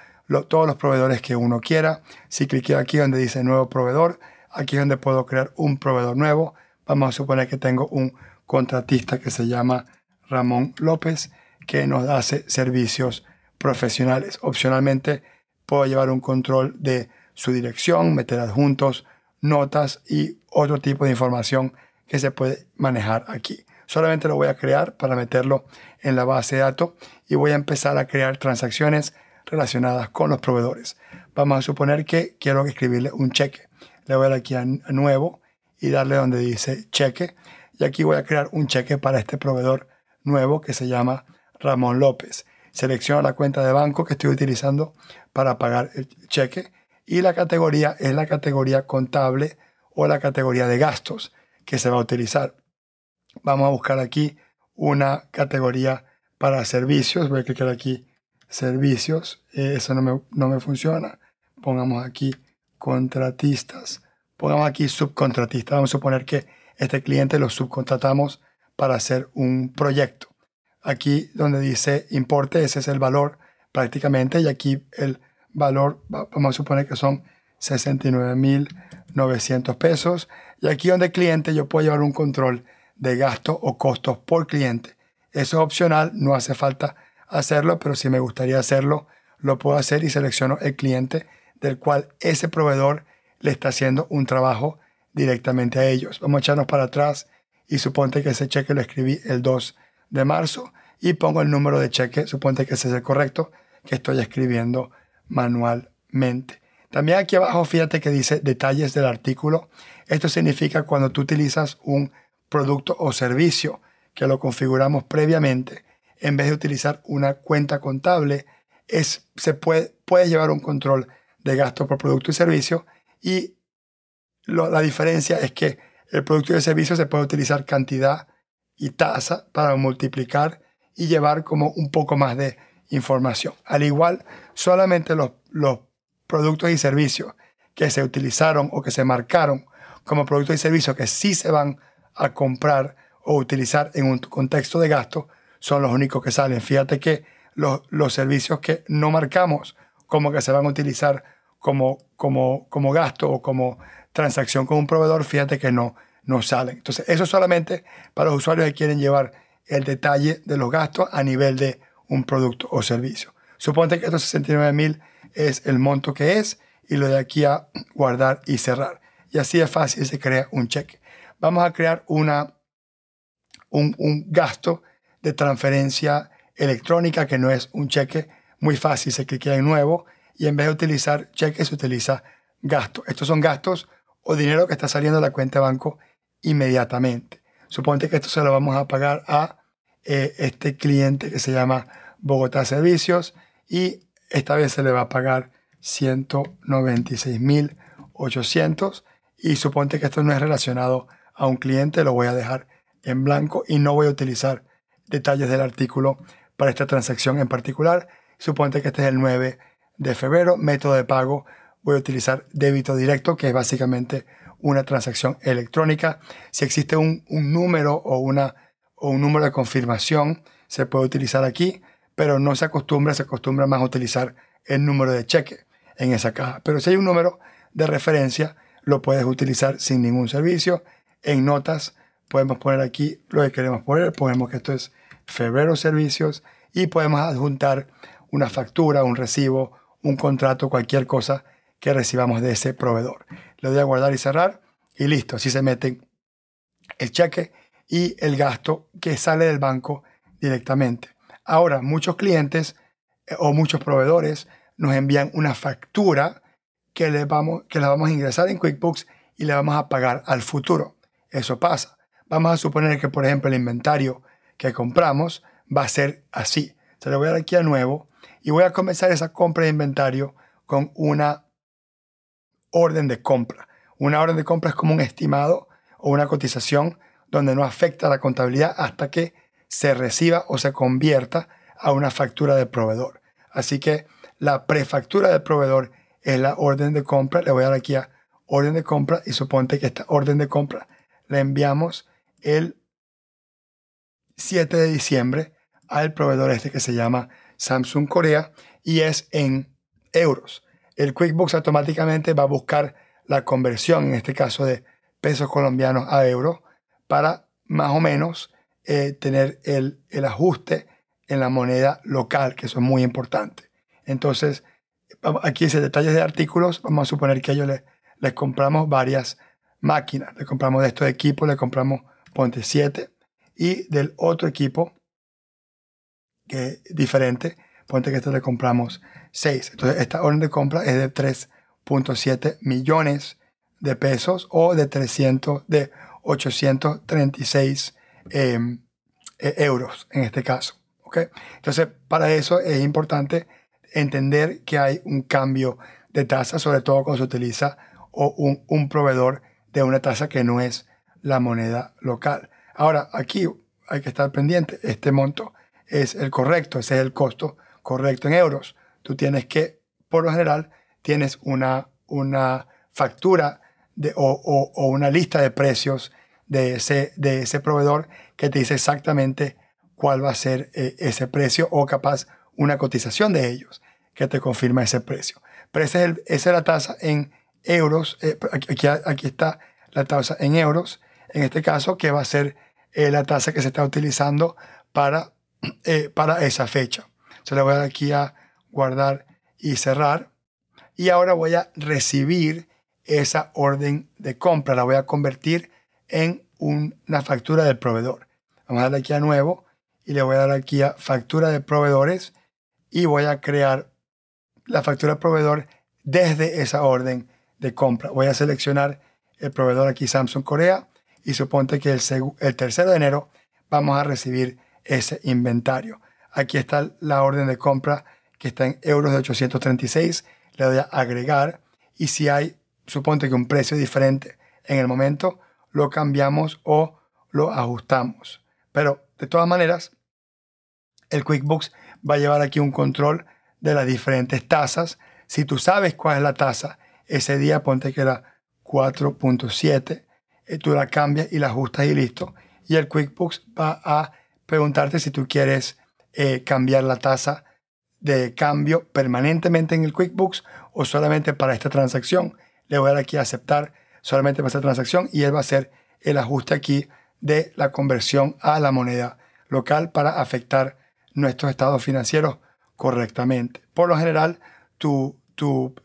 Speaker 1: todos los proveedores que uno quiera. Si cliqueo aquí donde dice nuevo proveedor, aquí es donde puedo crear un proveedor nuevo. Vamos a suponer que tengo un contratista que se llama Ramón López, que nos hace servicios profesionales. Opcionalmente puedo llevar un control de su dirección, meter adjuntos, notas y otro tipo de información que se puede manejar aquí. Solamente lo voy a crear para meterlo en la base de datos y voy a empezar a crear transacciones relacionadas con los proveedores. Vamos a suponer que quiero escribirle un cheque. Le voy a dar aquí a nuevo y darle donde dice cheque. Y aquí voy a crear un cheque para este proveedor nuevo que se llama Ramón López selecciono la cuenta de banco que estoy utilizando para pagar el cheque y la categoría es la categoría contable o la categoría de gastos que se va a utilizar. Vamos a buscar aquí una categoría para servicios. Voy a clicar aquí servicios. Eh, eso no me, no me funciona. Pongamos aquí contratistas. Pongamos aquí subcontratistas. Vamos a suponer que este cliente lo subcontratamos para hacer un proyecto. Aquí donde dice importe, ese es el valor prácticamente, y aquí el valor, vamos a suponer que son 69.900 pesos. Y aquí donde cliente yo puedo llevar un control de gasto o costos por cliente. Eso es opcional, no hace falta hacerlo, pero si me gustaría hacerlo, lo puedo hacer y selecciono el cliente del cual ese proveedor le está haciendo un trabajo directamente a ellos. Vamos a echarnos para atrás y suponte que ese cheque lo escribí el 2 de marzo y pongo el número de cheque, suponte que ese es el correcto, que estoy escribiendo manualmente. También aquí abajo fíjate que dice detalles del artículo. Esto significa cuando tú utilizas un producto o servicio que lo configuramos previamente, en vez de utilizar una cuenta contable, es, se puede, puede llevar un control de gasto por producto y servicio y la diferencia es que el producto y el servicio se puede utilizar cantidad, y tasa para multiplicar y llevar como un poco más de información. Al igual, solamente los, productos y servicios que se utilizaron o que se marcaron como productos y servicios que sí se van a comprar o utilizar en un contexto de gasto son los únicos que salen. Fíjate que los, los servicios que no marcamos como que se van a utilizar como, como, como gasto o como transacción con un proveedor, fíjate que no no salen. Entonces, eso solamente para los usuarios que quieren llevar el detalle de los gastos a nivel de un producto o servicio. Suponte que estos 69 mil es el monto que es y lo de aquí a guardar y cerrar. Y así es fácil, se crea un cheque. Vamos a crear una, un, gasto de transferencia electrónica que no es un cheque. Muy fácil, se clickea en nuevo y en vez de utilizar cheque, se utiliza gasto. Estos son gastos o dinero que está saliendo de la cuenta de banco inmediatamente. Suponte que esto se lo vamos a pagar a eh, este cliente que se llama Bogotá Servicios y esta vez se le va a pagar 196.800 y suponte que esto no es relacionado a un cliente, lo voy a dejar en blanco y no voy a utilizar detalles del artículo para esta transacción en particular. Suponte que este es el 9 de febrero, método de pago, voy a utilizar débito directo, que es básicamente una transacción electrónica. Si existe un, número o, una, o un número de confirmación, se puede utilizar aquí, pero no se acostumbra, se acostumbra más a utilizar el número de cheque en esa caja. Pero si hay un número de referencia, lo puedes utilizar sin ningún servicio. En notas podemos poner aquí lo que queremos poner, ponemos que esto es febrero servicios y podemos adjuntar una factura, un recibo, un contrato, cualquier cosa que recibamos de ese proveedor. Le doy a guardar y cerrar y listo, así se meten el cheque y el gasto que sale del banco directamente. Ahora, muchos clientes eh, o muchos proveedores nos envían una factura que, les vamos, que la vamos a ingresar en QuickBooks y la vamos a pagar al futuro. Eso pasa. Vamos a suponer que, por ejemplo, el inventario que compramos va a ser así. Se lo voy a dar aquí a nuevo y voy a comenzar esa compra de inventario con una orden de compra. Una orden de compra es como un estimado o una cotización donde no afecta la contabilidad hasta que se reciba o se convierta a una factura del proveedor. Así que la prefactura del proveedor es la orden de compra. Le voy a dar aquí a orden de compra y suponte que esta orden de compra la enviamos el 7 de diciembre al proveedor este que se llama Samsung Corea y es en euros el QuickBooks automáticamente va a buscar la conversión, en este caso de pesos colombianos a euros, para más o menos eh, tener el, ajuste en la moneda local, que eso es muy importante. Entonces, aquí dice detalles de artículos, vamos a suponer que a ellos les, compramos varias máquinas, le compramos de estos equipos, le compramos, ponte 7, y del otro equipo, que es diferente, ponte que este le compramos entonces, esta orden de compra es de 3.7 millones de pesos o de de 836 em, e, euros en este caso. ¿okay? Entonces, para eso es importante entender que hay un cambio de tasa, sobre todo cuando se utiliza o un proveedor de una tasa que no es la moneda local. Ahora, aquí hay que estar pendiente, este monto es el correcto, ese es el costo correcto en euros tú tienes que, por lo general, tienes una, una factura o, una lista de precios de ese, de ese proveedor que te dice exactamente cuál va a ser eh, ese precio o capaz una cotización de ellos que te confirma ese precio. Pero es esa es la tasa en euros. Eh, aquí, está la tasa en euros, en este caso, que va a ser eh, la tasa que se está utilizando para, para esa fecha. Se la voy a dar aquí a, guardar y cerrar. Y ahora voy a recibir esa orden de compra, la voy a convertir en una factura del proveedor. Vamos a darle aquí a nuevo y le voy a dar aquí a factura de proveedores y voy a crear la factura de proveedor desde esa orden de compra. Voy a seleccionar el proveedor aquí Samsung Corea y suponte que el, el tercero de enero vamos a recibir ese inventario. Aquí está la orden de compra que está en euros de 836, le doy a agregar y si hay, suponte que un precio diferente en el momento, lo cambiamos o lo ajustamos. Pero de todas maneras, el QuickBooks va a llevar aquí un control de las diferentes tasas. Si tú sabes cuál es la tasa, ese día ponte que era 4.7, eh, tú la cambias y la ajustas y listo. Y el QuickBooks va a preguntarte si tú quieres eh, cambiar la tasa de cambio permanentemente en el QuickBooks o solamente para esta transacción. Le voy a dar aquí a aceptar solamente para esta transacción y él va a hacer el ajuste aquí de la conversión a la moneda local para afectar nuestros estados financieros correctamente. Por lo general, tu,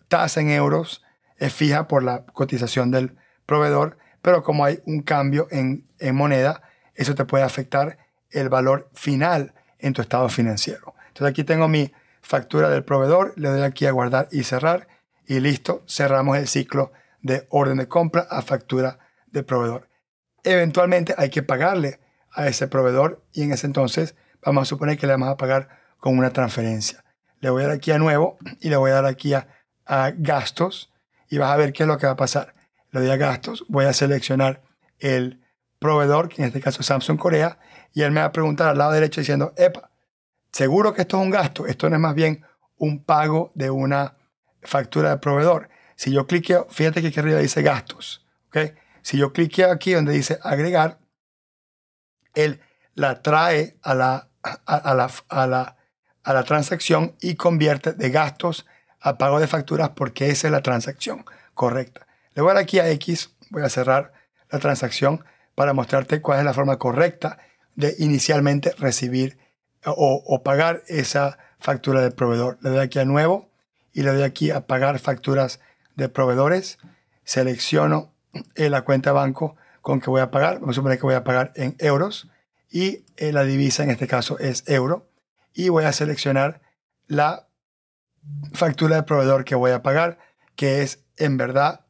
Speaker 1: tasa en euros es fija por la cotización del proveedor, pero como hay un cambio en moneda, eso te puede afectar el valor final en tu estado financiero. Entonces aquí tengo mi factura del proveedor, le doy aquí a guardar y cerrar y listo, cerramos el ciclo de orden de compra a factura del proveedor. Eventualmente hay que pagarle a ese proveedor y en ese entonces vamos a suponer que le vamos a pagar con una transferencia. Le voy a dar aquí a nuevo y le voy a dar aquí a, a gastos y vas a ver qué es lo que va a pasar. Le doy a gastos, voy a seleccionar el proveedor, que en este caso es Samsung Corea, y él me va a preguntar al lado derecho diciendo, epa, seguro que esto es un gasto, esto no es más bien un pago de una factura de proveedor. Si yo cliqueo, fíjate que aquí arriba dice gastos, ¿ok? Si yo cliqueo aquí donde dice agregar, él la trae a la, la, a la transacción y convierte de gastos a pago de facturas porque esa es la transacción correcta. Le voy a dar aquí a X, voy a cerrar la transacción para mostrarte cuál es la forma correcta de inicialmente recibir o, pagar esa factura del proveedor. Le doy aquí a nuevo y le doy aquí a pagar facturas de proveedores. Selecciono la cuenta banco con que voy a pagar. Vamos a suponer que voy a pagar en euros y eh, la divisa en este caso es euro. Y voy a seleccionar la factura de proveedor que voy a pagar, que es en verdad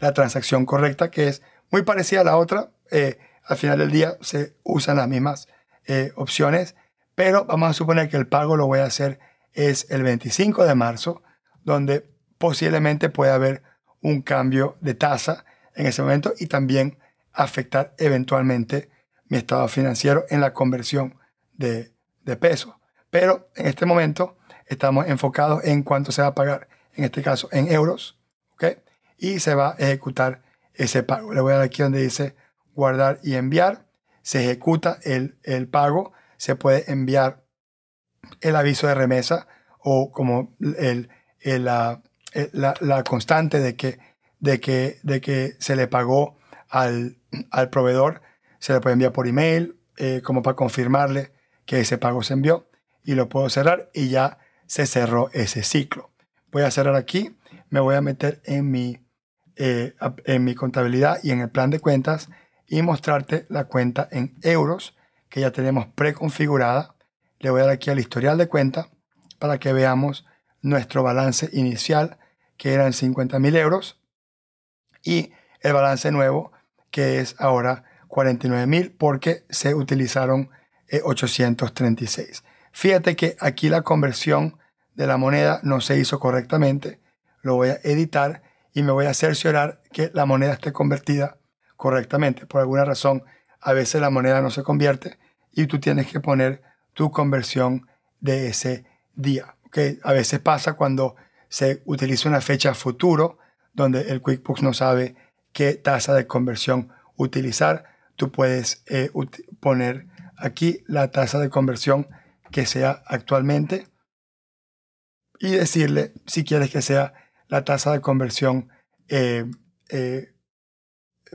Speaker 1: la transacción correcta, que es muy parecida a la otra. Eh, al final del día se usan las mismas eh, opciones pero vamos a suponer que el pago lo voy a hacer es el 25 de marzo, donde posiblemente puede haber un cambio de tasa en ese momento y también afectar eventualmente mi estado financiero en la conversión de, peso Pero en este momento estamos enfocados en cuánto se va a pagar, en este caso en euros, Y se va a ejecutar ese pago. Le voy a dar aquí donde dice guardar y enviar. Se ejecuta el, el pago se puede enviar el aviso de remesa o como la, constante de que, de, que, de que se le pagó al, proveedor, se le puede enviar por email eh, como para confirmarle que ese pago se envió y lo puedo cerrar y ya se cerró ese ciclo. Voy a cerrar aquí, me voy a meter en mi, eh, en mi contabilidad y en el plan de cuentas y mostrarte la cuenta en euros que ya tenemos preconfigurada. Le voy a dar aquí al historial de cuenta para que veamos nuestro balance inicial, que eran 50,000 mil euros, y el balance nuevo, que es ahora 49,000 porque se utilizaron 836. Eh, Fíjate que aquí la conversión de la moneda no se hizo correctamente. Lo voy a editar y me voy a cerciorar que la moneda esté convertida correctamente. Por alguna razón, a veces la moneda no se convierte y tú tienes que poner tu conversión de ese día. A veces pasa cuando se utiliza una fecha futuro donde el QuickBooks no sabe qué tasa de conversión utilizar. Tú puedes eh, poner aquí la tasa de conversión que sea actualmente y decirle si quieres que sea la tasa de conversión eh, eh,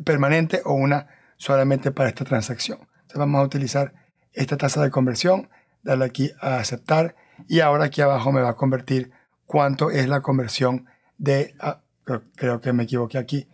Speaker 1: permanente o una solamente para esta transacción. Entonces vamos a utilizar esta tasa de conversión, darle aquí a aceptar y ahora aquí abajo me va a convertir cuánto es la conversión de, ah, creo que me equivoqué aquí,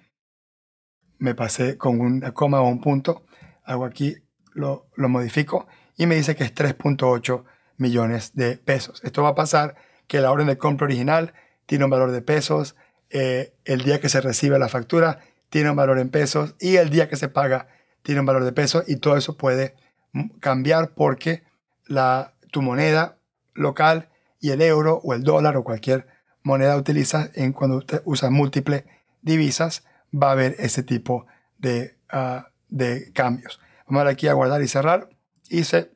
Speaker 1: me pasé con una coma o un punto, hago aquí, lo, lo modifico y me dice que es 3.8 millones de pesos. Esto va a pasar que la orden de compra original tiene un valor de pesos, eh, el día que se recibe la factura tiene un valor en pesos y el día que se paga tiene un valor de peso y todo eso puede mm, cambiar porque la, tu moneda local y el euro o el dólar o cualquier moneda utilizas en cuando usas múltiples divisas va a haber ese tipo de, ah, cambios. Vamos a aquí a guardar y cerrar y se,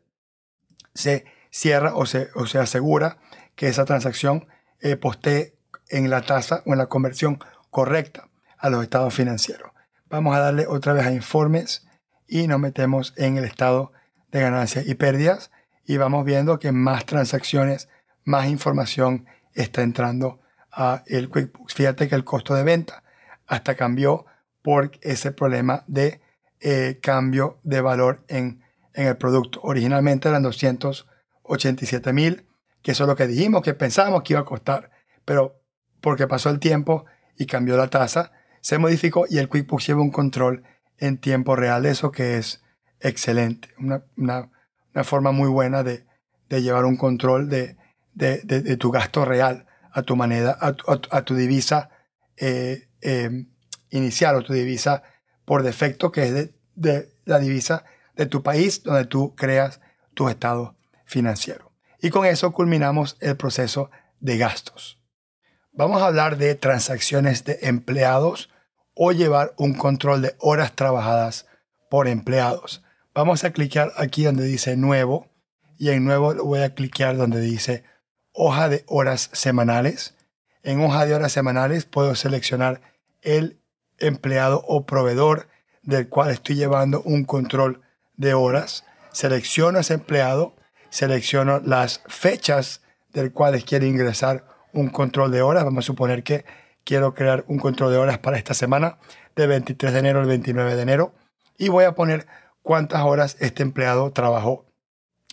Speaker 1: se cierra o se, o se asegura que esa transacción eh, postee en la tasa o en la conversión correcta a los estados financieros. Vamos a darle otra vez a informes y nos metemos en el estado de ganancias y pérdidas y vamos viendo que más transacciones, más información está entrando a el QuickBooks. Fíjate que el costo de venta hasta cambió por ese problema de eh, cambio de valor en, en, el producto. Originalmente eran 287 mil, que eso es lo que dijimos, que pensábamos que iba a costar, pero porque pasó el tiempo y cambió la tasa, se modificó y el QuickBooks lleva un control en tiempo real. Eso que es excelente, una, forma muy buena de, llevar un control de, tu gasto real a tu moneda, a, tu, divisa eh, eh, inicial o tu divisa por defecto, que es de la divisa de tu país donde tú creas tu estado financiero. Y con eso culminamos el proceso de gastos. Vamos a hablar de transacciones de empleados o llevar un control de horas trabajadas por empleados. Vamos a clicar aquí donde dice nuevo y en nuevo voy a clicar donde dice hoja de horas semanales. En hoja de horas semanales puedo seleccionar el empleado o proveedor del cual estoy llevando un control de horas. Selecciono ese empleado, selecciono las fechas del cual quiere ingresar un control de horas. Vamos a suponer que quiero crear un control de horas para esta semana, de 23 de enero al 29 de enero, y voy a poner cuántas horas este empleado trabajó.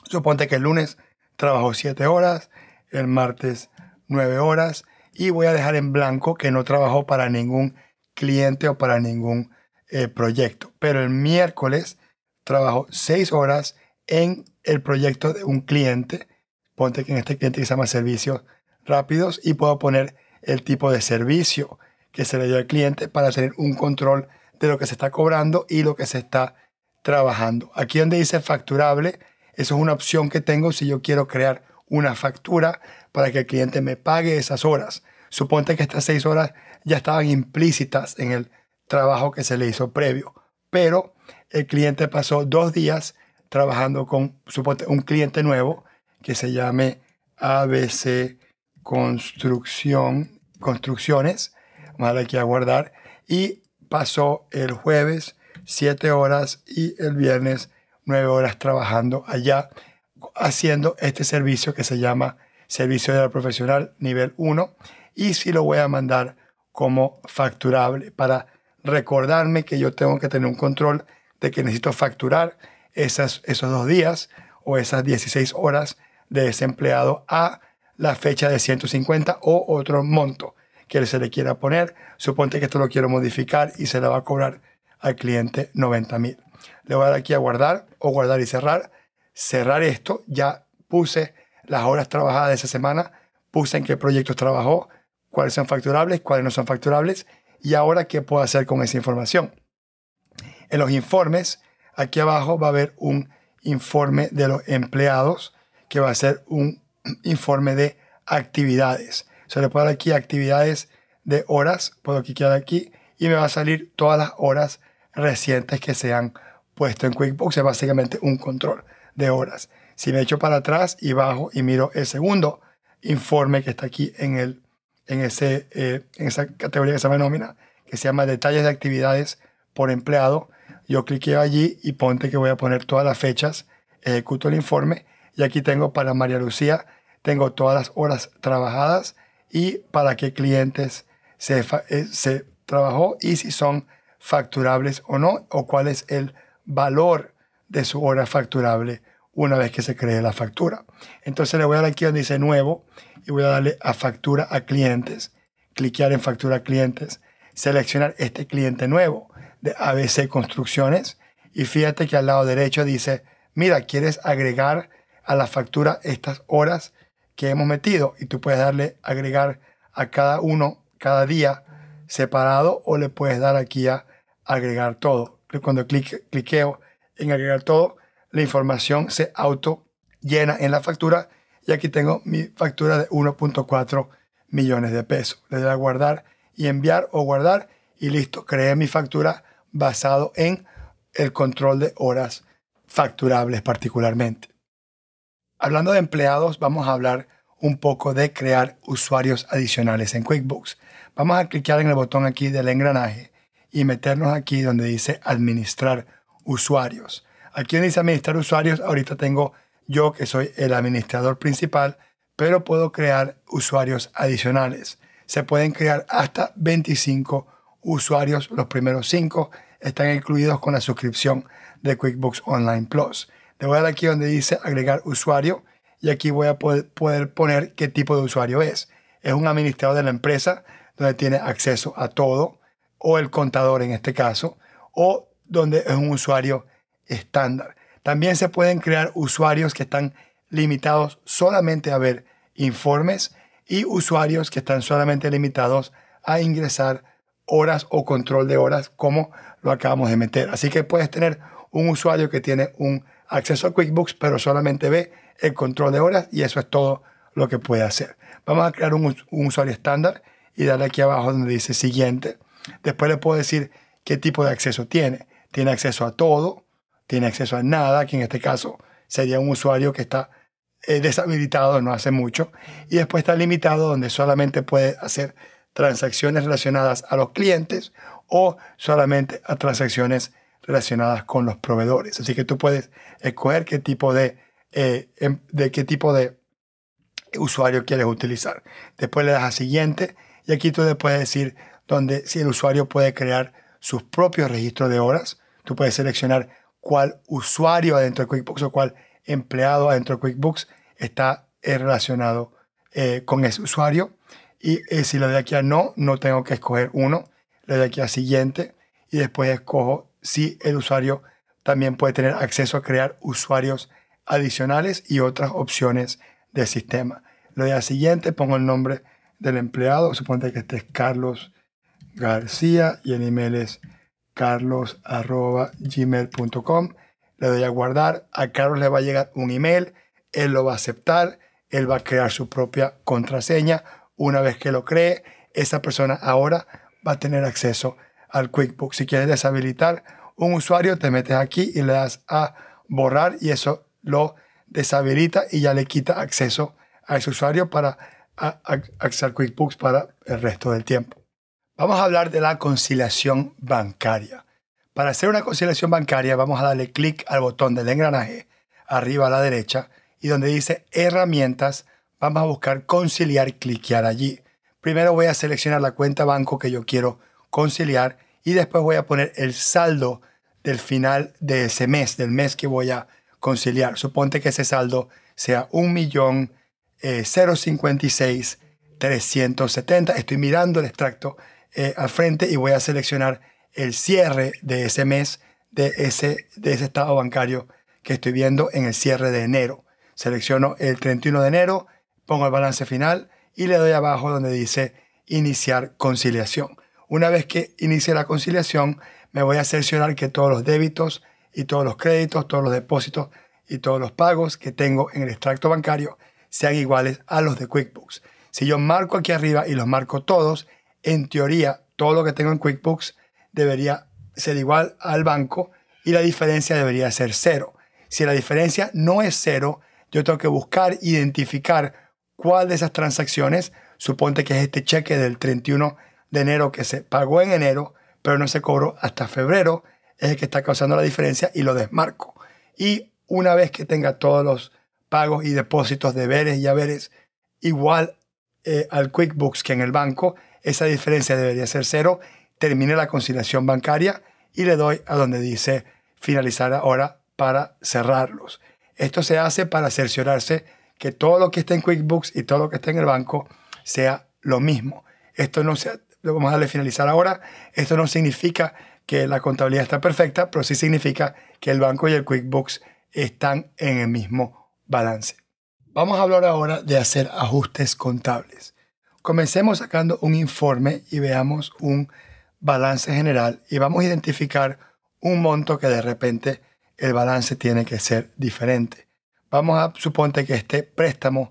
Speaker 1: Suponte que el lunes trabajó 7 horas, el martes 9 horas, y voy a dejar en blanco que no trabajó para ningún cliente o para ningún eh, proyecto. Pero el miércoles trabajó 6 horas en el proyecto de un cliente. Ponte que en este cliente se llama Servicios Rápidos y puedo poner el tipo de servicio que se le dio al cliente para tener un control de lo que se está cobrando y lo que se está trabajando. Aquí donde dice facturable, eso es una opción que tengo si yo quiero crear una factura para que el cliente me pague esas horas. Suponte que estas seis horas ya estaban implícitas en el trabajo que se le hizo previo, pero el cliente pasó dos días trabajando con suponte, un cliente nuevo que se llame ABC construcción, construcciones, ¿vale? Aquí a guardar. Y pasó el jueves 7 horas y el viernes 9 horas trabajando allá haciendo este servicio que se llama Servicio de la Profesional Nivel 1 y si lo voy a mandar como facturable para recordarme que yo tengo que tener un control de que necesito facturar esas, esos dos días o esas 16 horas de desempleado a la fecha de 150 o otro monto que se le quiera poner. Suponte que esto lo quiero modificar y se le va a cobrar al cliente 90 mil. Le voy a dar aquí a guardar o guardar y cerrar. Cerrar esto. Ya puse las horas trabajadas de esa semana, puse en qué proyectos trabajó, cuáles son facturables, cuáles no son facturables y ahora qué puedo hacer con esa información. En los informes, aquí abajo va a haber un informe de los empleados que va a ser un informe de actividades. Se le puede dar aquí actividades de horas, puedo clicar aquí y me va a salir todas las horas recientes que se han puesto en QuickBooks. Es básicamente un control de horas. Si me echo para atrás y bajo y miro el segundo informe que está aquí en, el, en, eh, en esa categoría que se llama nómina, que se llama detalles de actividades por empleado, yo cliqueo allí y ponte que voy a poner todas las fechas, ejecuto el informe y aquí tengo para María Lucía, tengo todas las horas trabajadas y para qué clientes se, eh, se trabajó y si son facturables o no, o cuál es el valor de su hora facturable una vez que se cree la factura. Entonces le voy a dar aquí donde dice nuevo y voy a darle a factura a clientes, cliquear en factura a clientes, seleccionar este cliente nuevo de ABC Construcciones y fíjate que al lado derecho dice, mira, ¿quieres agregar a la factura estas horas que hemos metido y tú puedes darle agregar a cada uno cada día separado o le puedes dar aquí a agregar todo. Cuando clic cliqueo en agregar todo, la información se auto llena en la factura y aquí tengo mi factura de 1.4 millones de pesos. Le doy a guardar y enviar o guardar y listo, creé mi factura basado en el control de horas facturables particularmente. Hablando de empleados, vamos a hablar un poco de crear usuarios adicionales en QuickBooks. Vamos a clicar en el botón aquí del engranaje y meternos aquí donde dice administrar usuarios. Aquí donde dice administrar usuarios, ahorita tengo yo que soy el administrador principal, pero puedo crear usuarios adicionales. Se pueden crear hasta 25 usuarios. Los primeros 5 están incluidos con la suscripción de QuickBooks Online Plus. Le voy a dar aquí donde dice agregar usuario y aquí voy a poder, poder poner qué tipo de usuario es. Es un administrador de la empresa donde tiene acceso a todo o el contador en este caso o donde es un usuario estándar. También se pueden crear usuarios que están limitados solamente a ver informes y usuarios que están solamente limitados a ingresar horas o control de horas como lo acabamos de meter. Así que puedes tener un usuario que tiene un acceso a QuickBooks, pero solamente ve el control de horas y eso es todo lo que puede hacer. Vamos a crear un, usuario estándar y darle aquí abajo donde dice siguiente. Después le puedo decir qué tipo de acceso tiene. Tiene acceso a todo, tiene acceso a nada, que en este caso sería un usuario que está eh, deshabilitado no hace mucho. Y después está limitado donde solamente puede hacer transacciones relacionadas a los clientes o solamente a transacciones relacionadas con los proveedores. Así que tú puedes escoger qué tipo de, eh, em, de, qué tipo de usuario quieres utilizar. Después le das a siguiente y aquí tú le puedes decir donde si el usuario puede crear sus propios registros de horas. Tú puedes seleccionar cuál usuario adentro de QuickBooks o cuál empleado adentro de QuickBooks está eh, relacionado eh, con ese usuario. Y si lo doy aquí a no, no tengo que escoger uno. Le doy aquí a siguiente y después escojo si el usuario también puede tener acceso a crear usuarios adicionales y otras opciones del sistema. Lo a siguiente pongo el nombre del empleado, suponte que este es Carlos García y el email es carlos.gmail.com. Le doy a guardar, a Carlos le va a llegar un email, él lo va a aceptar, él va a crear su propia contraseña. Una vez que lo cree, esa persona ahora va a tener acceso a al QuickBooks. Si quieres deshabilitar un usuario, te metes aquí y le das a borrar y eso lo deshabilita y ya le quita acceso a ese usuario para acceder QuickBooks para el resto del tiempo. Vamos a hablar de la conciliación bancaria. Para hacer una conciliación bancaria vamos a darle clic al botón del engranaje arriba a la derecha y donde dice herramientas vamos a buscar conciliar, cliquear allí. Primero voy a seleccionar la cuenta banco que yo quiero conciliar y después voy a poner el saldo del final de ese mes, del mes que voy a conciliar. Suponte que ese saldo sea 1.056.370. Eh, estoy mirando el extracto eh, al frente y voy a seleccionar el cierre de ese mes, de ese, de ese estado bancario que estoy viendo en el cierre de enero. Selecciono el 31 de enero, pongo el balance final y le doy abajo donde dice iniciar conciliación. Una vez que inicie la conciliación, me voy a seleccionar que todos los débitos y todos los créditos, todos los depósitos y todos los pagos que tengo en el extracto bancario sean iguales a los de QuickBooks. Si yo marco aquí arriba y los marco todos, en teoría todo lo que tengo en QuickBooks debería ser igual al banco y la diferencia debería ser cero. Si la diferencia no es cero, yo tengo que buscar identificar cuál de esas transacciones, suponte que es este cheque del 31 de enero que se pagó en enero, pero no se cobró hasta febrero, es el que está causando la diferencia y lo desmarco. Y una vez que tenga todos los pagos y depósitos, de deberes y haberes, igual eh, al QuickBooks que en el banco, esa diferencia debería ser cero. termine la conciliación bancaria y le doy a donde dice finalizar ahora para cerrarlos. Esto se hace para cerciorarse que todo lo que está en QuickBooks y todo lo que está en el banco sea lo mismo. Esto no se vamos a darle finalizar ahora. Esto no significa que la contabilidad está perfecta, pero sí significa que el banco y el QuickBooks están en el mismo balance. Vamos a hablar ahora de hacer ajustes contables. Comencemos sacando un informe y veamos un balance general y vamos a identificar un monto que de repente el balance tiene que ser diferente. Vamos a suponer que este préstamo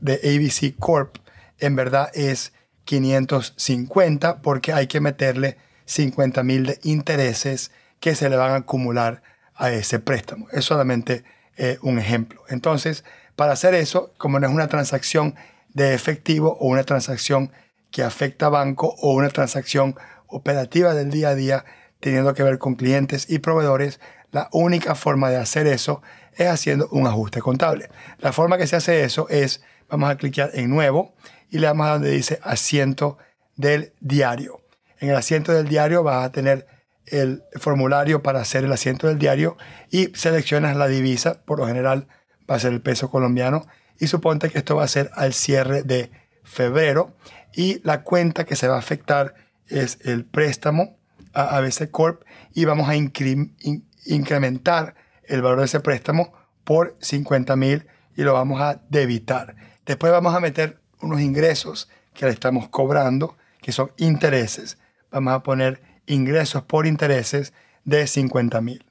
Speaker 1: de ABC Corp en verdad es 550 porque hay que meterle 50 mil de intereses que se le van a acumular a ese préstamo. Es solamente eh, un ejemplo. Entonces, para hacer eso, como no es una transacción de efectivo o una transacción que afecta a banco o una transacción operativa del día a día teniendo que ver con clientes y proveedores, la única forma de hacer eso es haciendo un ajuste contable. La forma que se hace eso es, vamos a clicar en nuevo y le damos a donde dice asiento del diario. En el asiento del diario vas a tener el formulario para hacer el asiento del diario y seleccionas la divisa, por lo general va a ser el peso colombiano y suponte que esto va a ser al cierre de febrero y la cuenta que se va a afectar es el préstamo a ABC Corp y vamos a incrementar el valor de ese préstamo por 50 mil y lo vamos a debitar. Después vamos a meter unos ingresos que le estamos cobrando, que son intereses. Vamos a poner ingresos por intereses de 50.000.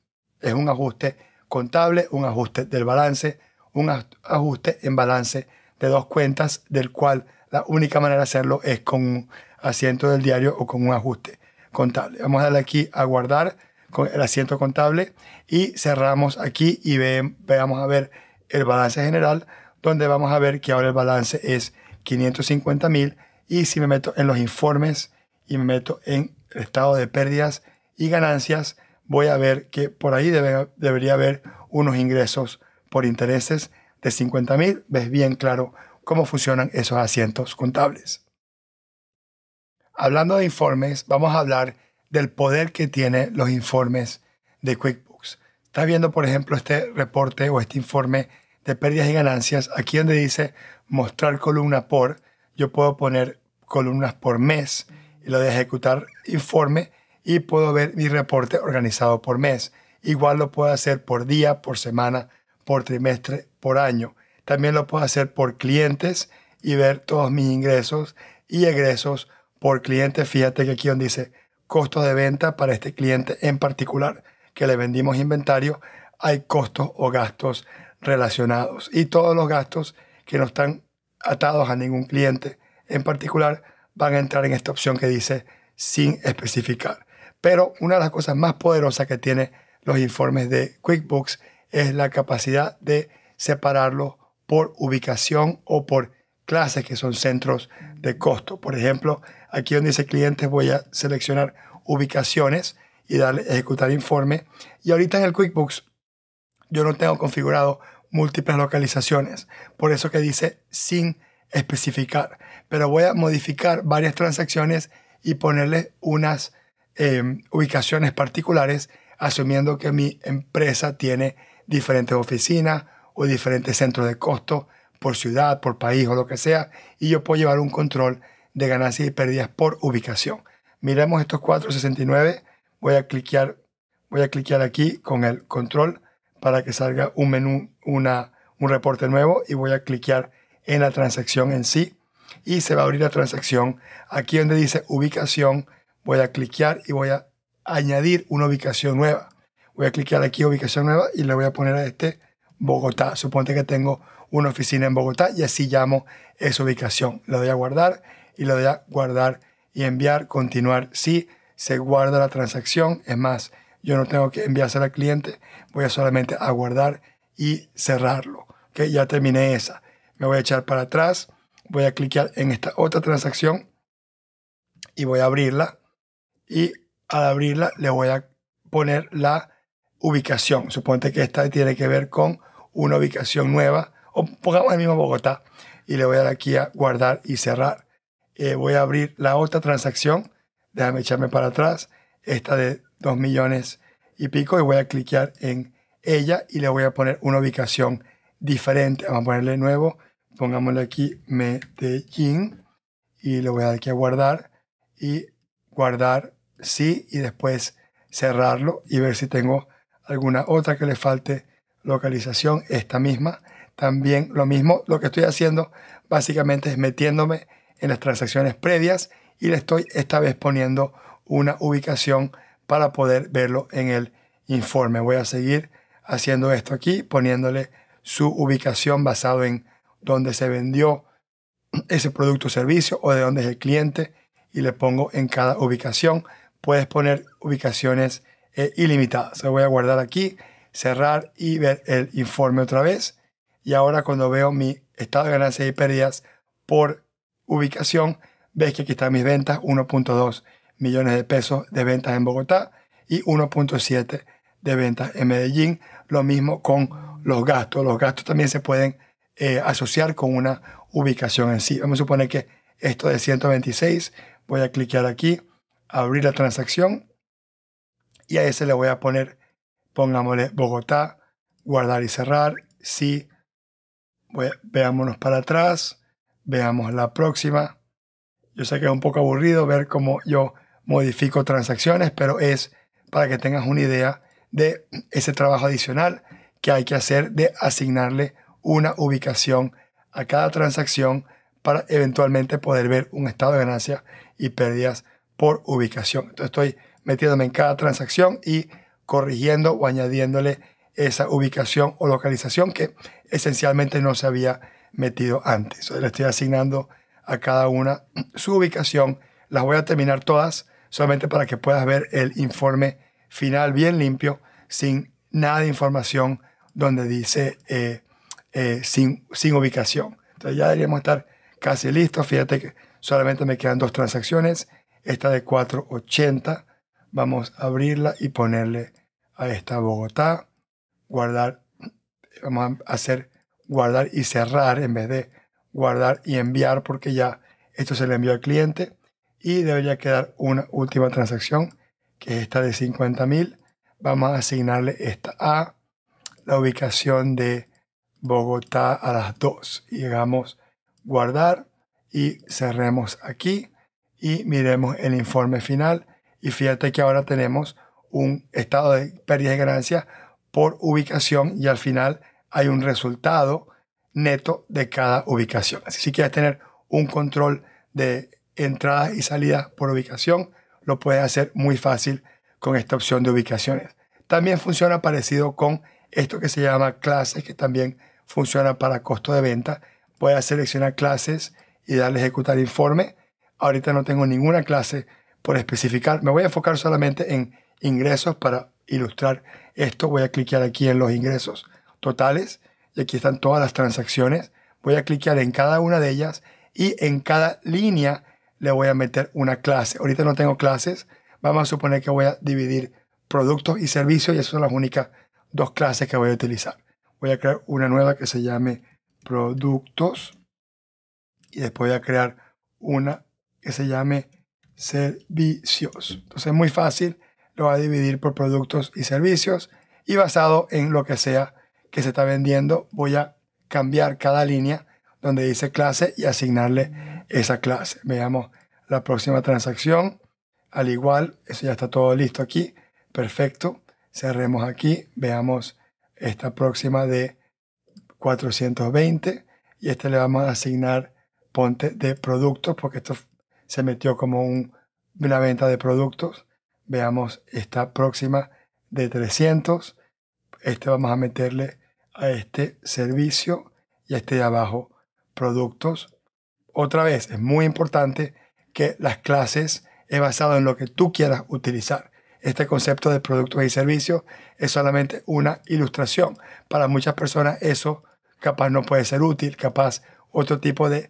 Speaker 1: Es un ajuste contable, un ajuste del balance, un ajuste en balance de dos cuentas, del cual la única manera de hacerlo es con un asiento del diario o con un ajuste contable. Vamos a darle aquí a guardar con el asiento contable y cerramos aquí y ve, veamos a ver el balance general, donde vamos a ver que ahora el balance es 550 mil. Y si me meto en los informes y me meto en estado de pérdidas y ganancias, voy a ver que por ahí debería haber unos ingresos por intereses de 50 mil. Ves bien claro cómo funcionan esos asientos contables. Hablando de informes, vamos a hablar del poder que tienen los informes de QuickBooks. Estás viendo, por ejemplo, este reporte o este informe de pérdidas y ganancias, aquí donde dice mostrar columna por, yo puedo poner columnas por mes y lo de ejecutar informe y puedo ver mi reporte organizado por mes. Igual lo puedo hacer por día, por semana, por trimestre, por año. También lo puedo hacer por clientes y ver todos mis ingresos y egresos por cliente. Fíjate que aquí donde dice costos de venta para este cliente en particular que le vendimos inventario, hay costos o gastos relacionados. Y todos los gastos que no están atados a ningún cliente en particular, van a entrar en esta opción que dice sin especificar. Pero una de las cosas más poderosas que tiene los informes de QuickBooks es la capacidad de separarlos por ubicación o por clases que son centros de costo. Por ejemplo, aquí donde dice clientes voy a seleccionar ubicaciones y darle ejecutar informe. Y ahorita en el QuickBooks yo no tengo configurado múltiples localizaciones. Por eso que dice sin especificar. Pero voy a modificar varias transacciones y ponerle unas eh, ubicaciones particulares, asumiendo que mi empresa tiene diferentes oficinas o diferentes centros de costo por ciudad, por país o lo que sea, y yo puedo llevar un control de ganancias y pérdidas por ubicación. Miremos estos 469. Voy a cliquear, voy a cliquear aquí con el control para que salga un menú un reporte nuevo y voy a cliquear en la transacción en sí y se va a abrir la transacción. Aquí donde dice ubicación, voy a cliquear y voy a añadir una ubicación nueva. Voy a cliquear aquí ubicación nueva y le voy a poner a este Bogotá. Suponte que tengo una oficina en Bogotá y así llamo esa ubicación. Le voy a guardar y le voy a guardar y enviar, continuar. Sí, se guarda la transacción. Es más, yo no tengo que enviarse al cliente, voy solamente a guardar y cerrarlo. que Ya terminé esa. Me voy a echar para atrás, voy a clicar en esta otra transacción y voy a abrirla. Y al abrirla le voy a poner la ubicación. Suponte que esta tiene que ver con una ubicación nueva. O pongamos la misma Bogotá y le voy a dar aquí a guardar y cerrar. Eh, voy a abrir la otra transacción. Déjame echarme para atrás. Esta de 2 millones y pico y voy a clicar en ella y le voy a poner una ubicación diferente. Vamos a ponerle nuevo, pongámosle aquí Medellín y le voy a dar aquí a guardar y guardar sí y después cerrarlo y ver si tengo alguna otra que le falte localización, esta misma. También lo mismo, lo que estoy haciendo básicamente es metiéndome en las transacciones previas y le estoy esta vez poniendo una ubicación para poder verlo en el informe. Voy a seguir haciendo esto aquí, poniéndole su ubicación basado en dónde se vendió ese producto o servicio o de dónde es el cliente y le pongo en cada ubicación. Puedes poner ubicaciones eh, ilimitadas. se voy a guardar aquí, cerrar y ver el informe otra vez. Y ahora cuando veo mi estado de ganancias y pérdidas por ubicación, ves que aquí están mis ventas, 1.2 millones de pesos de ventas en Bogotá y 1.7 de ventas en Medellín. Lo mismo con los gastos. Los gastos también se pueden eh, asociar con una ubicación en sí. Vamos a suponer que esto de 126, voy a clicar aquí, abrir la transacción y a ese le voy a poner, pongámosle Bogotá, guardar y cerrar, sí. veámonos para atrás, veamos la próxima. Yo sé que es un poco aburrido ver cómo yo modifico transacciones, pero es para que tengas una idea de ese trabajo adicional que hay que hacer de asignarle una ubicación a cada transacción para eventualmente poder ver un estado de ganancias y pérdidas por ubicación. Entonces estoy metiéndome en cada transacción y corrigiendo o añadiéndole esa ubicación o localización que esencialmente no se había metido antes. le estoy asignando a cada una su ubicación. Las voy a terminar todas solamente para que puedas ver el informe final bien limpio, sin nada de información donde dice eh, eh, sin, sin ubicación. Entonces ya deberíamos estar casi listos. Fíjate que solamente me quedan dos transacciones. Esta de 480. Vamos a abrirla y ponerle a esta Bogotá. Guardar. Vamos a hacer guardar y cerrar en vez de guardar y enviar porque ya esto se le envió al cliente. Y debería quedar una última transacción que es esta de 50.000, vamos a asignarle esta a la ubicación de Bogotá a las 2. Llegamos guardar y cerremos aquí y miremos el informe final. Y fíjate que ahora tenemos un estado de pérdidas y ganancias por ubicación y al final hay un resultado neto de cada ubicación. Así si quieres tener un control de entradas y salidas por ubicación, lo puedes hacer muy fácil con esta opción de ubicaciones. También funciona parecido con esto que se llama clases, que también funciona para costo de venta. Voy a seleccionar clases y darle ejecutar informe. Ahorita no tengo ninguna clase por especificar. Me voy a enfocar solamente en ingresos para ilustrar esto. Voy a cliquear aquí en los ingresos totales y aquí están todas las transacciones. Voy a cliquear en cada una de ellas y en cada línea le voy a meter una clase. Ahorita no tengo clases. Vamos a suponer que voy a dividir productos y servicios y esas son las únicas dos clases que voy a utilizar. Voy a crear una nueva que se llame productos y después voy a crear una que se llame servicios. Entonces es muy fácil, lo va a dividir por productos y servicios y basado en lo que sea que se está vendiendo voy a cambiar cada línea donde dice clase y asignarle esa clase. Veamos la próxima transacción. Al igual, eso ya está todo listo aquí. Perfecto. Cerremos aquí. Veamos esta próxima de 420 y este le vamos a asignar ponte de productos porque esto se metió como una venta de productos. Veamos esta próxima de 300. Este vamos a meterle a este servicio y a este de abajo productos otra vez, es muy importante que las clases es basado en lo que tú quieras utilizar. Este concepto de productos y servicios es solamente una ilustración. Para muchas personas eso capaz no puede ser útil, capaz otro tipo de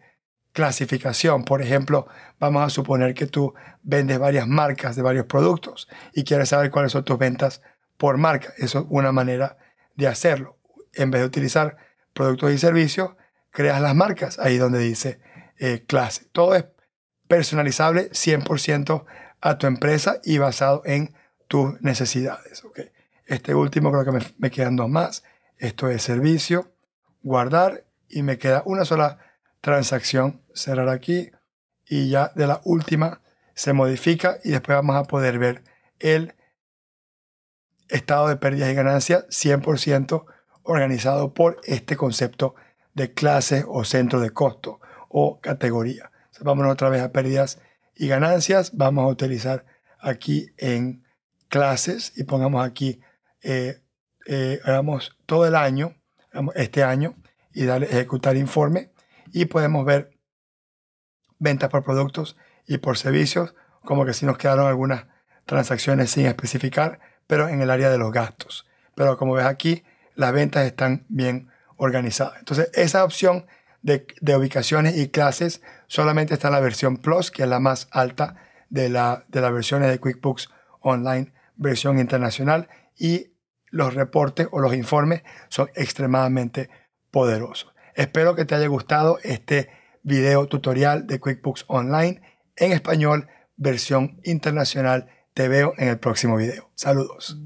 Speaker 1: clasificación. Por ejemplo, vamos a suponer que tú vendes varias marcas de varios productos y quieres saber cuáles son tus ventas por marca. Eso es una manera de hacerlo. En vez de utilizar productos y servicios, creas las marcas ahí donde dice eh, clase. Todo es personalizable 100% a tu empresa y basado en tus necesidades. Este último creo que me, quedan dos más. Esto es servicio, guardar y me queda una sola transacción. Cerrar aquí y ya de la última se modifica y después vamos a poder ver el estado de pérdidas y ganancias 100% organizado por este concepto de clases o centro de costo o categoría. Vamos otra vez a pérdidas y ganancias. Vamos a utilizar aquí en clases y pongamos aquí, eh, eh, todo el año, este año, y darle ejecutar informe. Y podemos ver ventas por productos y por servicios, como que si nos quedaron algunas transacciones sin especificar, pero en el área de los gastos. Pero como ves aquí, las ventas están bien organizadas. Entonces, esa opción de, ubicaciones y clases, solamente está la versión Plus, que es la más alta de la, versiones de QuickBooks Online, versión internacional, y los reportes o los informes son extremadamente poderosos. Espero que te haya gustado este video tutorial de QuickBooks Online en español, versión internacional. Te veo en el próximo video. Saludos.